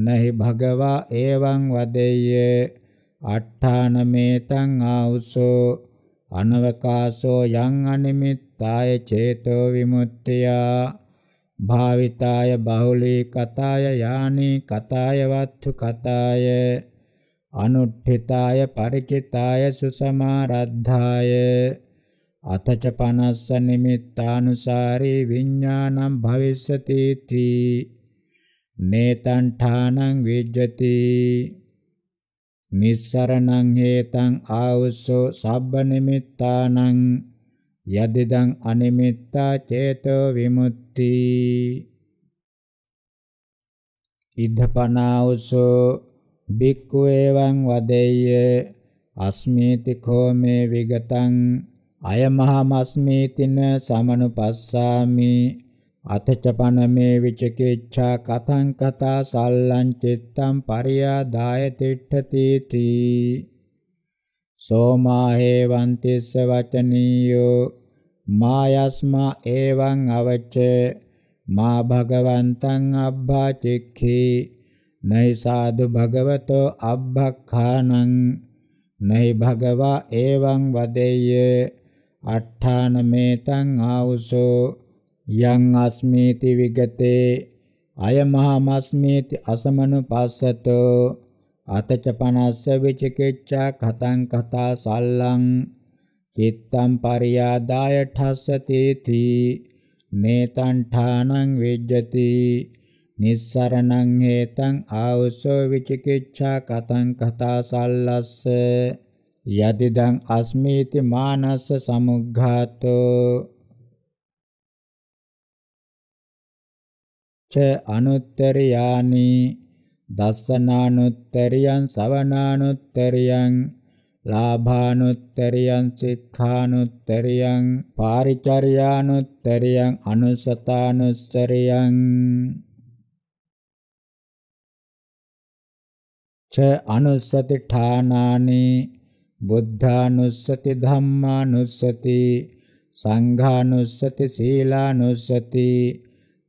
नहि भगवा एवं वदेये අට්ඨානමේතං ආවුසෝ අනවකාසෝ යං අනිමිත්තාය චේතෝ විමුක්තියා භාවිතාය බහුලී කතාය යානි කතාය වත්තු කතාය අනුට්ඨිතාය පරිචිතාය සුසමාරද්ධාය අතච පනස්ස නිමිත්තානුසාරේ විඥානං භවිස්සති තී නේතං ඨානං විජ්ජති නිස්සරණං හේතං ආවසෝ සබ්බ නිමිත්තානං යදිදං අනිමිත්තා චේතෝ විමුක්ති ඉද්ධපනාවසෝ බික්ඛු එවං වදෙය්‍ය අස්මේති කෝ මේ විගතං අයමහමස්මේතින සමනුපස්සාමි අතචපනමේ විචකේච්ඡා කතං කතා සල්ලං චිත්තං පරියාදාය තිට්ඨති තී සෝමාහේ වන්තිස්ස වචනීයෝ මායස්මා එවං අවච්ච මා භගවන්තං අබ්බාචික්ඛි නයි සාදු භගවතෝ අබ්බක්ඛානං නයි භගවා එවං වදෙය්‍ය අට්ඨානමේතං ආවුසෝ යං අස්මීති විගතේ අය මහමස්මීති අසමනුපස්සතෝ අතච පනස්ස විචිකිච්ඡා කතං කතා සල්ලං චිත්තං පරියාදාය ඨස්සති තී නේතං ඨානං වෙජ්ජති නිස්සරණං හේතං ආවුසෝ විචිකිච්ඡා කතං කතා සල්ලස්ස යතිදං අස්මේති මානස්ස සමුග්ඝාතෝ ච අනුත්තරියානි දස්සනානුත්තරියං සවනානුත්තරියං ලාභානුත්තරියං සික්ඛානුත්තරියං පාරිචර්යානුත්තරියං අනුසතානුස්සරියං ච අනුස්සති ඨානානි බුද්ධානුස්සති ධම්මානුස්සති සංඝානුස්සති සීලානුස්සති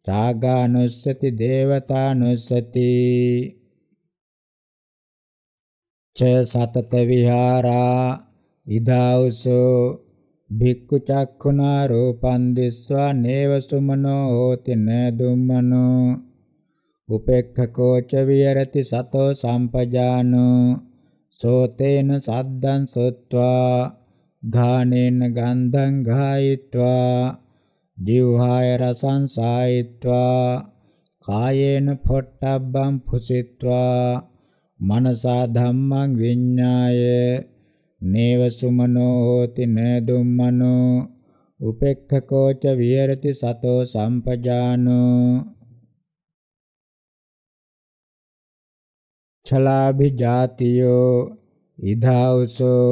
ත්‍යාගානුස්සති දේවතානුස්සති ච සතත විහාරා ඉදාවසෝ භික්ඛු චක්ඛුනා රූපං දිස්වා නේව සුමනෝ හෝති න දුම්මනෝ උපේක්ඛකෝ ච විහෙරති සතෝ සම්පජානෝ සෝතේන සද්දං සොත්වා ඝානේන ගන්ධං ගායිत्वा දිවහාය රසං සායිत्वा කායේන පොට්ටබ්බං පුසිत्वा මනසා ධම්මං විඤ්ඤාය නේව සුමනෝ හෝති නදුම්මනෝ උපෙක්ඛකෝච විහෙරති සතෝ සම්පජානෝ චලාභි ජාතියෝ ඉදාවසෝ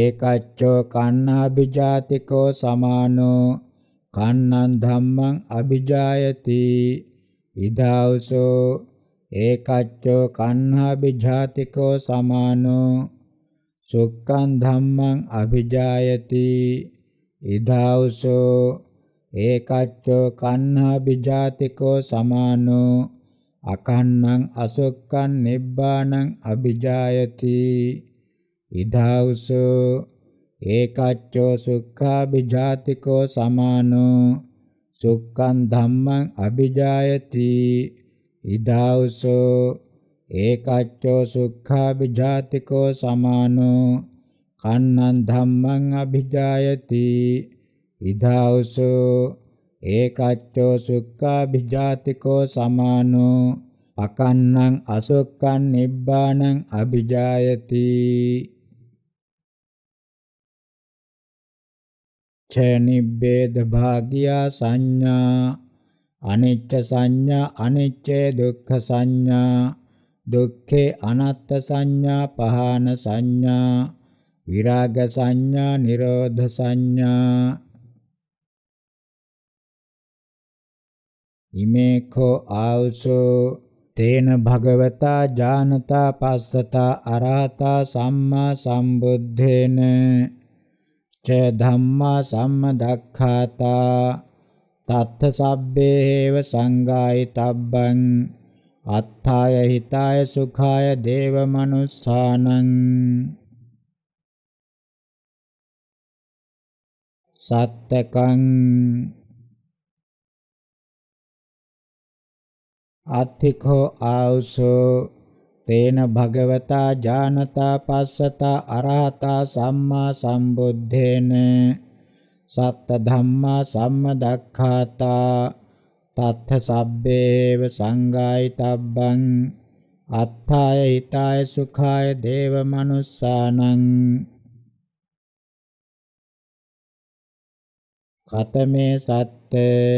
ඒකච්චෝ කන්නාභි ජාතිකෝ සමානෝ කන්නං ධම්මං අභිජායති ඉදාවසෝ ඒකච්චෝ කන්නාභි ජාතිකෝ සමානෝ සුක්ඛං ධම්මං අභිජායති ඉදාවසෝ ඒකච්චෝ කන්නාභි ජාතිකෝ සමානෝ අකන්නං අසොක්කං නිබ්බානං අභිජායති ඉදාවුසෝ ඒකච්චෝ සුඛාභිජාතිකෝ සමානෝ සුක්ඛං ධම්මං අභිජායති ඉදාවුසෝ ඒකච්චෝ සුඛාභිජාතිකෝ සමානෝ කන්නං ධම්මං අභිජායති ඉදාවුසෝ ඒකච්ඡෝ සුක්ඛාභිජාතිකෝ සමානෝ අකන්නං අසුක්ඛං නිබ්බාණං අභිජායති චනිබ්බේද භාගියා සංඥා අනිච්ච සංඥා අනිච්චේ දුක්ඛ සංඥා දුක්ඛේ අනත්ත සංඥා පහාන සංඥා විරාග සංඥා නිරෝධ සංඥා ඉමේඛෝ ආවුසෝ තේන භගවතා ජානතා පස්සතා අරහතා සම්මා සම්බුද්ධේන ච ධම්මා සම්මදක්ඛාතා තත්ථ සබ්බේව සංගායිතබ්බං අත්ථාය හිතාය සුඛාය දේව මනුස්සානං සත්තකං අත්ථිකෝ ආවුසෝ තේන භගවතා ජානතා පස්සතා අරහතා සම්මා සම්බුද්ධේන සත්ත ධම්මා සම්මදක්ඛාතා තත්ථ සබ්බේව සංගායිතබ්බං අත්ථාය හිතාය සුඛාය දේව මනුස්සානං කතමේ සත්තේ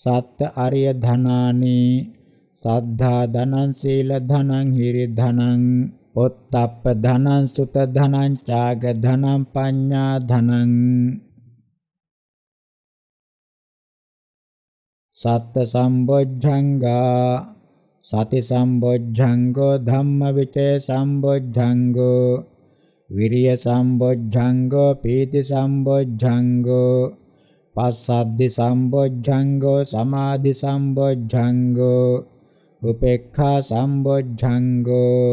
සත්ත අරිය ධනානේ සද්ධා ධනං සීල ධනං හිරි ධනං ඔත්තප්ප ධනං සුත ධනං ඡාග ධනං පඤ්ඤා ධනං සත්ත සම්බොජ්ජංගා සති සම්බොජ්ජංගෝ ධම්ම විචේ සම්බොජ්ජංගෝ විරිය සම්බොජ්ජංගෝ පීති සම්බොජ්ජංගෝ පස්සද්දි සම්බොජ්ජංගෝ සමාධි සම්බොජ්ජංගෝ උපේක්ඛා සම්බොජ්ජංගෝ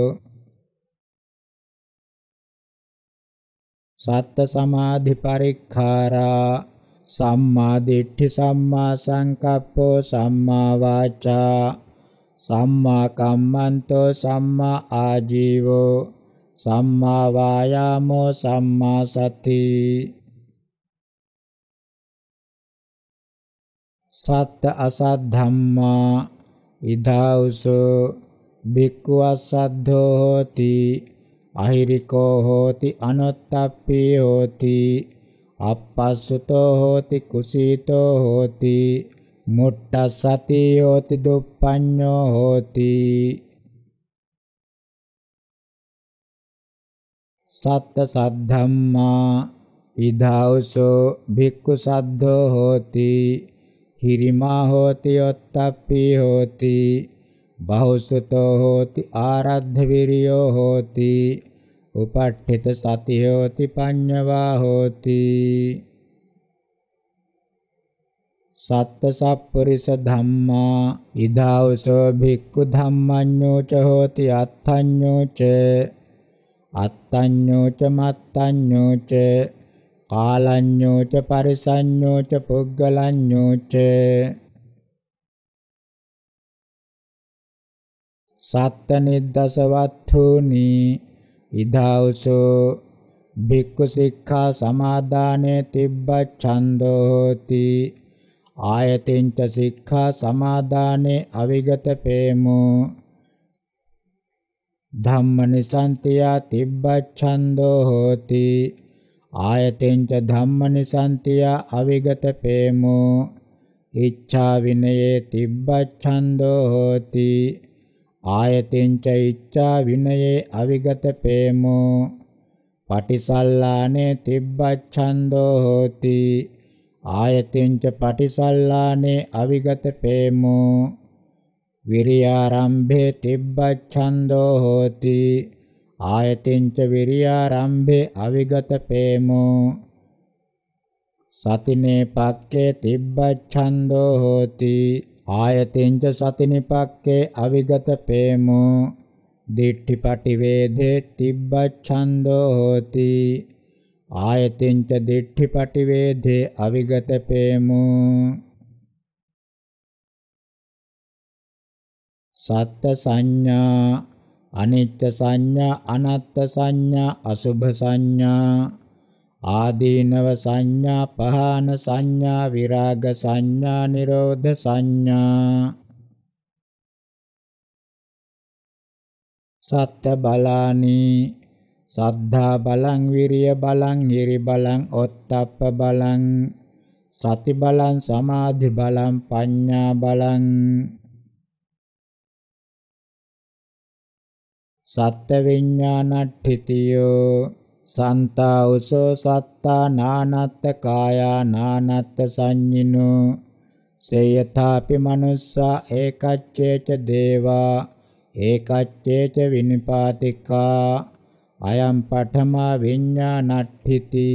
සත්ත සමාධි පරික්ඛාරා සම්මා දිට්ඨි සම්මා සංකප්පෝ සම්මා වාචා සම්මා කම්මන්තෝ සම්මා ආජීවෝ සම්මා වායාමෝ සම්මා සති සත්ත අසත් ධම්මා ඉදාවුසෝ භික්ඛු අසද්ධෝ හෝති අහිරිකෝ හෝති අනොත්තප්පී හෝති අපස්සතෝ හෝති කුසීතෝ හෝති මුට්ටසති හෝති දුප්පඤ්ඤෝ හෝති සත්ත සද්ධම්මා ඉදාවුසෝ භික්ඛු සද්ධෝ හෝති හිරිමා හෝති යොත්තප්පි හෝති බහුසුතෝ හෝති ආරද්ධ විරියෝ හෝති උපට්ඨිත සති හෝති පඤ්ඤවා හෝති සත්ත සප්පරිස ධම්මා ඉදාවසෝ භික්ඛු ධම්මඤ්ඤෝ ච හෝති අත්ථඤ්ඤෝ ච අත්ථඤ්ඤෝ ච මත්ථඤ්ඤෝ ච කාලඤ්ඤෝච පරිසඤ්ඤෝච පුග්ගලඤ්ඤෝච සත්ත නිද්දසවත්ථෝනි ඉදාවසෝ භික්ඛු සික්ඛා සමාදානේ තිබ්බච්ඡන්தோ hoti ආයතින්ච සික්ඛා සමාදානේ අවිගත ප්‍රේමෝ ධම්මනිසන්තියා තිබ්බච්ඡන්தோ hoti ආයතෙන්ච ධම්මනිසන්තිය අවිගත පේමෝ ඉච්ඡා විනයේ තිබ්බච්ඡන්தோ හෝති ආයතෙන්ච ඉච්ඡා විනයේ අවිගත පේමෝ පටිසල්ලානේ තිබ්බච්ඡන්தோ හෝති ආයතෙන්ච පටිසල්ලානේ අවිගත පේමෝ විරියාරම්භේ තිබ්බච්ඡන්தோ හෝති ආයතින්ච විරියාරම්භේ අවිගත පේමෝ සතිනේ පක්කේ තිබ්බච්ඡන්தோ හෝති ආයතින්ච සතිනිපක්කේ අවිගත පේමෝ දිට්ඨිපටි වේදේ තිබ්බච්ඡන්தோ හෝති ආයතින්ච දිට්ඨිපටි වේදේ අවිගත පේමෝ සත්ත සංඥා අනිත්‍ය සංඥා අනත්ත් සංඥා අසුභ සංඥා ආදීනව සංඥා පහාන සංඥා විරාග සංඥා නිරෝධ සංඥා සත්‍ය බලානී සද්ධා බලං විරිය බලං හිරි බලං ඔත්තප්ප බලං සති බලං සමාධි බලං පඤ්ඤා බලං සත්ත්ව විඥානට්ඨිතියෝ සන්තා උසෝ සත්තා නානත්ත කායා නානත්ත සංඤිනෝ සේයථාපි මනුස්සා ඒකච්චේච දේවා ඒකච්චේච විනිපාතිකා අයම් පඨමා විඤ්ඤාණට්ඨಿತಿ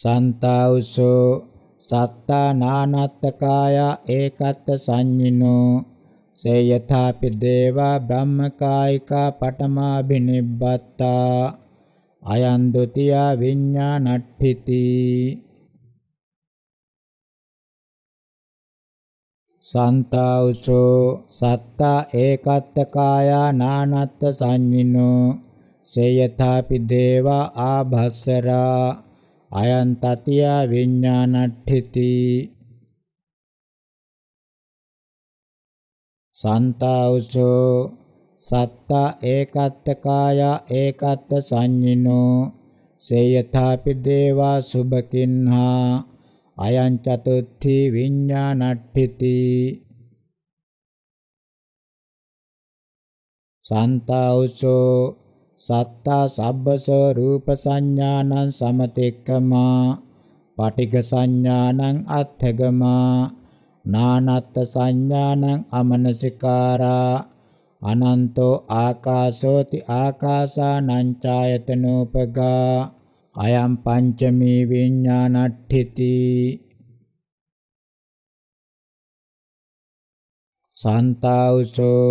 සන්තෞසෝ සත්තා නානත්තකාය ඒකත් සංඤිනෝ සේ යථාපි දේවා බ්‍රහ්මකායිකා පඨමාභිනිබ්බත්තා අයං ဒ ුතියා විඤ්ඤාණට්ඨಿತಿ සන්තාඋසෝ සත්තා ඒකත්ත කායා නානත්ත සංඤිනෝ සේ යථාපි දේවා ආභස්සරා අයන් තතියා විඤ්ඤාණට්ඨಿತಿ සන්තාවසෝ සත්තා ඒකත්ත කායා ඒකත්ත සංඤිනෝ සේයථාපි දේවා සුභකින්හා අයං චතුත්ථි විඤ්ඤාණට්ඨಿತಿ සන්තාවසෝ සත්තා සබ්බසෝ රූප සංඥානං සමතික්කමා පටිඝ සංඥානං අත්ථගමා නානත්ත සංඥානං අමනසිකාරා අනන්තෝ ආකාශෝති ආකාසානං ඡායතනෝපගා අයම් පංචමී විඥානට්ඨಿತಿ සන්තාවුසෝ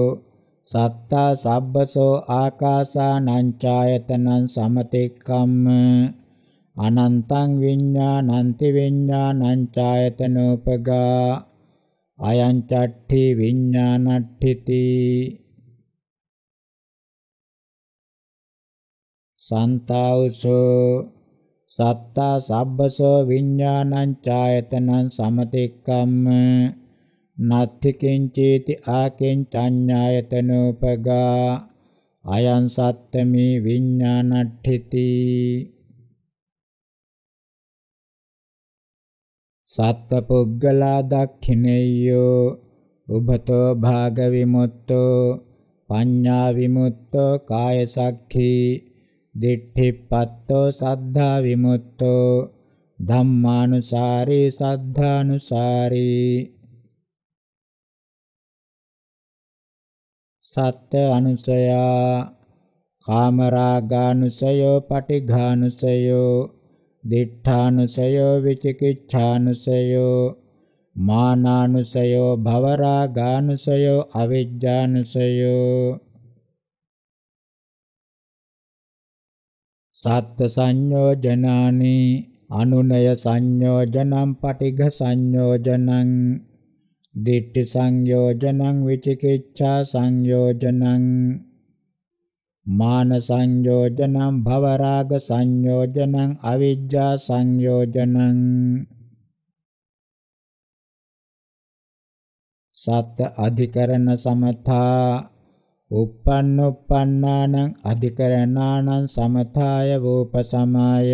සත්තා සබ්බසෝ ආකාසානං ඡායතනං සමතික්කම්ම අනන්තං විඤ්ඤාණන්ති විඤ්ඤාණං ඡායතනෝපගා අයං චට්ඨි විඥානට්ඨಿತಿ සන්තාවසෝ සත්තා සබ්බසෝ විඥානං ඡායතනං සමතික්කම්ම නත්ති කිංචීති ආකින් චඤ්ඤායතනෝපගා අයං සත්තමි විඥානට්ඨಿತಿ සත්පුද්ගලා දක්ඛිනෙය්‍යෝ උභතෝ භාග විමුක්තෝ පඤ්ඤා විමුක්තෝ කාය සක්ඛී දිට්ඨිපත්තෝ සද්ධා විමුක්තෝ ධම්මානුසාරී සද්ධානුසාරී සත්‍ය අනුසයා කාමරාගානුසයෝ පටිඝානුසයෝ දිඨානුසයෝ විචිකිච්ඡානුසයෝ මානානුසයෝ භවරාගානුසයෝ අවිජ්ජානුසයෝ සත්ත සංයෝජනානි අනුනය සංයෝජනම් පටිඝ සංයෝජනං දිට්ඨි සංයෝජනං විචිකිච්ඡා සංයෝජනං මාන සංයෝජනං භවරාග සංයෝජනං අවිජ්ජා සංයෝජනං සත් අධිකරණ සමතා uppannuppannaනං අධිකරණානං සමතාය වූපසමාය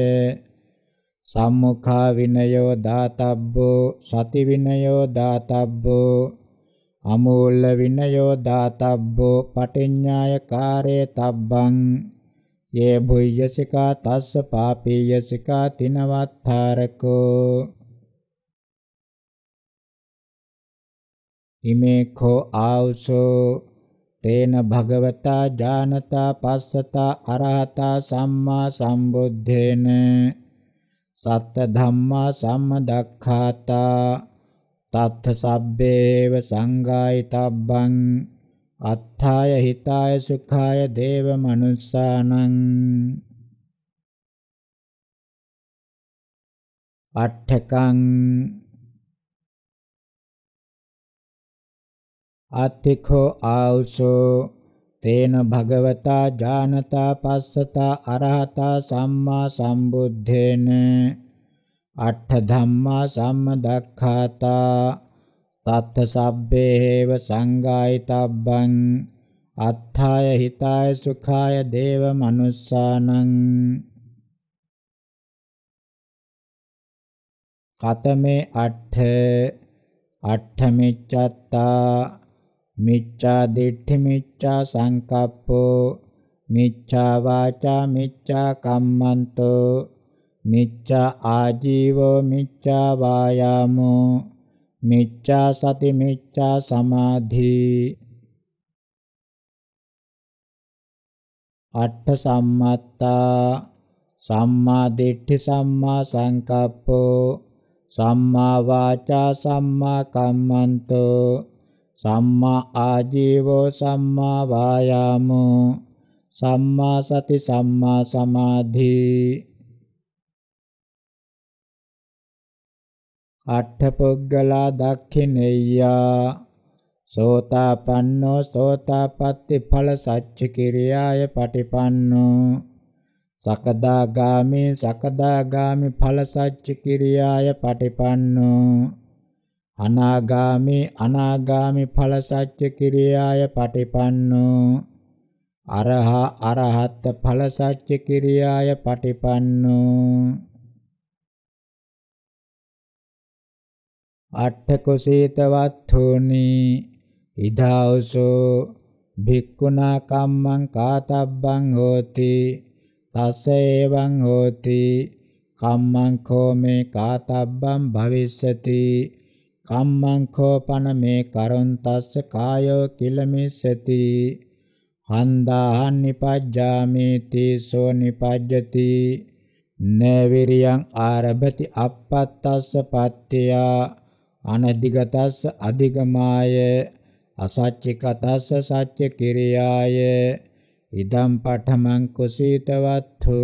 සම්මුඛා විනයෝ දාතබ්බෝ සති විනයෝ දාතබ්බෝ අමූල්‍ය විනයෝ දාතබ්බෝ පටිඤ්ඤාය කාරේ තබ්බං යේ භුය්‍යසිකා තස්ස පාපීයසිකා තිනවත්තරකෝ ඉමේ කෝ ආවසෝ තේන භගවතා ඥානතා පස්සතා අරහතා සම්මා සම්බුද්ධේන සත්ත ධම්මා සම්මදක්ඛාතා තත්ථ සබ්බේව සංගායිතබ්බං අත්ථාය හිතාය සුඛාය දේව මනුස්සානං අට්ඨකං අත්තිඛෝ ආවුසෝ තේන භගවතා ජානතා පස්සතා අරහතා සම්මා සම්බුද්ධේන අට්ඨ ධම්මා සම්මදක්ඛාතා තත්ත සබ්බේ හේව සංගායිතබ්බං අත්ථාය හිතාය සුඛාය දේව මනුස්සානං කතමේ අට්ඨ අට්ඨ මිච්ඡත්තා මිච්ඡා දිට්ඨි මිච්ඡා සංකප්පෝ මිච්ඡා වාචා මිච්ඡා කම්මන්තෝ මිච්ඡා ආජීවෝ මිච්ඡා වායාමෝ මිච්ඡා සති මිච්ඡා සමාධි අට්ඨ සම්මත්තා සම්මා දිට්ඨි සම්මා සංකප්පෝ සම්මා වාචා සම්මා කම්මන්තෝ සම්මා ආජීවෝ සම්මා වායාමෝ සම්මා සති සම්මා සමාධි අට්ඨපොග්ගලා දක්ඛිනෙය්‍යා සෝතාපන්නෝ සෝතාපට්ටි ඵල සච්ච කිරියාය පටිපන්නෝ සකදාගාමි සකදාගාමි ඵල සච්ච කිරියාය පටිපන්නෝ අනාගාමි අනාගාමි ඵල සච්ච කිරියාය පටිපන්නෝ අරහ අරහත් ඵල සච්ච කිරියාය පටිපන්නෝ අට්ඨකුසීතවත්ථෝනි ඉදාවසෝ භික්ඛුනා කම්මං කාතබ්බං හෝති තස්ස එවං හෝති කම්මං කෝ මේ කාතබ්බං භවිස්සති කම්මං කෝපන මේ කරොන් තස්ස කායෝ කිලමිස්සති හන්දාහන් නිපජ්ජාමේති සෝ නිපජ්ජති නේවිරියං ආරභති අපත්තස්ස පත්ත්‍යා අනදිගතස්ස අධිගමාය අසච්ච කතස්ස සච්ච කිරියාය ඉදම් පඨමං කුසීතවත්තු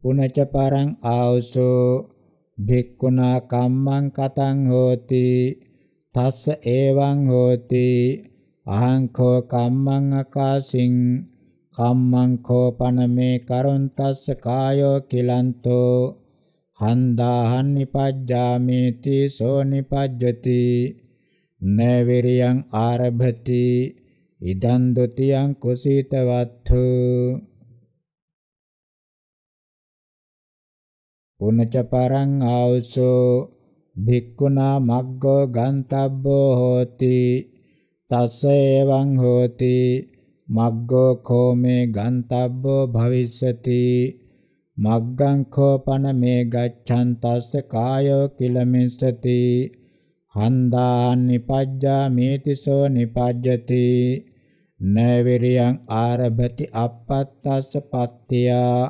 පුනච පරං ආවසෝ භික්ඛුනා කම්මං කතං හෝති තස්ස එවං හෝති අහං කෝ කම්මං අකාසින් කම්මං කෝ පනමේ කරුන් තස්ස කායෝ කිලන්තෝ හන්දාහන් නිපජ්ජාමේති සෝ නිපජ්ජති නේවිරියං ආරභති ඉදං ဒ ුතියං කුසීතවත්තු පුනච පරං ආවුසෝ භික්ඛුනා මග්ගෝ ගන්තබ්බෝ හෝති තස්ස එවං හෝති මග්ගෝ කෝමේ ගන්තබ්බෝ භවිස්සති මග්ගං කෝපන මේ ගච්ඡන්තස්ස කායෝ කිලමිස්සති හන්දාන් නිපජ්ජා මේතිසෝ නිපජ්ජති නෛවිරියං ආරභති අපත්තස්ස පත්තියා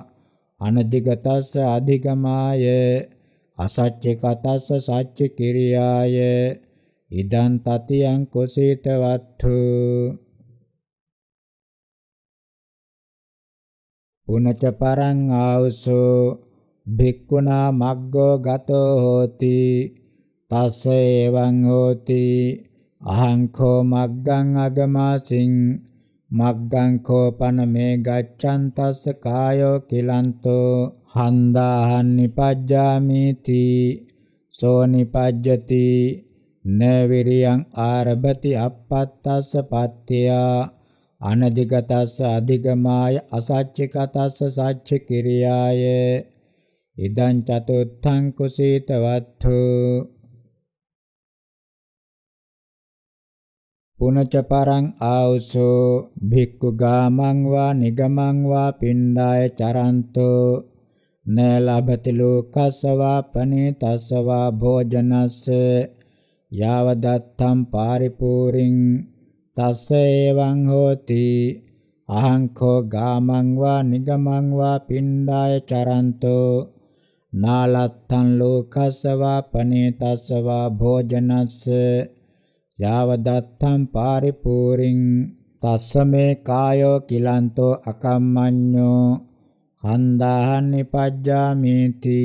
අනධිගතස්ස අධිගමාය අසච්චිකතස්ස සච්ච කිරියාය ඉදන් තතියං කුසීතවත්තු උනච පරං ආවසෝ භික්ඛුනා මග්ගෝ ගතෝ හෝති තස්ස එවං හෝති අහං කෝ මග්ගං අගමාසින් මග්ගං කෝ පන මේ ගච්ඡන් තස්ස කායෝ කිලන්තෝ හන්දාහන් නිපජ්ජාමිති සෝ නිපජ්ජති නවිරියං ආරභති අපත්තස්ස පත්තියා අනදිගතස්ස අධිගමාය අසච්චිකතස්ස සච්ච කිරියාය ඉදං චතුත්ථං කුසීතවත්තු පුනච පරං ආවුසෝ භික්ඛු ගාමං වා නිගමං වා පිණ්ඩාය චරන්තෝ න ලබති ලෝකස්සවා පනේතස්සවා භෝජනස්ස යාව දත්තම් පාරිපූරින් තස්ස එවං හෝති අහංකෝ ගාමං වා නිගමං වා පිණ්ඩාය චරන්තෝ නාලත්තං ලෝකස්සවා පනේතස්සවා භෝජනස්ස යාවදත්තං පාරිපූරින් තස්ස මේ කායෝ කිලන්තෝ අකම්මඤ්ඤෝ හන්දාහන් නිපජ්ජාමේති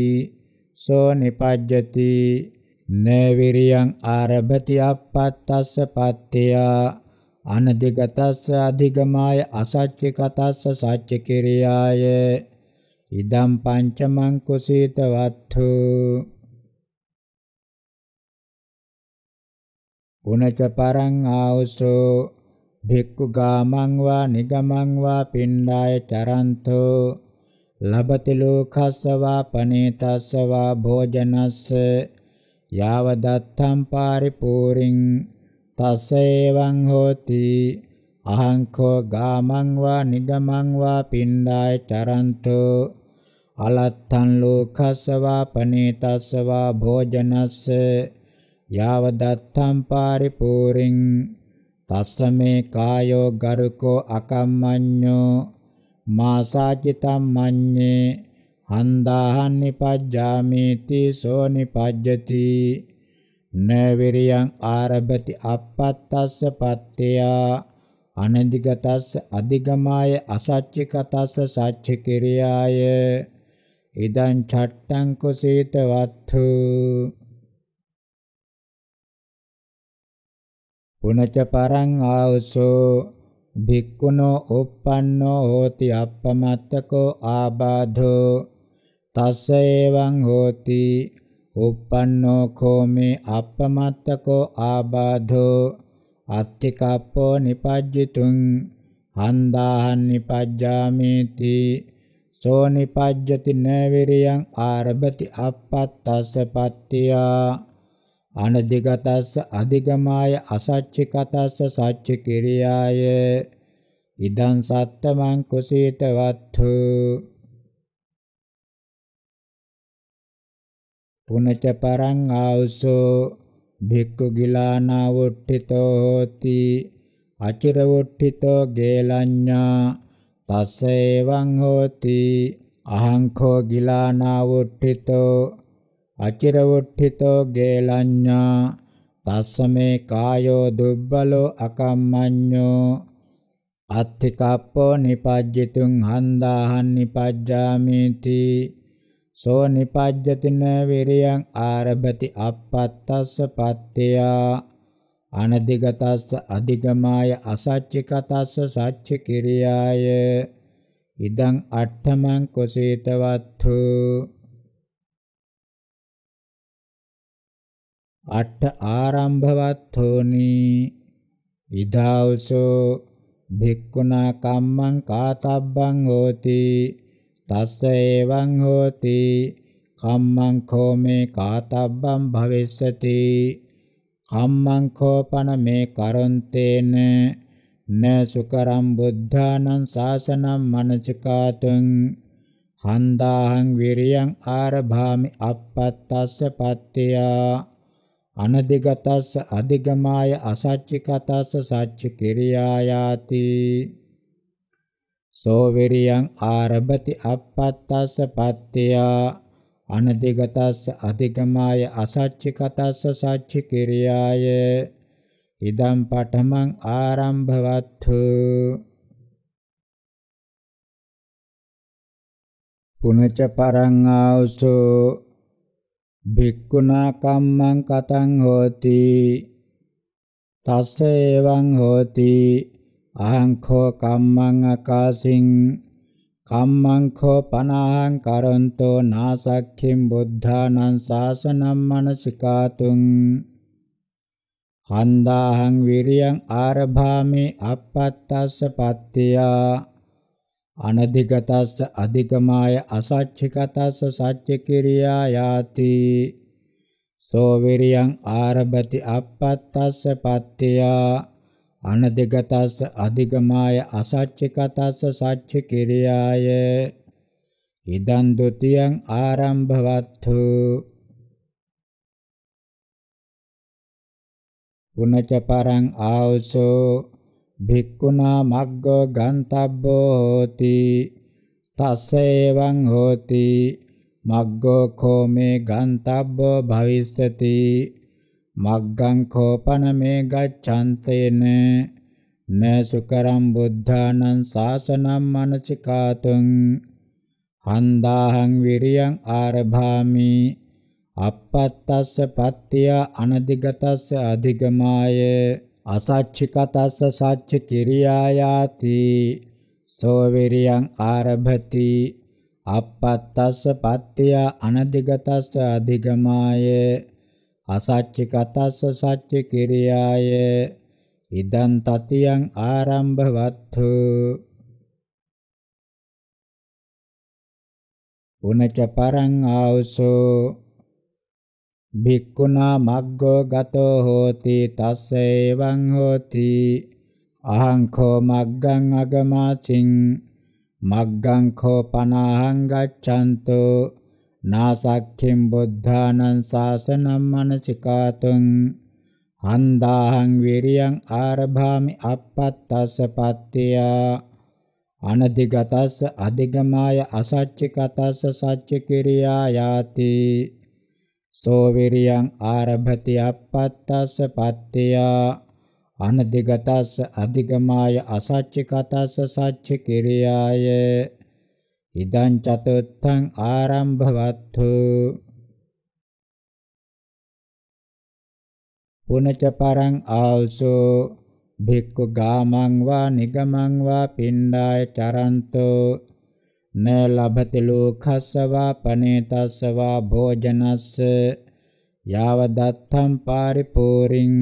සෝ නිපජ්ජති නේවිරියං ආරභති අපත්තස්ස පත්තියා අනදිගතස්ස අධිගමාය අසච්ච කතස්ස සච්ච කිරියාය ඉදම් පංචමං කුසීතවත්තු පුනච පරං ආවසෝ භික්ඛු ගාමං වා නිගමං වා පින්ඩාය චරන්තෝ ලබති ලෝකස්ස වා පනේතස්ස වා භෝජනස්ස යාව දත්තම් පාරිපූරින් තස්ස එවං හෝති අහං කෝ ගාමං වා නිගමං වා පිණ්ඩාය චරන්තෝ අලත්තං ලෝකස්සවා පනේතස්සවා භෝජනස්ස යාව දත්තම් පරිපූරින් තස්සමේ කායෝ ගරුකෝ අකම්මඤ්ඤෝ මාසාචිතම් මඤ්ඤේ හන්දාහන් නිපජ්ජාමේති සෝ නිපජ්ජති නවිරියං ආරභති අපත්තස්ස පත්තයා අනදිගතස්ස අධිගමාය අසච්චිකතස්ස සච්ච කිරියාය ඉදං චට්ටං කුසීත වත්තු පුනච පරං ආවසෝ භික්ඛුනෝ uppannෝ hoti appamattako ආබාධෝ තස්ස එවං hoti uppannō kō me appamattako ābāධෝ අත්තිකප්පෝ නිපජ්ජිතුං හන්දාහන් නිපජ්ජාමේති සෝ නිපජ්ජති නවිරියං ආරභති අප්පත්තස්ස පත්තියා අනදිගතස්ස අධිගමාය අසච්චිකතස්ස සච්ච කිරියාය ඉදං සත්තමං කුසීතවත්තු පුනච පරං ආවසෝ භික්ඛු ගිලානා වොට්ඨිතෝ හෝති අචිර වොට්ඨිතෝ ගේලඤ්ඤා තස්ස එවං හෝති අහංඛෝ ගිලානා වොට්ඨිතෝ අචිර වොට්ඨිතෝ ගේලඤ්ඤා තස්සමේ කායෝ දුබ්බලෝ අකම්මඤ්ඤෝ අත්ථිකප්පෝ නිපජ්ජිතුං හන්දාහන් නිපජ්ජාමිති සෝ නිපජ්ජතින විරියං ආරභති අප්පත්තස්ස පත්තයා අනදිගතස්ස අධිගමාය අසච්චිකතස්ස සච්ච කිරියාය ඉදං අට්ඨමං කුසීතවත්තු අට්ඨ ආරම්භවත්තුනි ඉදාවසෝ භික්ඛුනා කම්මං කාතබ්බං හෝති තස්ස එවං හෝති කම්මං කෝ මේ කාතබ්බම් භවිස්සති කම්මං කෝපන මේ කරොන්තේන න සුකරම් බුද්ධානං සාසනම් මනසිකාතුං හන්දාහං විරියං ආරභාමි අප්පත්තස්ස පත්තියා අනදිගතස්ස අධිගමාය අසච්චිකතස්ස සච්ච කිරියායාති සෝවිරියං ආරභති අපත්තස්ස පත්තියා අනදිගතස්ස අධිගමාය අසච්චිකතස්ස සච්චි කිරියාය ඉදම් පඨමං ආරම්භවත්තු පුනච පරං ආවසෝ භික්ඛුනා කම්මං කතං හෝති තස්ස එවං හෝති අහංකෝ කම්මං අකාසින් කම්මංකෝ පනහං කරන්තෝ නාසක්ඛින් බුද්ධානං සාසනම් මනසිකාතුං හන්දාහං විරියං ආරභාමි අපත්තස්ස පත්තියා අනධිගතස්ස අධිකමාය අසච්චිකතස්ස සච්චිකිරියා යාති සෝ විරියං ආරභති අපත්තස්ස පත්තියා අනදගතස්ස අධිගමාය අසච්චකතස්ස සච්ච කිරියාය ඉදන් ဒ ුතියං ආරම්භවත්තු පුනච පරං ආවසෝ භික්ඛුනා මග්ගෝ ගන්තබ්බෝ හෝති තස්සේවං හෝති මග්ගෝ කෝමේ ගන්තබ්බෝ භවිස්සති මග්ගං කෝපන මේ ගච්ඡන්තේන න සුකරම් බුද්ධානං සාසනම් මනසිකාතුං හන්දාහං විරියං ආරභාමි අපත්තස්ස පත්‍ය අනදිගතස්ස අධිගමාය අසච්චිකතස්ස සච්ච කිරියායාති සෝ විරියං ආරභති අපත්තස්ස පත්‍ය අනදිගතස්ස අධිගමාය අසච්ච කතස්ස සච්ච කිරියාය ඉදන් තතියං ආරම්භවත්තු උනච පරං ආවසෝ භික්ඛුනා මග්ගෝ ගතෝ හෝති තස්ස එවං හෝති අහං කෝ මග්ගං අගමාසින් මග්ගං කෝ පනාහං ගච්ඡන්තෝ නාසක්ඛින් බුද්ධානං සාසනං මනසිකාතුං හන්දාහං විරියං ආරභාමි අපත්තස්ස පත්තිය අනදිගතස්ස අධිගමාය අසච්චිකතස්ස සච්ච කිරියා යාති සෝ විරියං ආරභති අපත්තස්ස පත්තිය අනදිගතස්ස අධිගමාය අසච්චිකතස්ස සච්ච කිරියායේ ඉදං චතුත්ථං ආරම්භවත්තු පුනච පරං ආවසෝ භික්ඛු ගාමං වා නිගමං වා පිණ්ඩාය චරන්තෝ න ලබති ලෝකස්ස වා පනේතස්ස වා භෝජනස්ස යාව දත්තම් පාරිපූරින්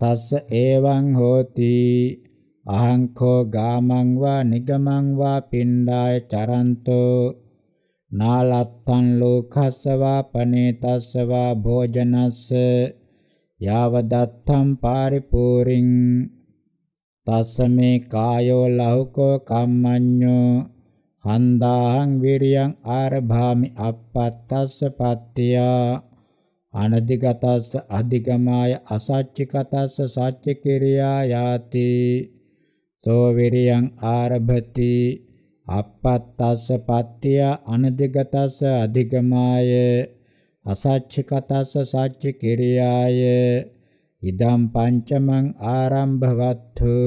තස්ස එවං හෝති අහංකෝ ගාමං වා නිගමං වා පින්ඩාය චරන්තෝ නාලත්තං ලෝකස්සවා පනේතස්සවා භෝජනස්ස යාවදත්තම් පාරිපූරින් තස්සමේ කායෝ ලෞකෝ කම්මඤ්ඤෝ හන්දාහං විරියං ආරභාමි අපත්තස්ස පත්තියා අනදිගතස්ස අධිගමාය අසච්චිකතස්ස සච්ච කිරියා යාති තෝ විරියං ආරභති අපත්තස්ස පත්‍ය අනදිගතස්ස අධිගමාය අසච්චිකතස්ස සච්ච කිරියාය ඉදම් පංචමං ආරම්භවත්තු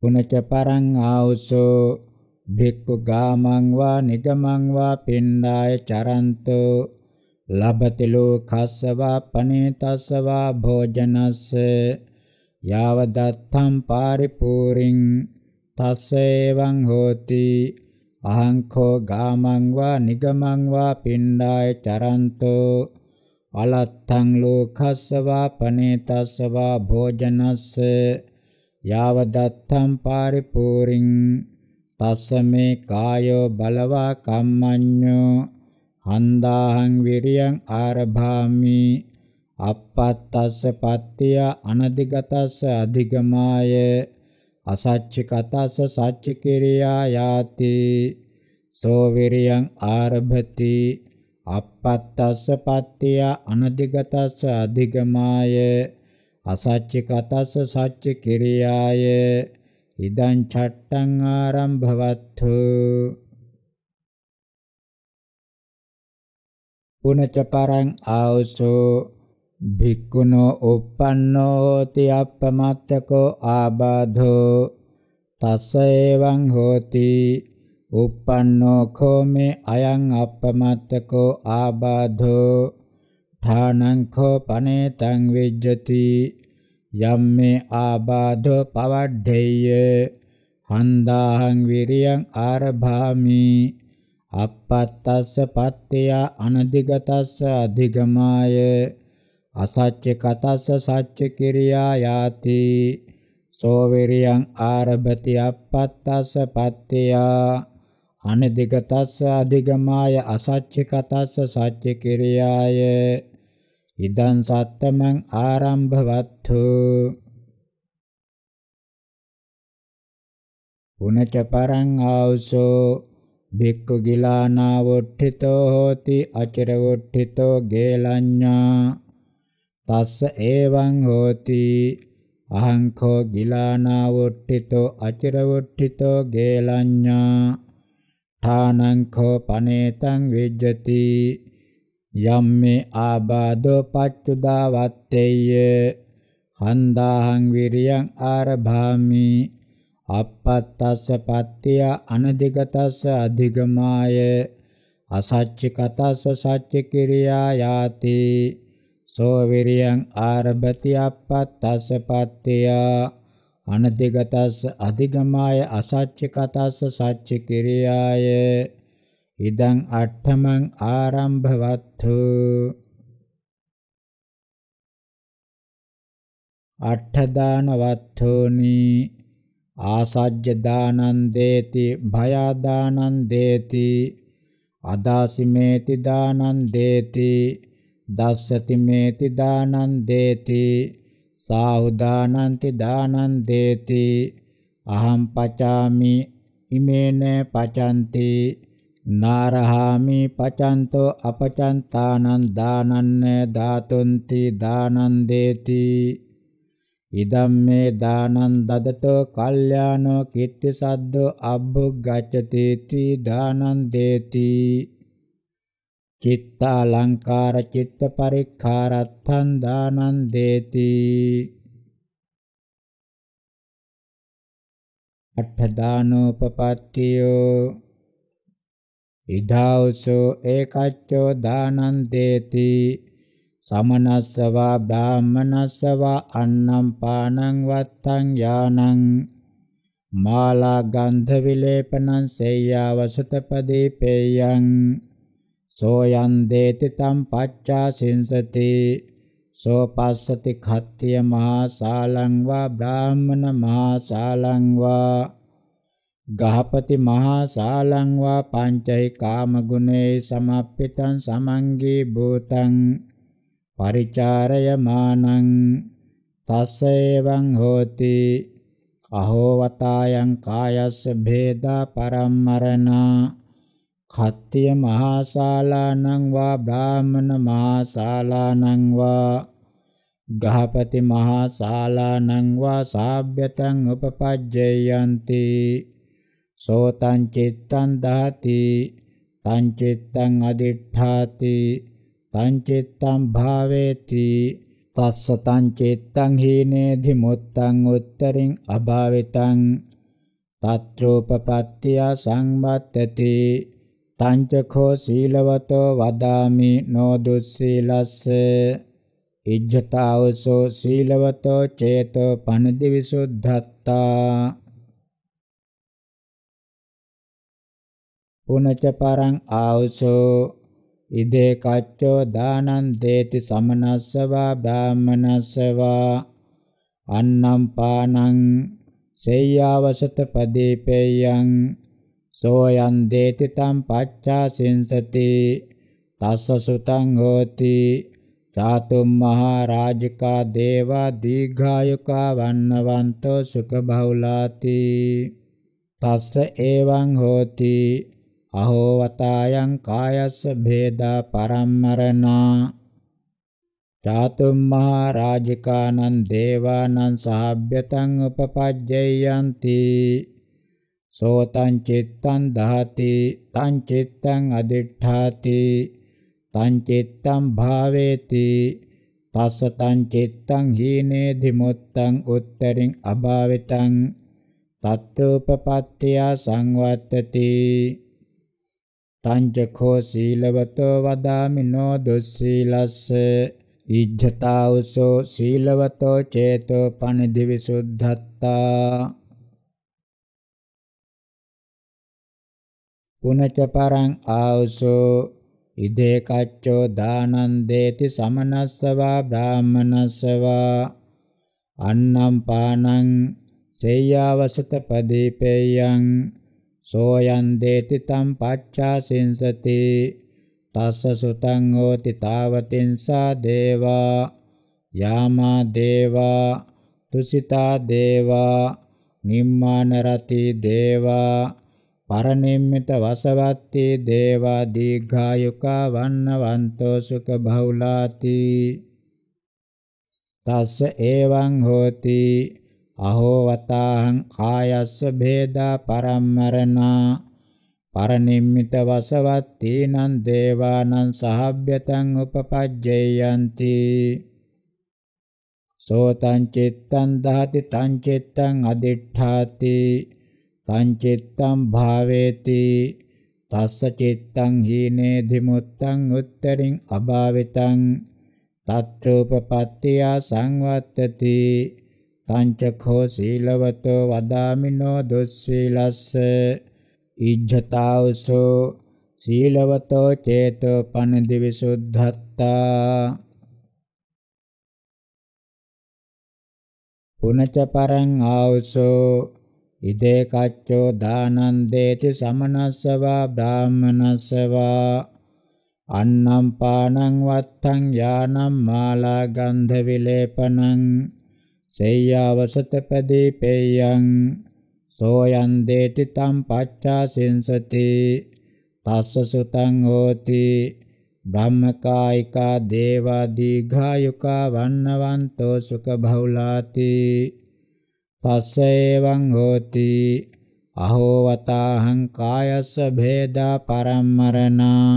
පුනච පරං ආවුසෝ භික්ඛු ගාමං වා නිගමං වා පින්ඩාය චරන්තෝ ලබති ලෝකස්සවා පනේතස්සවා භෝජනස්ස යාව දත්තම් පාරිපූරින් තස්සේවං හෝති අහං කෝ ගාමං වා නිගමං වා පිණ්ඩාය චරන්තෝ අලත්තං ලෝකස්සවා පනේතස්සවා භෝජනස්ස යාව දත්තම් පාරිපූරින් තස්සමේ කායෝ බලවා කම්මඤ්ඤෝ හන්දාහං විරියං ආරභාමි අපත්තස්ස පත්‍ය අනදිගතස්ස අධිගමාය අසච්චිකතස්ස සච්ච කිරියා යාති සෝ විරියං ආරභති අපත්තස්ස පත්‍ය අනදිගතස්ස අධිගමාය අසච්චිකතස්ස සච්ච කිරියාය ඉදං චට්ටං ආරම්භවත්තු පුනච පරං ආවසෝ භික්ඛුනෝ uppannෝ hoti appamattako ābādho tassa evaṁ hoti uppannෝ kho me ayaṁ appamattako ābādho ථානං kho panetaṁ vijjati යම්මේ ආබාධෝ පවඩ්ඩේය හන්දාහං විරියං ආරභාමි අප්පත්තස්ස පත්තය අනදිගතස්ස අධිගමාය අසච්ච කතස්ස සච්ච කිරියා යාති සෝවිරියං ආරභති අප්පත්තස්ස පත්තය අනදිගතස්ස අධිගමාය අසච්ච කතස්ස සච්ච කිරියාය ඉදං සත්තමං ආරම්භවත්තු පුනච පරං ආවසෝ භික්ඛු ගිලානා වොට්ඨිතෝ හෝති අචර වොට්ඨිතෝ ගේලඤ්ඤා තස්ස එවං හෝති අහංකෝ ගිලානා වොට්ඨිතෝ අචර වොට්ඨිතෝ ගේලඤ්ඤා ථානංකෝ පනේතං විජ්ජති යම්මේ ආබාධෝ පච්චුදා වත්තේය හන්දාහං විරියං ආරභාමි අපත්තස්ස පත්‍ය අනදිගතස්ස අධිගමාය අසච්චිකතස්ස සච්ච කිරියා යාති සෝ විරියං ආරභති අපත්තස්ස පත්‍ය අනදිගතස්ස අධිගමාය අසච්චිකතස්ස සච්ච කිරියාය ඉදං අට්ඨමං ආරම්භවත්තු අට්ඨදානවත්තෝනි ආසජ්ජ දානං දේති භය දානං දේති අදාසිමේති දානං දේති දස්සති මේති දානං දේති සාහුදානන්ති දානං දේති අහම් පචාමි ඉමේන පචන්ති නාරහාමි පචන්තෝ අපචන්තානං දානන්න ධාතුන්ති දානන් දේති ඉදම්මේ දානං දදතෝ කල්යාණෝ කිත්ති සද්දෝ අබ්බුග්ගච්ඡති ත්‍රි දානං දේති චිත්තාලංකාර චිත්ත පරික්ඛාරත්තං දානං දේති අට්ඨ දානෝපපත්තියෝ ඉදාවසෝ ඒකච්ඡෝ දානං දේති සමනස්සවා බ්‍රාහමනස්සවා අන්නම් පානං වත්තං යානං මාලා ගන්ධ විලේපනං සේයාවසතපදී පේයං සෝයන් දේති තම් පච්චා සින්සති සෝ පස්සති khත්තිය මහා සාලං වා බ්‍රාහමන මහා සාලං වා ගහපති මහා සාලං වා පංචෛ කාම ගුණේ සමප්පිතං සමංගේ භූතං පරිචාරයමානං තස්ස එවං හෝති අහෝ වතායන් කායස්ස භේදා පරම්මරණා කත්ත්‍ය මහාශාලානං වා බ්‍රාහමන මහාශාලානං වා ගහපති මහාශාලානං වා සාභ්‍යතං උපපජ්ජයන්ති සෝතං චිත්තං දහති තං චිත්තං අදිඨාති තංචිත්තං භාවේති තස්ස තංචිත්තං හීනේධි මුත්තං උත්තරින් අභාවිතං තත්‍රූපපත්තිය සංවත්තති තංචකෝ සීලවතෝ වදාමි නෝදුස්සීලස්ස ඉජ්ජතාවසෝ සීලවතෝ චේතෝ පණදි විසුද්ධත්තා පුනච පරං ආවසෝ ඉදේ කච්චෝ දානං දේති සමනස්සවා බ්‍රාහමනස්සවා අන්නම් පානං සේයාවසත පදීපේයං සෝයන් දේති තම් පච්චා සින්සති තස්ස සුතං හෝති චාතුම් මහරාජිකා දේවා දීඝායුකා වන්නවන්තෝ සුඛ බහුලාති තස්ස එවං හෝති අහෝ වතායන් කායස්ස භේදා පරම්මරණා චාතුම්මා රාජිකානං දේවානං සහභ්‍යතං උපපජ්ජයන්ති සෝතං චිත්තං දහති තං චිත්තං අදිඨාති තං චිත්තං භාවේති තස්ස තං චිත්තං හීනේ ධිමුත්තං උත්තරින් අභාවිතං තත්ත්වපපත්ත්‍ය සංවත්තති තංචකෝ සීලවතෝ වදාමි නෝ දුස්සීලස්ස ඉජ්ජතාවසෝ සීලවතෝ චේතෝ පනිදි විසුද්ධත්තා පුනච පරං ආවසෝ ඉදේ කච්චෝ දානං දේති සමනස්සවා බ්‍රාහමනස්සවා අන්නම් පානං සේයාවසත පදීපේයං සෝයන් දේති තම් පච්චාසින්සති තස්ස සුතං හෝති තාවතින්සා දේවා යාමා දේවා තුසිතා දේවා නිම්මාන රති දේවා පරනිම්මිත වසවත්ති දේවා දීඝායුකා වන්නවන්තෝ සුඛ බහුලාති තස්ස එවං හෝති අහෝ වතාහං කායස්ස භේදා පරම්මරණා පරනිම්මිත වසවත්ති නං දේවානං සහභ්‍යතං උපපජ්ජේයන්ති සෝතං චිත්තං දහති තං චිත්තං අදිඨාති තං චිත්තං භාවේති තස්ස චිත්තං හීනේ දිමුත්තං උත්තරින් අභාවිතං තත්ත්‍රූපපත්තිය සංවත්තති තංචඛෝ සීලවතෝ වදාමිනෝ දුස්සීලස්ස ඉජ්ජතාවසෝ සීලවතෝ චේතෝ පනදි විසුද්ධත්තා පුනච පරං ආවසෝ ඉදේ කච්චෝ දානං දේති සමනස්සවා බ්‍රාහමනස්සවා අන්නම් පානං වත්තං යානම් මාලා ගන්ධ විලේපනං සේයාවසත පදී පේයං සෝයන් දේති තම් පච්චා සින්සති තස්ස සුතං හෝති බ්‍රහ්මකායිකා දේවා දීඝායුකා වන්නවන්තෝ සුඛ බහුලාති තස්ස එවං හෝති අහෝ වතාහං කායස්ස භේදා පරම්මරණා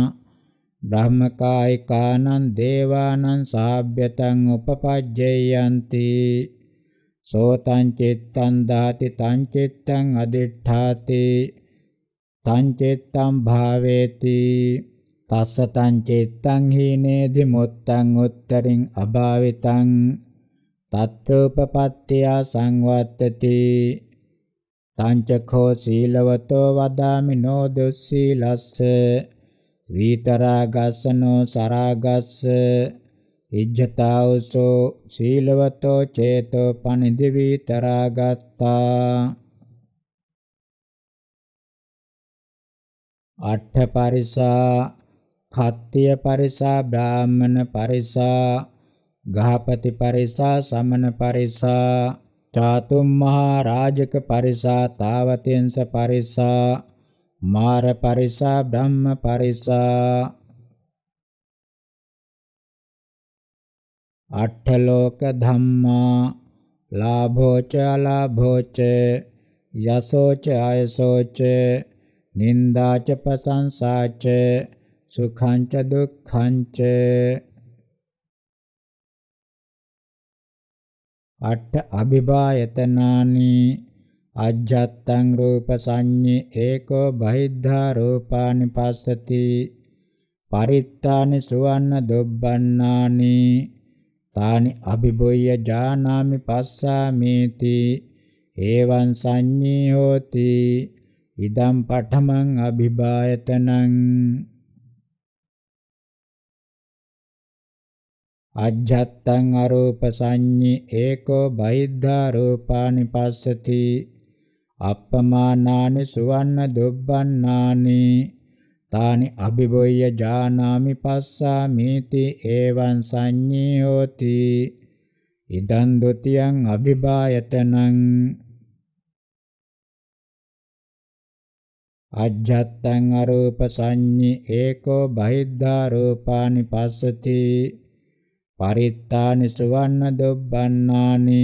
බ්‍රහ්මකායිකානං දේවානං සාභ්‍යතං උපපජ්ජයන්ති සෝතං චිත්තං දාති තං චිත්තං අදිඨාති තං චිත්තං භාවේති තස්ස තං චිත්තං හීනේදි මුත්තං උත්තරින් අභාවිතං තත්ත්වපපත්ත්‍ය සංවත්තති තංචඛෝ සීලවතෝ වදාමි නෝ දුස්සීලස්ස විතරාගස්සනෝ සරාගස්ස ඉජ්ජතාවසෝ සීලවතෝ චේතෝ පනිදිවි තරාගත්තා අට්ඨ පරිසා කත්තිය පරිසා බ්‍රාහ්මණ පරිසා ගහපති පරිසා සමන පරිසා චාතුම් මහා රාජක පරිසා තාවතින්ස පරිසා මාර පරිසා බ්‍රහ්ම පරිසා අට්ඨලෝක ධම්මා ලාභෝච අලාභෝච යසෝච අයසෝච නින්දාච ප්‍රසංසාච සුඛංච දුක්ඛංච අට්ඨ අභිභායතනානි අජ්ජත්තං රූප සංඤේ ඒකෝ බහිද්ධා රූපානි පස්සති පරිත්තානි සුවන්න දුබ්බන්නානි තානි අභිබෝය ජානාමි පස්සාමේති එවං සංඤී හෝති ඉදම් පඨමං අභිභායතනං අජ්ජත්තං අරූප සංඤී ඒකෝ බහිද්ධා රූපානි පස්සති අප්පමානානි සුවන්න දුබ්බන්නානි තානි අභිබෝය ජානාමි පස්සාමීති එවං සංඤී හෝති ඉදං ဒ ුතියං අභිබායතනං අජ්ජත්තං අරූප සංඤී ඒකෝ බහිද්ධා රූපානි පස්සති පරිත්තානි සුවන්න දුබ්බන්නානි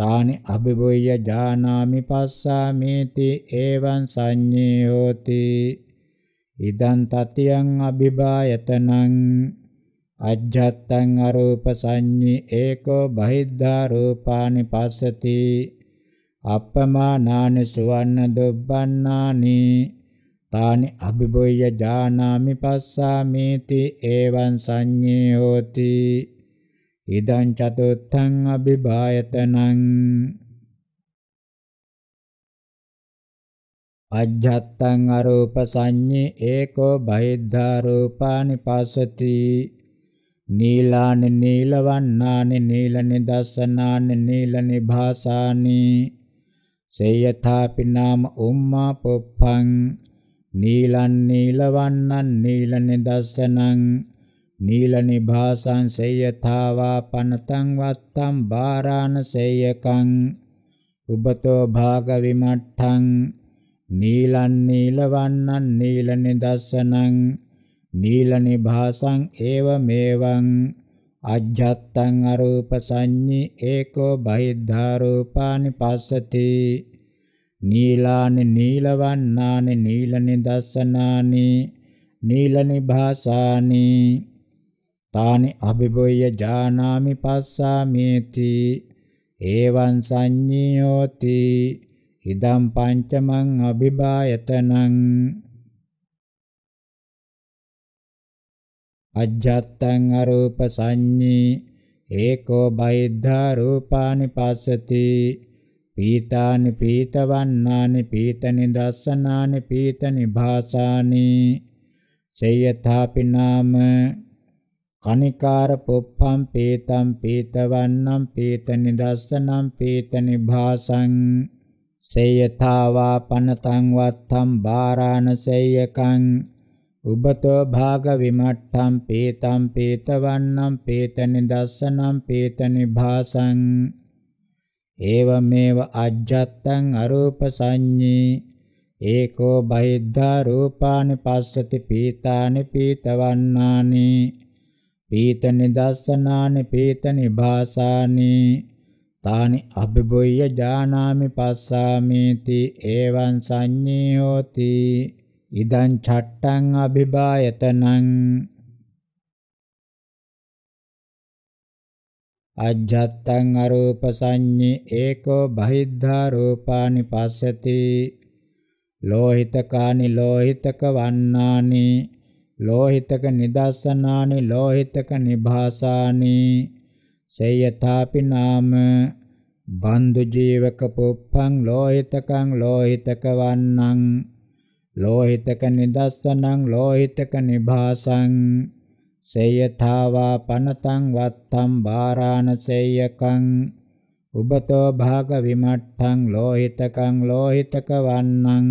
තානි අභිබෝය ජානාමි පස්සාමීති එවං සංඤී හෝති ඉදං තතියං අභිභායතනං අජ්ජත්තං අරූප සංඤී ඒකෝ බහිද්ධා රූපානි පස්සති අප්පමානානි සුවන්න දුබ්බන්නානි තානි අභිභෝය ජානාමි පස්සාමේති එවං සංඤී හෝති ඉදං චතුත්ථං අභිභායතනං අජ්ජත්තං අරූප සංඤේ ඒකෝ බහිද්ධා රූපානි පස්සති නීලාන නීලවන්නාන නීල නිදස්සනාන නීල නිභාසානි සේයථාපි නාම උම්මා පොප්පං නීලන් නීලවන්නන් නීල නිදස්සනං නීල නිභාසං සේයථාවා පනතං වත්තං බාරාණ සේයකං උබතෝ භාග විමට්ඨං නීලං නීලවන්නං නීල නිදස්සනං නීල නිභාසං ඒව මේවං අජ්ජත්තං අරූප සංඤී ඒකෝ බහිද්ධා රූපානි පස්සති නීලානි නීලවන්නානි නීල නිදස්සනානි නීල නිභාසානි තානි අභිබෝය ජානාමි පස්සාමේති එවං සංඤියෝති ඉදම් පංචමං අභිභායතනං අජ්ජත්තං අරූප සංඤී ඒකෝ බයිද්ධා රූපානි පස්සති පීතානි පීතවන්නානි පීත නිදස්සනානි පීත නිභාසානි සේයථාපි නාම කනිකාර පුප්පම් පීතම් පීතවන්නම් පීත නිදස්සනම් පීත නිභාසං සේයතාවා පනතං වත්තම් බාරාණසේයකං උබතෝ භාග විමට්ඨම් පීතම් පීතවන්නම් පීතනි දස්සනම් පීතනි භාසං ඒවමේව අජ්ජත්තං අරූප සංඤී ඒකෝ බහිද්ධා රූපානි පස්සති පීතානි පීතවන්නානි පීතනි දස්සනානි පීතනි භාසානි තානි අබ්බොය්‍ය ජානාමි පස්සාමේති එවං සංඤ්ඤෝති ඉදං ඡට්ටං අභිභායතනං අජ්ජත්තං අරූප සංඤ්ඤේ ඒකෝ බහිද්ධා රූපානි පස්සති ලෝහිතකානි ලෝහිතක වන්නානි ලෝහිතක නිදස්සනානි ලෝහිතක නිභාසානි සේයථාපි නාම බන්දු ජීවක පුප්පං ලෝහිතකං ලෝහිතක වන්නං ලෝහිතක නිදස්සනං ලෝහිතක නිභාසං සේයථාවා පනතං වත්තම් බාරාණ සේයකං උබතෝ භාග විමට්ඨං ලෝහිතකං ලෝහිතක වන්නං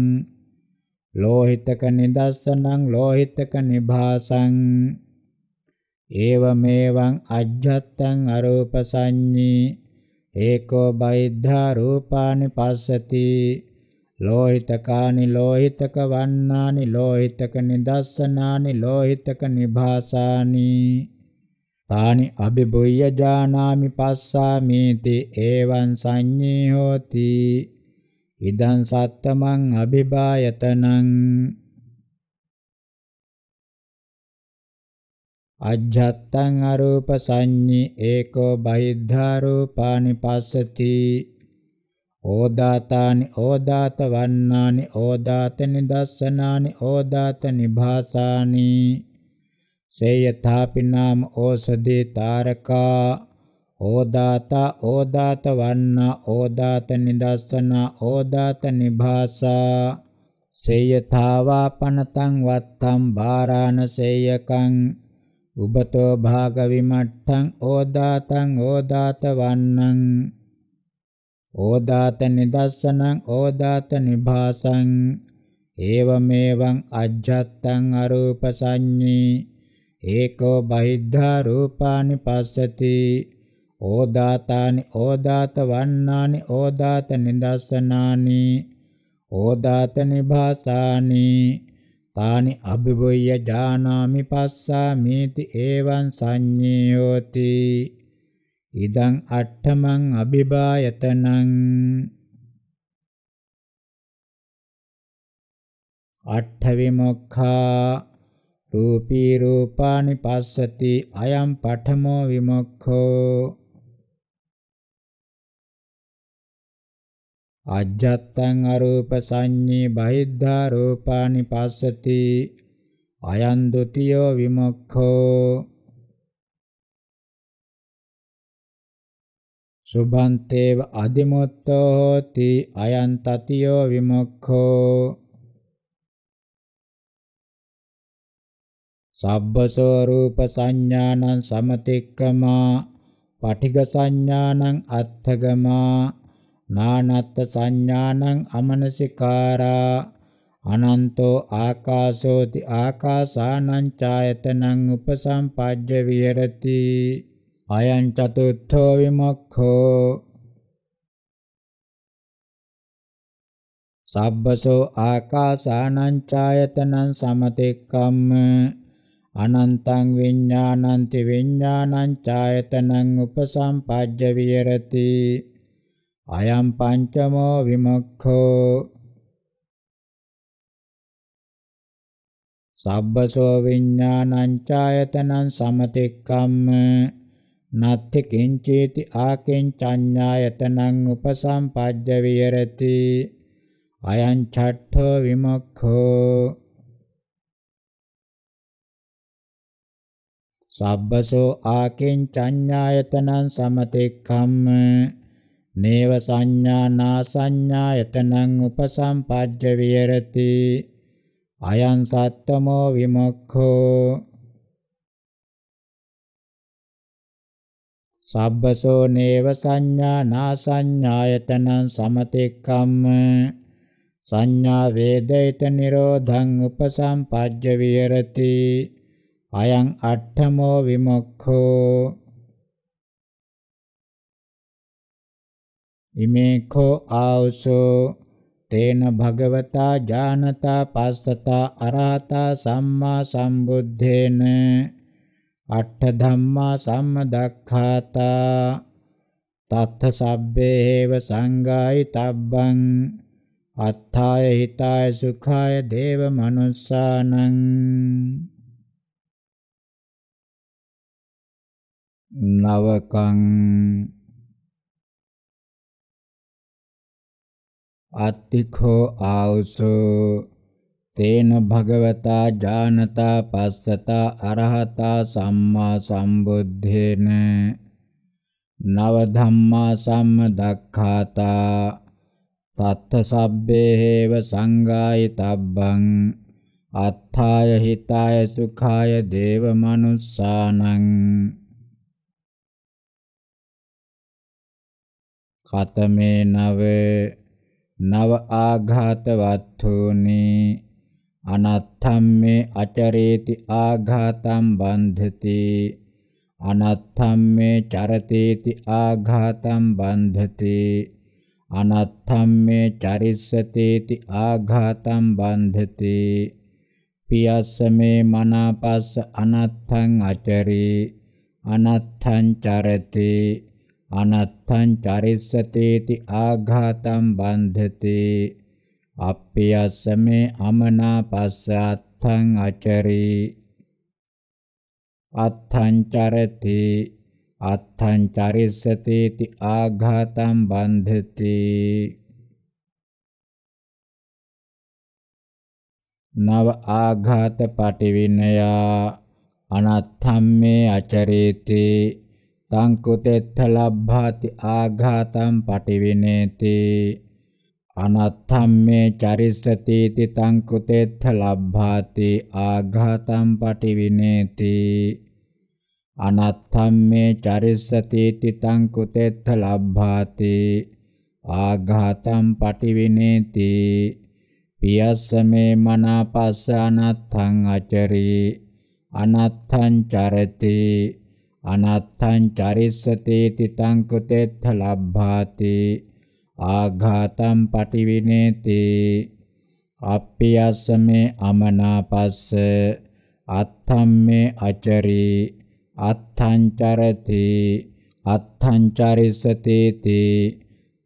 ලෝහිතක නිදස්සනං ලෝහිතක නිභාසං ඒවමේවං අජ්ජත්තං අරූප සංඤී ඒකෝ බයිද්ධා රූපානි පස්සති ලෝහිතකානි ලෝහිතක වන්නානි ලෝහිතක නිදස්සනානි ලෝහිතක නිභාසානි තානි අබිබුය්‍ය ජානාමි පස්සාමීති එවං සංඤී හෝති ඉදං සත්තමං අබිබායතනං අජ්ජත්තං අරූප සංඤී ඒකෝ බහිද්ධා රූපානි පස්සති ඕදාතානි ඕදාත වන්නානි ඕදාත නිදස්සනානි ඕදාත නිභාසානි සේයථාපි නාම ඕසදී තාරකා ඕදාත ඕදාත වන්නා ඕදාත නිදස්සනා ඕදාත නිභාසා සේයථාවා පනතං වත්තම් බාරාණ සේයකං උබතෝ භාගවිමට්ඨං ඕදාතං ඕදාත වන්නං ඕදාත නිදස්සනං ඕදාත නිභාසං ඒවමේවං අජ්ජත්තං අරූප සංඤී ඒකෝ බහිද්ධා රූපානි පස්සති ඕදාතානි ඕදාත වන්නානි ඕදාත නිදස්සනානි ඕදාත නිභාසානි තානි අභිබෝය ජානාමි පස්සාමේති එවං සංඤ්ඤයෝති ඉදං අට්ඨමං අභිබායතනං අට්ඨ විමුක්ඛා රූපී රූපානි පස්සති අයම් පඨමෝ විමුක්ඛෝ අජ්ජත්තං අරූප සංඤේ බහිද්ධා රූපානි පස්සති අයං ဒ ුතියෝ විමුක්ඛෝ සුභන්තේව අදිමුත්තෝ හෝති අයං තතියෝ විමුක්ඛෝ සබ්බසෝ රූප සංඥානං සමතික්කමා පටිඝ සංඥානං අත්ථගමා නානත්ත සංඥානං අමනසිකාරා අනන්තෝ ආකාශෝති ආකාසානං ඡායතනං උපසම්පජ්ජ විහෙරති අයං චතුත්ථෝ විමුක්ඛෝ සබ්බසෝ ආකාසානං ඡායතනං සමතෙක්කම්ම අනන්තං විඥානන්ති විඥානං ඡායතනං උපසම්පජ්ජ විහෙරති අයම් පංචමෝ විමුක්ඛෝ සබ්බසෝ විඥානං ඡායතනං සමතික්කම්ම නත්ති කිංචේති ආකින්චඤ්ඤායතනං උපසම්පජ්ජ විහෙරති අයං ඡට්ඨෝ විමුක්ඛෝ සබ්බසෝ ආකින්චඤ්ඤායතනං සමතික්කම්ම නේව සංඥා නාසඤ්ඤා යතනං උපසම්පජ්ජ විහෙරති අයං සත්තමෝ විමුක්ඛෝ සබ්බසෝ නේව සංඥා නාසඤ්ඤා යතනං සමතික්ඛම්ම සංඥා වේදිත නිරෝධං උපසම්පජ්ජ විහෙරති අයං අට්ඨමෝ විමුක්ඛෝ ඉමේඛෝ ආවසෝ තේන භගවතා ඥානතා පස්සතා අරහතා සම්මා සම්බුද්ධේන අට්ඨ ධම්මා සම්මදක්ඛාතා තත්ථ සබ්බේව සංගායි තබ්බං අත්ථාය හිතාය සුඛාය දේව මනුස්සානං නවකං අත්තිඛෝ ආවසෝ තේන භගවතා ජානතා පස්සතා අරහතා සම්මා සම්බුද්ධේන නව ධම්මා සම්මදක්ඛාතා තත්ත සබ්බේ හේව සංගායිතබ්බං අත්ථාය හිතාය සුඛාය දේව මනුස්සානං කතමේ නවේ නව ආඝාතවත්ථෝනි අනත්තම්මේ අචරේති ආඝාතම් බන්ධති අනත්තම්මේ චරතේති ආඝාතම් බන්ධති අනත්තම්මේ චරිස්සතේති ආඝාතම් බන්ධති පියස්සමේ මනාපස්ස අනත්තං අචරේ අනත්තං චරතේ අනත්තං චරිස්සතේති ආඝාතං බන්ධති අප්පියස්සමේ අමනාපස්සත්තං අචරි අත්තං චරති අත්තං චරිස්සතේති ආඝාතං බන්ධති නව ආඝාත පටිවිනයා අනත්තම්මේ අචරේතේ තං කුතෙත්ථ ලබ්භාති ආඝාතං පටිවිනේති අනත්තම්මේ චරිස්සති තං කුතෙත්ථ ලබ්භාති ආඝාතං පටිවිනේති අනත්තම්මේ චරිස්සති තං කුතෙත්ථ ලබ්භාති ආඝාතං පටිවිනේති පියස්සමේ මනාපස්ස අනත්තං අචරි අනත්තං චරති අනත්තං චරිස්සතේ තිතං කුතෙත්ථ ලබ්භාති ආඝාතං පටිවිනේති අප්පියස්සමේ අමනාපස්ස අත්තම්මේ අචරි අත්තං චරති අත්තං චරිස්සතේති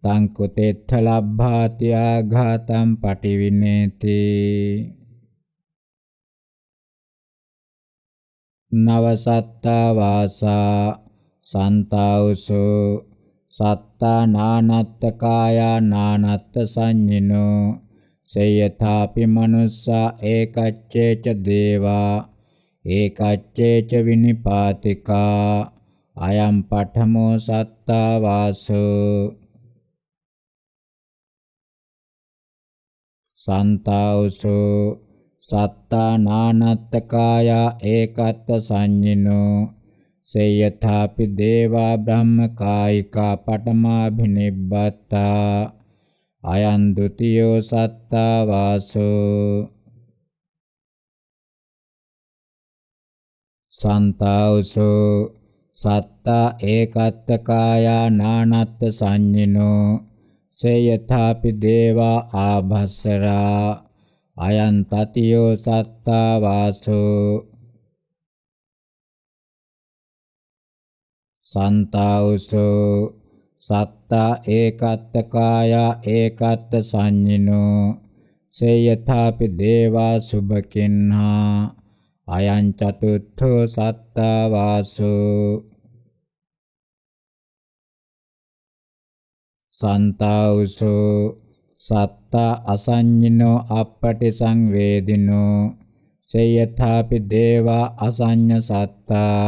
තං කුතෙත්ථ ලබ්භාති ආඝාතං පටිවිනේති නවසත්තා වාසා සන්තාවසෝ සත්තා නානත්ත කායා නානත්ත සංඤිනෝ සේයථාපි මනුස්සා ඒකච්චේච දේවා ඒකච්චේච විනිපාතිකා අයම් පඨමෝ සත්තා වාසෝ සන්තාවසෝ සත්තා නානත්තකායා ඒකත්ත සංඤිනෝ සේයථාපි දේවා බ්‍රහ්ම කායිකා පඨමාභිනිබ්බතා අයං ဒ ුතියෝ සත්තා වාසෝ සන්තාවසෝ සත්තා ඒකත්ත කායා නානත්ත සංඤිනෝ සේයථාපි දේවා ආභස්සරා අයං තතියෝ සත්තා වාසෝ සන්තාවුසෝ සත්තා ඒකත්ත කායා ඒකත්ත සංඤිනෝ සේයථාපි දේවා සුභකින්හා අයං චතුත්ථෝ සත්තා වාසෝ සන්තාවුසෝ සත්තා අසඤ්ඤිනෝ අපටි සංවේදිනෝ සේයථාපි දේවා අසඤ්ඤ සත්තා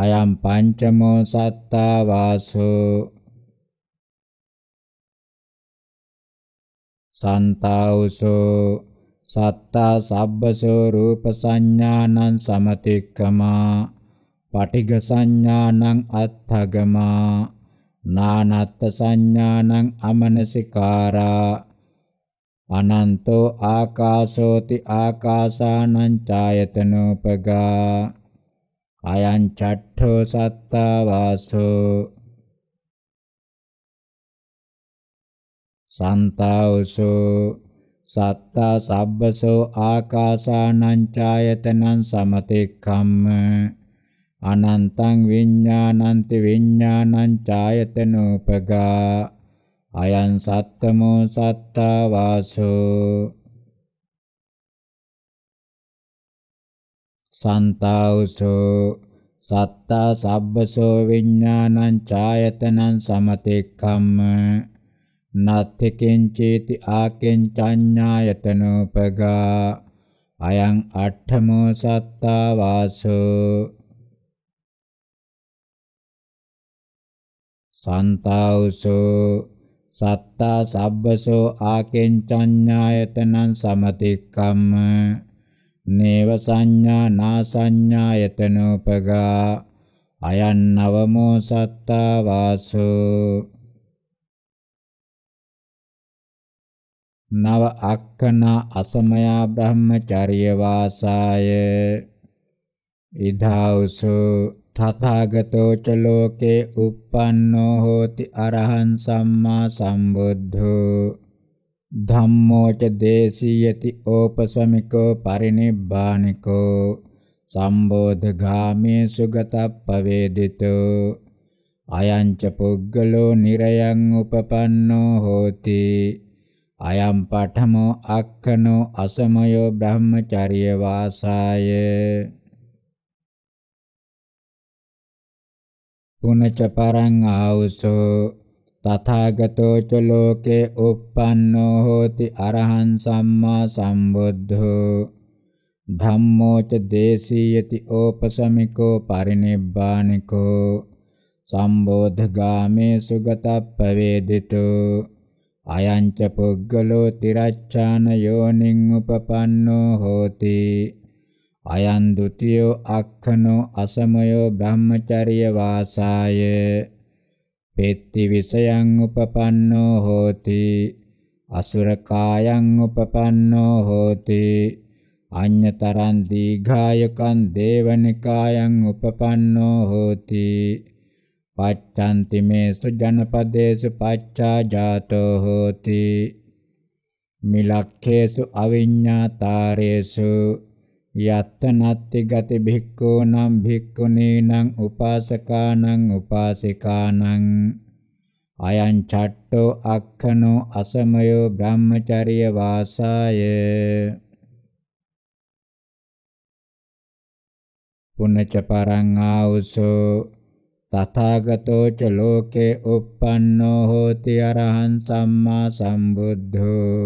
අයම් පංචමෝ සත්තා වාසෝ සන්තාවසෝ සත්තා සබ්බසෝ රූප සංඥානං සමතික්කමා පටිඝ සංඥානං අත්ථගමා නානත්ත සංඥානං අමනසිකාරා අනන්තෝ ආකාශෝති ආකාසානං ඡායතනෝපගා අයං චට්ඨෝ සත්තා වාසෝ සන්තාවසෝ සත්තා සබ්බසෝ ආකාසානං ඡායතනං සමතෙක්ඛම්ම අනන්තං විඥානන්ති විඥානං ඡායතනෝපගා අයං සත්තමෝ සත්තා වාසෝ සන්තාවසෝ සත්තා සබ්බසෝ විඥානං ඡායතනං සමතෙක්ඛම්ම නත්ථ කිංචේති ආකින්චඤ්ඤායතනෝපගා අයං අට්ඨමෝ සත්තා වාසෝ සන්තාවසෝ සත්තා සබ්බසෝ ආකෙන්චඤ්ඤායතනං සමතික්කම්ම නේව සංඥා නාසඤ්ඤායතනෝපගා අයං නවමෝ සත්තා වාසෝ නව අක්කන අසමයා බ්‍රහ්මචර්ය වාසාය ඉධාවසෝ තථාගතෝ ච ලෝකේ uppannෝ හෝති අරහං සම්මා සම්බුද්ධෝ ධම්මෝ ච දේසීයති ඕපසමිකෝ පරිනිබ්බානිකෝ සම්බෝධගාමී සුගතප්පවේදිතෝ අයං ච පුද්ගලෝ නිරයං උපපන්නෝ හෝති අයම් පඨමෝ අක්ඛනෝ අසමයෝ බ්‍රහ්මචර්ය වාසායේ පුනච පරං ආවුසෝ තථාගතෝ ච ලෝකේ uppannෝ හෝති අරහං සම්මා සම්බුද්ධෝ ධම්මෝ ච දේසීයති ඕපසමිකෝ පරිනිබ්බානිකෝ සම්බෝධගාමේ සුගතප්පවේදිතෝ අයං ච පුග්ගලෝ තිරච්ඡාන යෝනින් උපපන්නෝ හෝති අයං ဒ ුතියෝ අක්ඛනෝ අසමයෝ බ්‍රහ්මචර්ය වාසාය පෙත්ති විසයං උපපන්නෝ හෝති අසුර කායං උපපන්නෝ හෝති අඤ්ඤතරං දීඝායකං දේවනිකායං උපපන්නෝ හෝති පච්ඡන්ති මේසු ජනපදේසු පච්චා ජාතෝ හෝති මිලක්ඛේසු අවිඤ්ඤාතාරේසු යත්තනත්ති ගති භික්ඛෝ නම් භික්ඛුනීනං උපාසකානං උපාසිකානං අයං චට්ඨෝ අක්ඛනෝ අසමයෝ බ්‍රහ්මචර්ය වාසාය පුනච පරං ආවුසෝ තථාගතෝ ච ලෝකේ uppannෝ හෝති අරහං සම්මා සම්බුද්ධෝ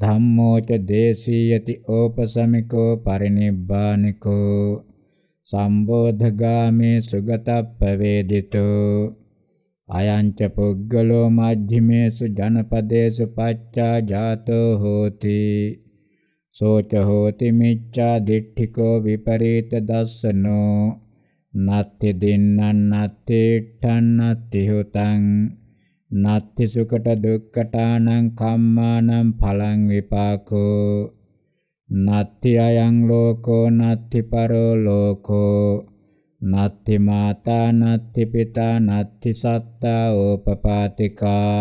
ධම්මෝච දේශීයති ඕපසමිකෝ පරිනිබ්බානිකෝ සම්බෝධගාමේ සුගතප්පවේදිතෝ අයංච පුද්ගලෝ මජ්ජිමේසු ජනපදේසු පච්චා ජාතෝ හෝති සෝච හෝති මිච්ඡා දිට්ඨිකෝ විපරීත දස්සනෝ නත්ති දින්නම් නත්ති ඨන්නත්ති හුතං නත්ති සුකට දුක්කටානං කම්මානං පලං විපාකෝ නත්ති අයං ලෝකෝ නත්ති පරෝ ලෝකෝ නත්ති මාතා නත්ති පිතා නත්ති සත්තා ඕපපාතිකා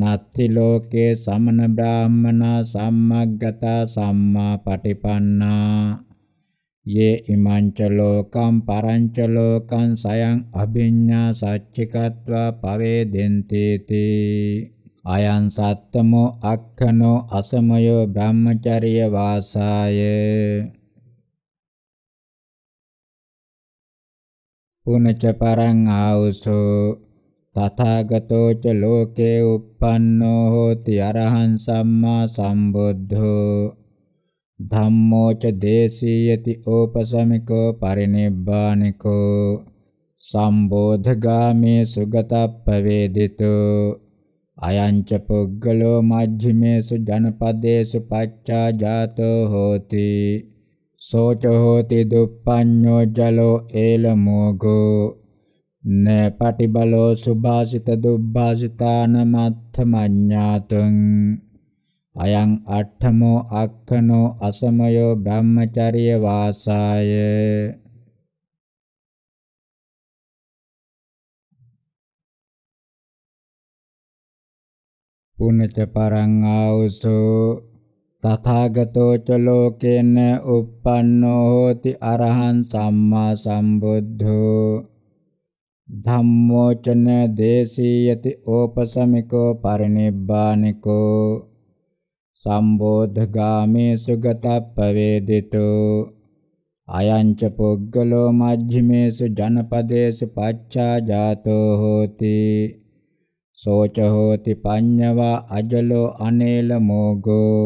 නත්ති ලෝකේ සමන බ්‍රාහ්මනා සම්මග්ගතා සම්මා පටිපන්නා ये ඉමංච ලෝකං පරංච ලෝකං සයං අභිඤ්ඤා සච්චිකत्वा පවේදෙන්ති තී අයං සත්තමෝ අක්ඛනෝ අසමයෝ බ්‍රහ්මචර්ය වාසාය පුනච පරං ආවසෝ තථාගතෝ ච ලෝකේ uppannෝ හෝති අරහං සම්මා සම්බුද්ධෝ ධම්මෝච දේසීයති ඕපසමිකෝ පරිනිබ්බානිකෝ සම්බෝධගාමේ සුගතප්පවේදිතෝ අයංච පුග්ගලෝ මජ්ක්‍ධිමේසු ජනපදේසු පච්චා ජාතෝ හෝති සෝච හෝති දුප්පඤ්ඤෝ ජලෝ ඒලමෝගෝ නපටිබලෝ සුභාසිත දුබ්බාසිතානමත්ථමඤ්ඤාතං අයං අට්ඨමෝ අක්ඛනෝ අසමයෝ බ්‍රහ්මචර්ය වාසාය පුනච පරං ආවසෝ තථාගතෝ ච ලෝකේන uppannෝ hoti අරහං සම්මා සම්බුද්ධෝ ධම්මෝචන දේසීයති ඕපසමිකෝ පරිනිබ්බානිකෝ සම්බෝධගාමේසු ගතප්පවේදිතු අයංච පුග්ගලෝ මජ්ජිමේසු ජනපදේසු පච්චා ජාතෝ හෝති සෝච හෝති පඤ්ඤවා අජලෝ අනේල මොගෝ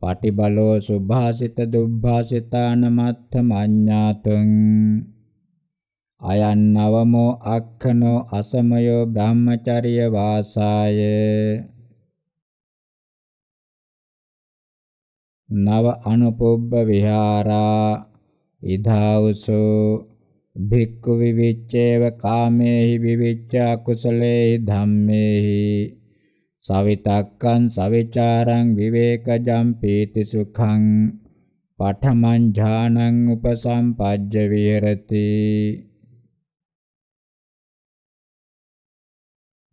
පටිබලෝ සුභාසිත දුභාසිතාන මත්ථ මඤ්ඤාතං අයන් නවමෝ අක්ඛනෝ අසමයෝ බ්‍රහ්මචර්ය වාසායේ නව අනුපොබ්බ විහාරා ඉදාවසෝ භික්ඛු විවිච්ඡේව කාමේහි විවිච්ඡ අකුසලේහි ධම්මේහි සවිතක්කං සවිචාරං විවේකජම් පීති සුඛං පඨමං ඥානං උපසම්පජ්ජ විහෙරති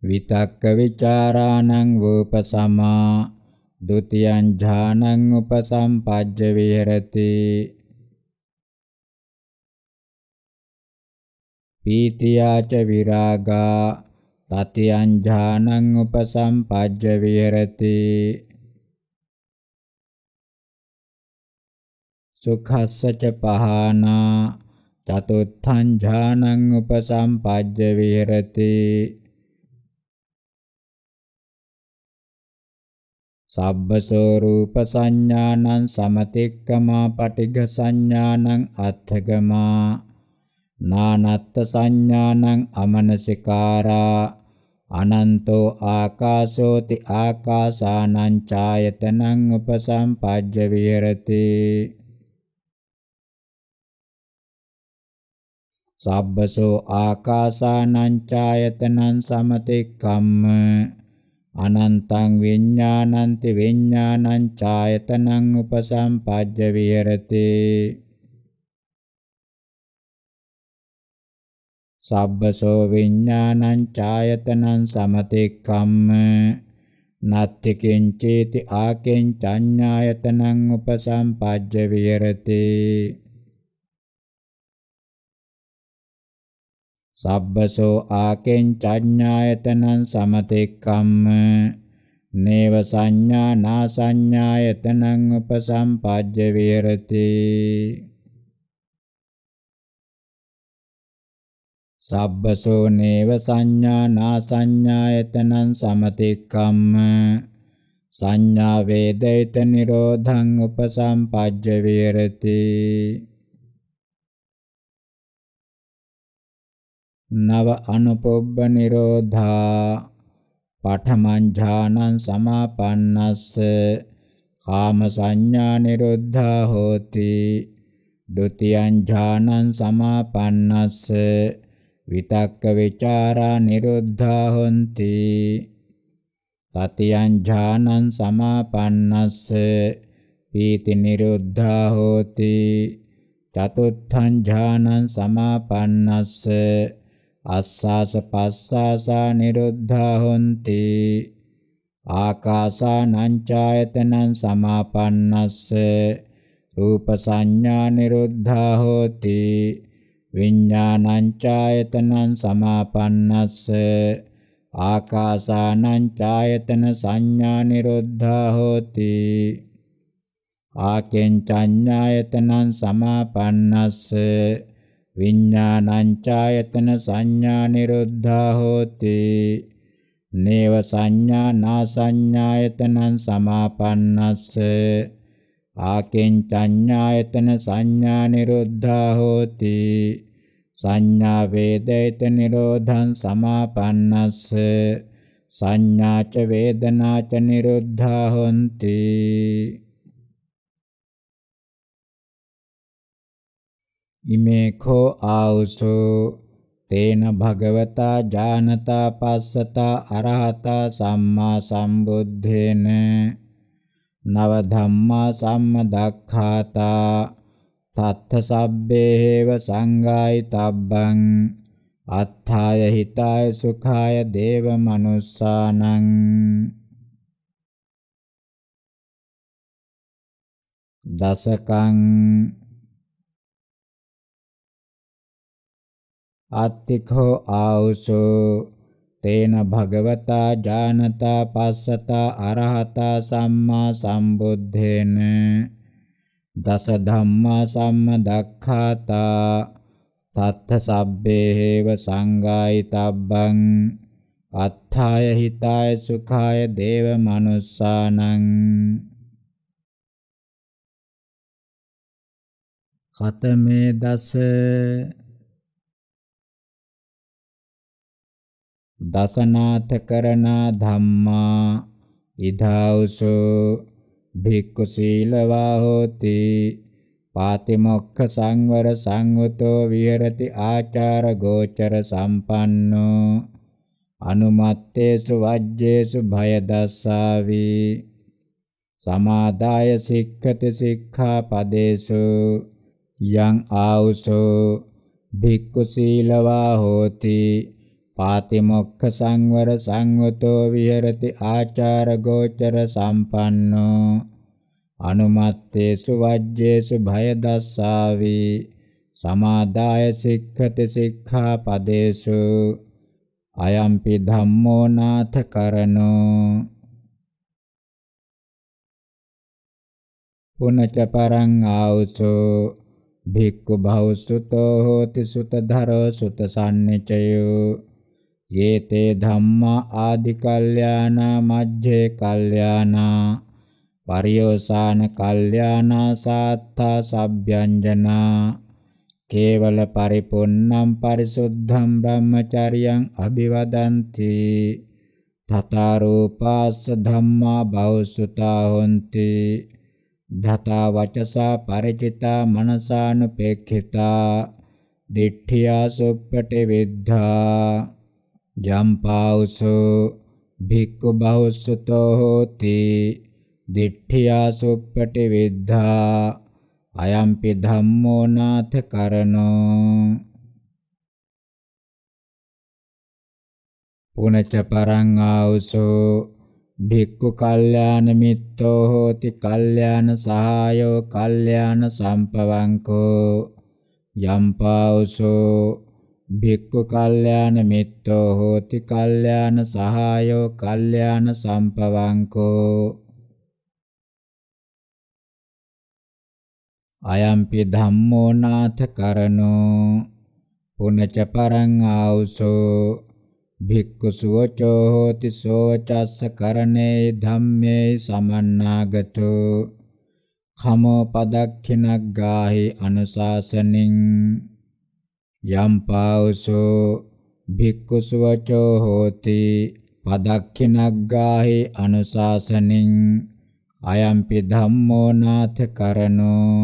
විතක්ක විචාරාණං වූපසමා ဒုတိယං ඥානං උපසම්පජ්ජ විහෙරති පීතියාච විරාගා තතියං ඥානං උපසම්පජ්ජ විහෙරති සුඛස්ස ච පහනා චතුත්ථං ඥානං උපසම්පජ්ජ විහෙරති සබ්බසෝ රූප සංඥානං සමතික්කමා පටිඝ සංඥානං අත්ථගමා නානත්ත් සංඥානං අමනසිකාරා අනන්තෝ ආකාශෝති ආකාසානං ඡායතනං උපසම්පජ්ජ විහෙරති සබ්බසෝ ආකාසානං ඡායතනං සමතික්කම්ම අනන්තං විඥානන්ති විඥානං ඡායතනං උපසම්පජ්ජ විහෙරති සබ්බසෝ විඥානං ඡායතනං සමතික්ඛම්ම නත්ති කිංචේති ආකෙන් චඤ්ඤායතනං උපසම්පජ්ජ විහෙරති සබ්බසෝ ආකෙන්චඤ්ඤායතනං සමතෙක්කම්ම නේව සංඥා නාසඤ්ඤායතනං උපසම්පජ්ජ විහෙරති සබ්බසෝ නේව සංඥා නාසඤ්ඤායතනං සමතෙක්කම්ම සංඥා වේදිත නිරෝධං උපසම්පජ්ජ විහෙරති නව අනුපොබ්බ නිරෝධා පඨමං ඥානං සමාපන්නස්ස කාම සංඥා නිරුද්ධා හෝති ဒ ුතියං ඥානං සමාපන්නස්ස විතක්ක ਵਿਚාරා නිරුද්ධා හොಂತಿ තතියං ඥානං සමාපන්නස්ස පීති නිරුද්ධා හෝති චතුත්ථං ඥානං සමාපන්නස්ස අස්සාස පස්සාසා නිරුද්ධා හොಂತಿ ආකාසානං ඡායතනං සමාපන්නස්ස රූප සංඥා නිරුද්ධා හෝති විඥානං ඡායතනං සමාපන්නස්ස ආකාසානං ඡායතන සංඥා නිරුද්ධා හෝති ආකෙන් සංඥායතනං සමාපන්නස්ස විඥානං ඡායතන සංඥා නිරුද්ධා හෝති නේව සංඥා නාසඤ්ඤායතනං සමාපන්නස්ස ආකින්චඤ්ඤායතන සංඥා නිරුද්ධා හෝති සංඥා වේදේත නිරෝධං සමාපන්නස්ස සංඥාච වේදනාච නිරුද්ධා හොಂತಿ ඉමේඛෝ ආවුසෝ තේන භගවතා ජානතා පස්සතා අරහතා සම්මා සම්බුද්ධේන නව ධම්මා සම්මදක්ඛාතා තත්ථ සබ්බේව සංගායිතබ්බං අත්ථාය හිතාය සුඛාය දේව මනුස්සානං දසකං අත්තිඛෝ ආවුසෝ තේන භගවතා ජානතා පස්සතා අරහතා සම්මා සම්බුද්ධේන දස ධම්මා සම්මදක්ඛාතා තත්ථ සබ්බේව සංගායිතබ්බං අත්ථාය හිතාය සුඛාය දේව මනුස්සානං ඛතමේ දස දසනාත කරනා ධම්මා ඉදාවසෝ භික්ඛු සීලවා හෝති පාතිමොක්ඛ සංවර සංවතෝ විහෙරති ආචාර ගෝචර සම්පන්නෝ අනුමත්තේසු වජ්ජේසු භය දස්සාවි සමාදාය සික්ඛති සික්ඛාපදේසු යං ආවසෝ භික්ඛු සීලවා හෝති පාතිමොක්ඛ සංවර සංවතෝ විහෙරති ආචාර ගෝචර සම්පන්නෝ අනුමත්තේසු වජ්ජේසු භය දස්සාවි සමාදාය සික්ඛති සික්ඛාපදේසු අයම්පි ධම්මෝ නාථකරණෝ පුනච පරං ආවුසෝ භික්ඛු භවසුතෝ හෝති සුත ධරෝ සුත සම්නිචයෝ ये ते ධම්මා ආදි කල්යාණා මජ්ජේ කල්යාණා පරියෝසాన කල්යාණා සාත්තා සබ්යංජනා කේවල පරිපුන්නම් පරිසුද්ධම් බ්‍රහ්මචරියං අභිවදಂತಿ තථා රූපාස්ස ධම්මා බෞසුතා හොಂತಿ ධතා වචසා ಪರಿචිතා මනසානුපේක්ඛිතා දිඨියා සුප්පටි විද්ධා යම්පාවුසු භික්ඛු බහුසුතෝ හෝති දිඨ්ඨියා සුප්පටි විද්ධා අයම්පි ධම්මෝ නාථ කරණෝ පුනච්ච පරං ආවුසෝ භික්ඛු කල්යාණ මිත්තෝ හෝති කල්යාණ සහායෝ කල්යාණ සම්පවංකෝ යම්පාවුසෝ භික්ඛු කල්යාණ මිත්තෝ හෝති කල්යාණ සහායෝ කල්යාණ සම්පවංකෝ අයම්පි ධම්මෝ නාථ කරණෝ පුනච පරං ආවුසෝ භික්ඛු සුවචෝ හෝති සෝචස්ස කරණේ ධම්මේ සමන්නාගතෝ කමෝ පදක්ඛිනග්ගාහි අනුශාසනින් යම් පාවසෝ භික්ඛුසවචෝ හෝති පදක්ඛිනග්ගාහි අනුශාසනින් අයම්පි ධම්මෝ නාථ කරණෝ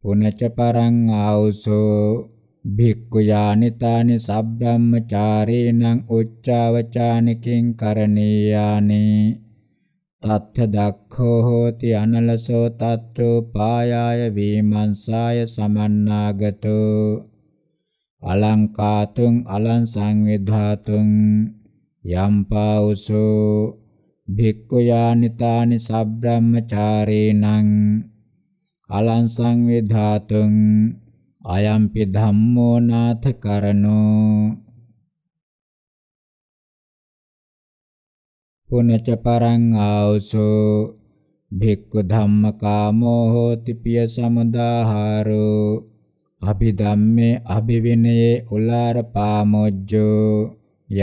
පුනච පරං ආවසෝ භික්ඛු යානිතානි සබ්බ්‍රාහ්මචාරේණං උච්චාවචානිකින් කරණීයානේ තත්ථ දක්ඛෝ හෝති අනලසෝ තත්‍රෝ පායාය වීමංසාය සමන්නාගතෝ අලංකාතුං අලං සංවිධාතුං යම්පාඋසෝ භික්ඛු යානිතානි සබ්‍රාහ්මචාරේණං අලං සංවිධාතුං අයම්පි ධම්මෝ නාථ කරණෝ පුනච පරං ආවසෝ භික්ඛු ධම්මකාමෝ හෝති පිය සමුදාහාරෝ අභිධම්මේ අභිවිනයේ උලාර පාමොජ්ජෝ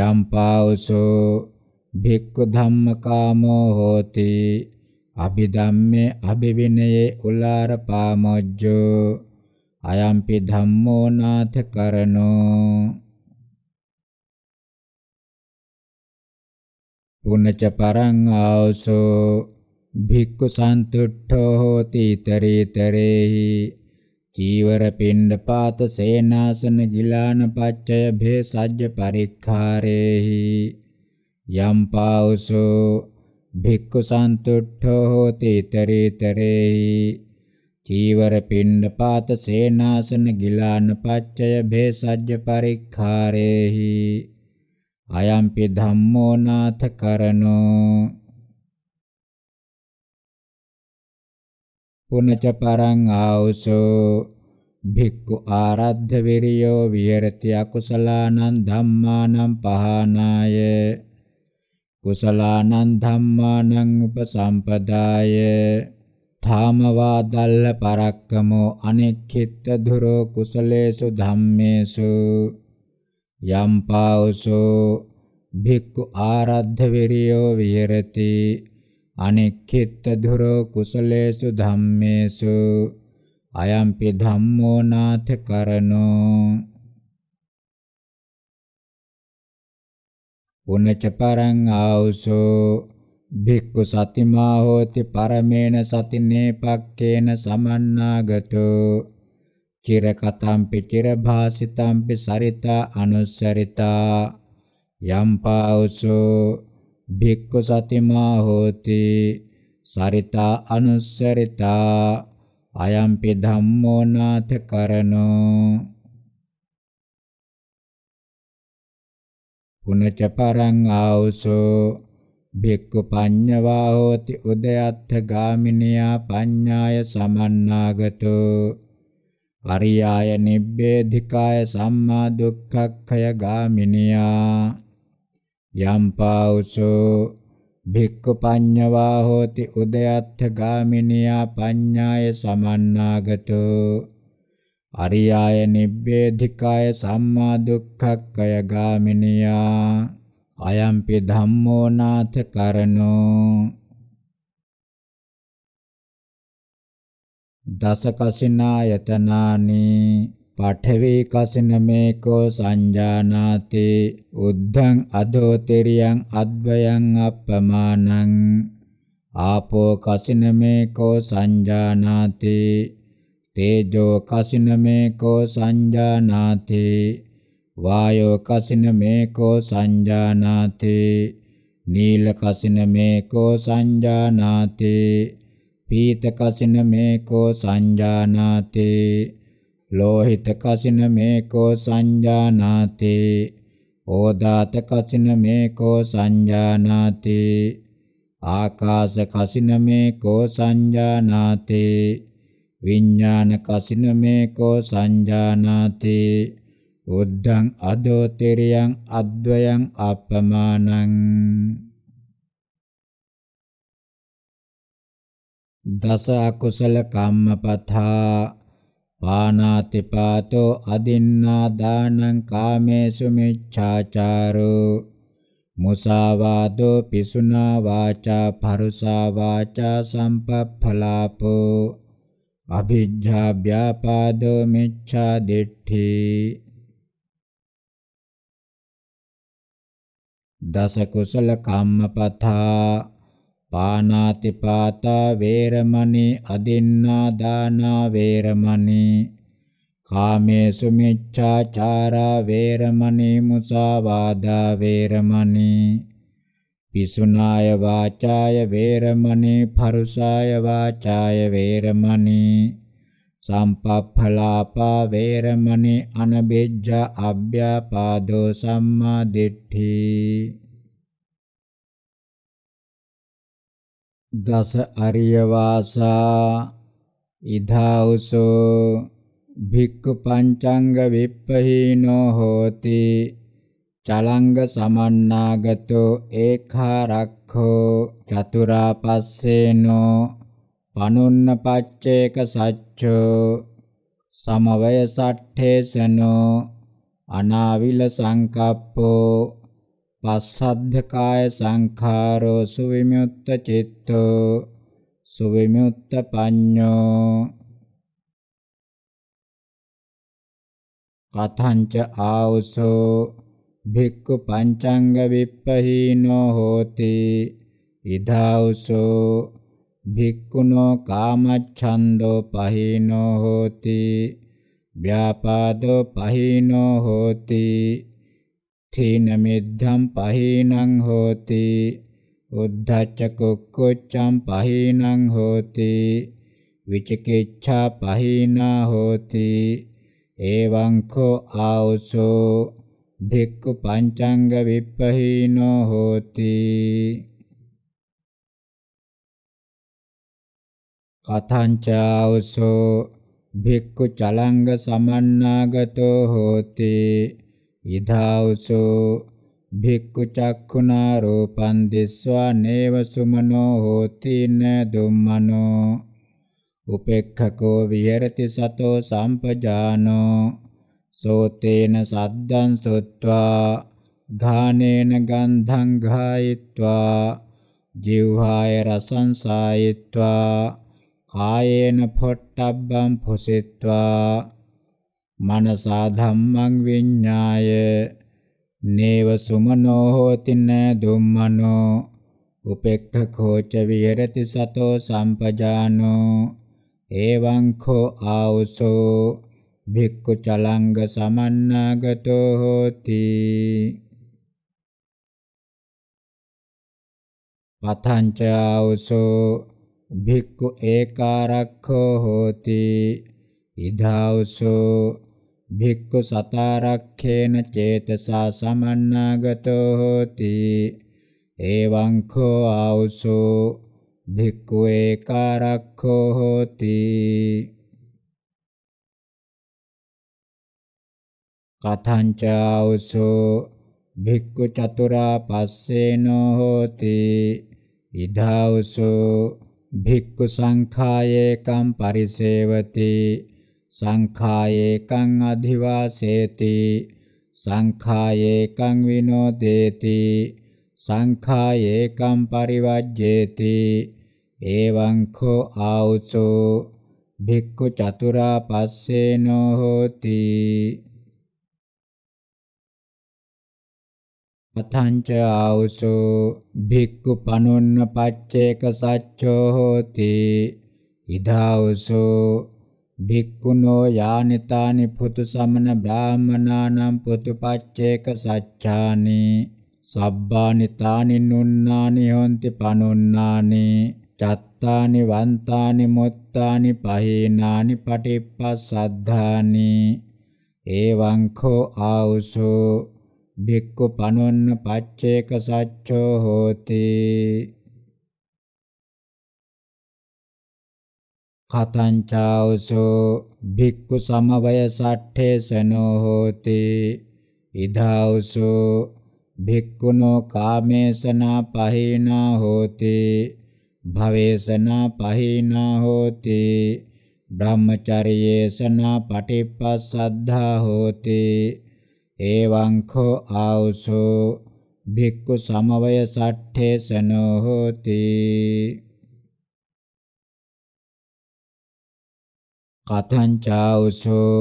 යම් පාවසෝ භික්ඛු ධම්මකාමෝ හෝති අභිධම්මේ අභිවිනයේ උලාර පාමොජ්ජෝ අයම්පි ධම්මෝ නාථ කරණෝ පුනච පරං ආවසෝ භික්ඛු සන්තුට්ඨෝ හෝති තරේතරේහි චීවර පින්ඩ පාත සේනාසන ගිලාන පච්චය භේසජ්ජ පරික්ඛාරේහි යම් පාවසෝ භික්ඛු සන්තුට්ඨෝ හෝති තරේතරේහි චීවර පින්ඩ පාත සේනාසන ගිලාන පච්චය භේසජ්ජ පරික්ඛාරේහි අයම්පි ධම්මෝ නාථ කරණෝ පුනච පරං ආවසෝ භික්ඛු ආරද්ධ විරියෝ විහෙරති අකුසලානං ධම්මානං පහනාය කුසලානං ධම්මානං උපසම්පදාය ථාමවා දල්ල පරක්කමෝ අනෙක්ඛිත ධුරෝ කුසලේසු ධම්මේසු යම්පාවසෝ භික්ඛු ආරද්ධ විරියෝ විහෙරති අනික්ඛිත ධුරෝ කුසලේසු ධම්මේසු අයම්පි ධම්මෝ නාථ කරණෝ උනච පරං ආවසෝ භික්ඛු සතිමා හෝති පරමේන සතිනේ පක්කේන සමන්නාගතෝ චිරකතම්පි චිරභාසිතම්පි සරිතා අනුස්සරිතා යම්පාවසෝ භික්ඛු සතිමා හෝති සරිතා අනුස්සරිතා අයම්පි ධම්මෝ නාථ කරණෝ පුනච පරං ආවසෝ භික්ඛු පඤ්ඤවා හෝති උදයත්ථ ගාමිනියා පඤ්ඤාය සමන්නාගතෝ පරියාය නිබ්බේධිකාය සම්මා දුක්ඛක්ඛය ගාමිනියා යම්පාවුසෝ භික්ඛු පඤ්ඤවා හෝති උදයත්ථ ගාමිනියා පඤ්ඤාය සමන්නාගතෝ අරියාය නිබ්බේධිකාය සම්මා දුක්ඛක්ඛය ගාමිනියා අයම්පි ධම්මෝ නාථ කරණෝ දසකසිනායතනානි පඨවි කසින මේකෝ සංජානාති උද්ධං අදෝතිරියං අද්වයං අප්පමානං ආපෝ කසින මේකෝ සංජානාති තේජෝ කසින මේකෝ සංජානාති වායෝ කසින මේකෝ සංජානාති නීල කසින මේකෝ සංජානාති පීතකසින මේකෝ සංජානාති ලෝහිතකසින මේකෝ සංජානාති ඕදාතකසින මේකෝ සංජානාති ආකාශකසින මේකෝ සංජානාති විඥානකසින මේකෝ සංජානාති උද්දං අදෝතිරියං අද්වයං අපමානං දස අකුසල කම්මපතා පානාති පාතෝ අදින්නා දානං කාමේසු මිච්ඡාචාරෝ මුසාවාදෝ පිසුනා වාචා පරුසා වාචා සම්පප්ඵලාපෝ අභිජ්ජා ව්‍යාපාදෝ මිච්ඡා දිට්ඨි දස කුසල කම්මපතා පානාති පාතා වේරමණී අදින්නා දානා වේරමණී කාමේසු මිච්ඡාචාරා වේරමණී මුසාවාදා වේරමණී පිසුනාය වාචාය වේරමණී පරුසාය වාචාය වේරමණී සම්පප්ඵලාපා වේරමණී අනබෙජ්ජා අබ්භ්‍යාපාදෝ සම්මා දිට්ඨී දස අරිය වාසා ඉදාවසෝ භික්ඛු පංචංග විප්පහීනෝ හෝති චලංග සමන්නාගතෝ ඒඛාරක්ඛෝ චතුරාපස්සේනෝ පනුන්න පච්චේක සච්චෝ සමවය සට්ඨේසනෝ අනාවිල සංකප්පෝ පස්සද්ධකාය සංඛාරෝ සුවිමුත්ත චිත්තෝ සුවිමුත්ත පඤ්ඤෝ කතංච ආවසෝ භික්ඛු පංචංග විප්පහීනෝ හෝති ඉදාවසෝ භික්ඛුනෝ කාමච්ඡන්தோ පහීනෝ හෝති ව්‍යාපාදෝ පහීනෝ හෝති තේන මෙද්ධම් පහේනං හෝති උද්ධච්ච කුක්කුච්චං පහේනං හෝති විචිකිච්ඡා පහේනා හෝති එවං කෝ ආවසෝ භික්ඛු පංචංග විප්පහීනෝ හෝති කතංච ආවසෝ භික්ඛු චලංග සමන්නාගතෝ හෝති විධාවසෝ භික්ඛු චක්ඛුනා රූපං දිස්වා නේව සුමනෝ හෝති න දුම්මනෝ උපේක්ඛකෝ විහෙරති සතෝ සම්පජානෝ සෝතේන සද්දං සොත්වා ඝානේන ගන්ධං ඝායිत्वा ජීවහාය රසං සායිत्वा කායේන පොට්ටබ්බං පුසිत्वा මනසා ධම්මං විඤ්ඤාය නේව සුමනෝ හෝති න දුම්මනෝ උපේක්ඛෝච විහෙරති සතෝ සම්පජානෝ එවං කෝ ආවසෝ භික්ඛු චලංග සමන්නාගතෝ හෝති පතංච ආවසෝ භික්ඛු ඒකාරක්ඛෝ හෝති ඉදාවසෝ භික්ඛු සතාරක්ඛේන චේතසා සමන්නාගතෝ හෝති එවං කෝ ආවුසෝ භික්ඛු ඒකාරක්ඛෝ හෝති කතංච ආවුසෝ භික්ඛු චතුරා පස්සේනෝ හෝති ඉදාවුසෝ භික්ඛු සංඛායේකම් පරිසේවති සංඛායේකං අධිවාසේති සංඛායේකං විනෝදේති සංඛායේකං පරිවජ්ජේති එවං කෝ ආඋසෝ භික්ඛු චතුරා පස්සේනෝ හෝති අතංච ආවසෝ භික්ඛු පනොන්න පච්චේක සච්චෝ හෝති ඉදාවසෝ භික්ඛුනෝ යානිතානි පුතු සමන බ්‍රාහමනානම් පුතු පච්චේක සච්ඡානි සබ්බානිතානි නුන්නානි හොಂತಿ පනුන්නානි චත්තානි වන්තානි මොත්තානි පහේනානි පටිප්පසද්ධානි එවං කෝ ආවුසෝ භික්ඛු පනොන්න පච්චේක සච්ඡෝ හෝති කතංචාවසෝ භික්ඛු සමවය සට්ඨේසනෝ හෝති ඉදාවසෝ භික්ඛුනෝ කාමේසනා පහේනා හෝති භවේසනා පහේනා හෝති බ්‍රහ්මචර්යේසනා පටිප්පස්සද්ධා හෝති එවං කෝ ආවසෝ භික්ඛු සමවය සට්ඨේසනෝ හෝති කතං චෞසෝ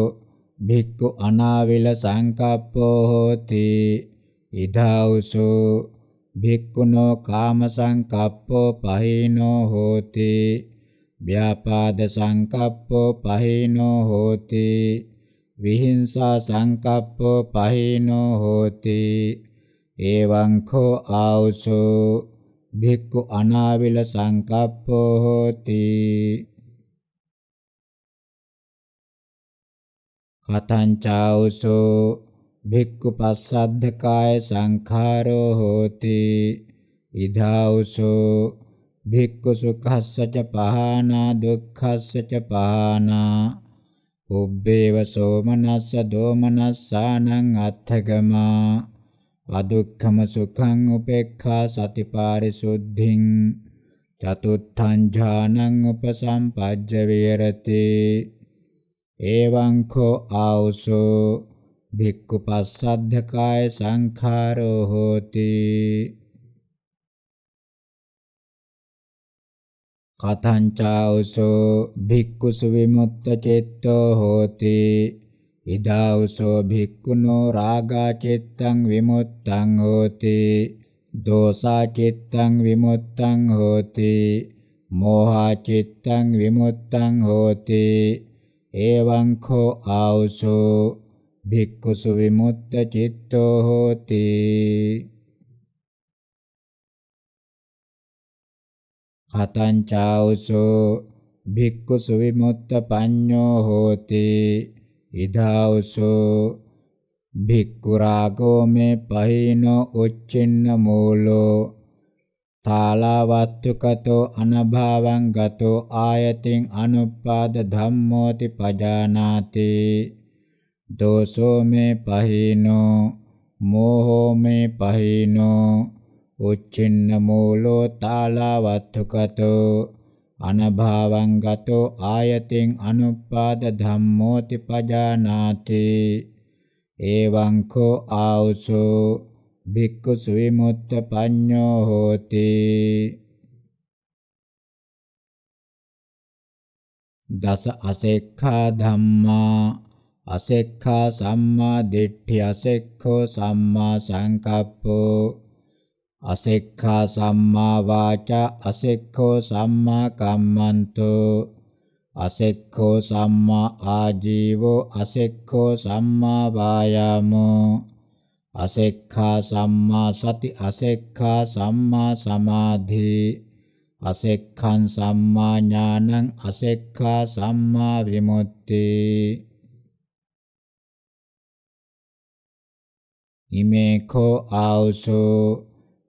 භික්ඛු අනාවිල සංකප්පෝ හෝති ඉදාවුසෝ භික්ඛුනෝ කාම සංකප්පෝ පහේනෝ හෝති ව්‍යාපාද සංකප්පෝ පහේනෝ හෝති විහිංසා සංකප්පෝ පහේනෝ හෝති එවං කෝ ආවුසෝ භික්ඛු අනාවිල සංකප්පෝ හෝති කතංචාවුසෝ භික්ඛු පස්සද්ධකාය සංඛාරෝ හෝති ඉදාවුසෝ භික්ඛු සුඛස්සච පහනා දුක්ඛස්සච පහනා උබ්බේව සෝමනස්ස දෝමනස්සානං අත්ථගමා අදුක්ඛම සුඛං උපේක්ඛා සතිපාරිසුද්ධින් චතුත්ථං ඥානං උපසම්පජ්ජ විරතේ එවං කෝ ආවසෝ භික්ඛු පස්සද්ධකාය සංඛාරෝ හෝති කතංචාවසෝ භික්ඛුසු විමුක්ත චිත්තෝ හෝති ඉදාවසෝ භික්ඛුනෝ රාගා චිත්තං විමුත්තං හෝති දෝසා චිත්තං විමුත්තං හෝති මෝහා චිත්තං විමුත්තං හෝති එවං කෝ ආවසෝ භික්ඛුසු විමුක්ත චිත්තෝ හෝති කතං චාවසෝ භික්ඛුසු විමුක්ත පඤ්ඤෝ හෝති ඉදාවසෝ භික්ඛු රාගෝ මේ පහිනෝ උච්චින්න මූලෝ තාලාවත්තුකතෝ අනභාවං ගතෝ ආයතින් අනුපාද ධම්මෝති පජානාති දෝසෝ මේ පහිනෝ මෝහෝ මේ පහිනෝ උච්චින්න මූලෝ තාලාවත්තුකතෝ අනභාවං ගතෝ ආයතින් අනුපාද ධම්මෝති පජානාති එවං කෝ ආවසෝ භික්ඛු සුවිමුත්ත පඤ්ඤෝ හෝති දස අසෙක්ඛා ධම්මා අසෙක්ඛා සම්මා දිට්ඨි අසෙක්ඛෝ සම්මා සංකප්පෝ අසෙක්ඛා සම්මා වාචා අසෙක්ඛෝ සම්මා කම්මන්තෝ අසෙක්ඛෝ සම්මා ආජීවෝ අසෙක්ඛෝ සම්මා වායාමෝ අසෙක්ඛා සම්මා සති අසෙක්ඛා සම්මා සමාධි අසෙක්ඛං සම්මා ඥානං අසෙක්ඛා සම්මා විමුක්ති ඉමේඛෝ ආවසෝ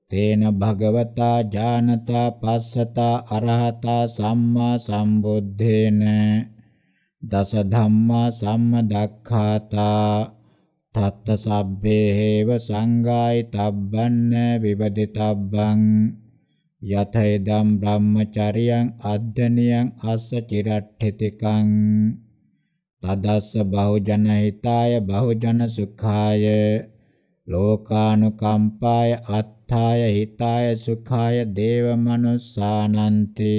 තේන භගවතා ඥානතා පස්සතා අරහතා සම්මා සම්බුද්ධේන දස ධම්මා සම්මදක්ඛාතා තත්ත සබ්බේ හේව සංගායි තබ්බන්න විවදිතබ්බං යතේදම් බ්‍රහ්මචරියං අද්දනියං අස්ස චිරට්ඨිතිකං තදස්ස බහුජන හිතාය බහුජන සුඛාය ලෝකානුකම්පාය අත්ථාය හිතාය සුඛාය දේව මනුස්සානන්ති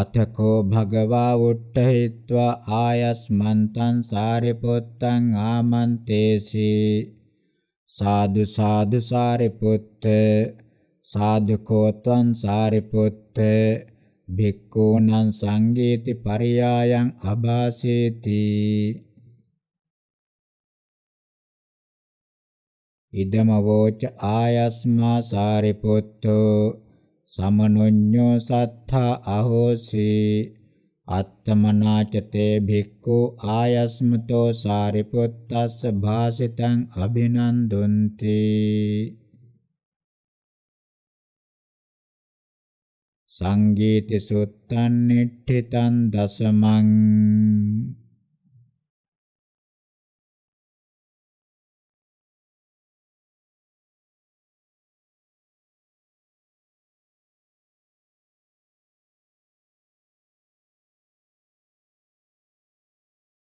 අතකෝ භගවා උට්ඨහිत्वा ආයස්මන්තං සාරිපුත්තං ආමන්තේසි සාදු සාදු සාරිපුත්ත සාදුකෝත්වං සාරිපුත්ත භික්ඛූනං සංගීති පරියායන් අභාසේති ඉදමවෝච ආයස්මා සාරිපුත්තෝ සමනොඤ්ඤෝ සත්තා අහෝසි අත්තමනාචතේ භික්ඛු ආයස්මතෝ සාරිපුත්තස්ස භාසිතං අභිනන්දුන්ති සංගීති සුත්තන් නිට්ඨිතං දසමං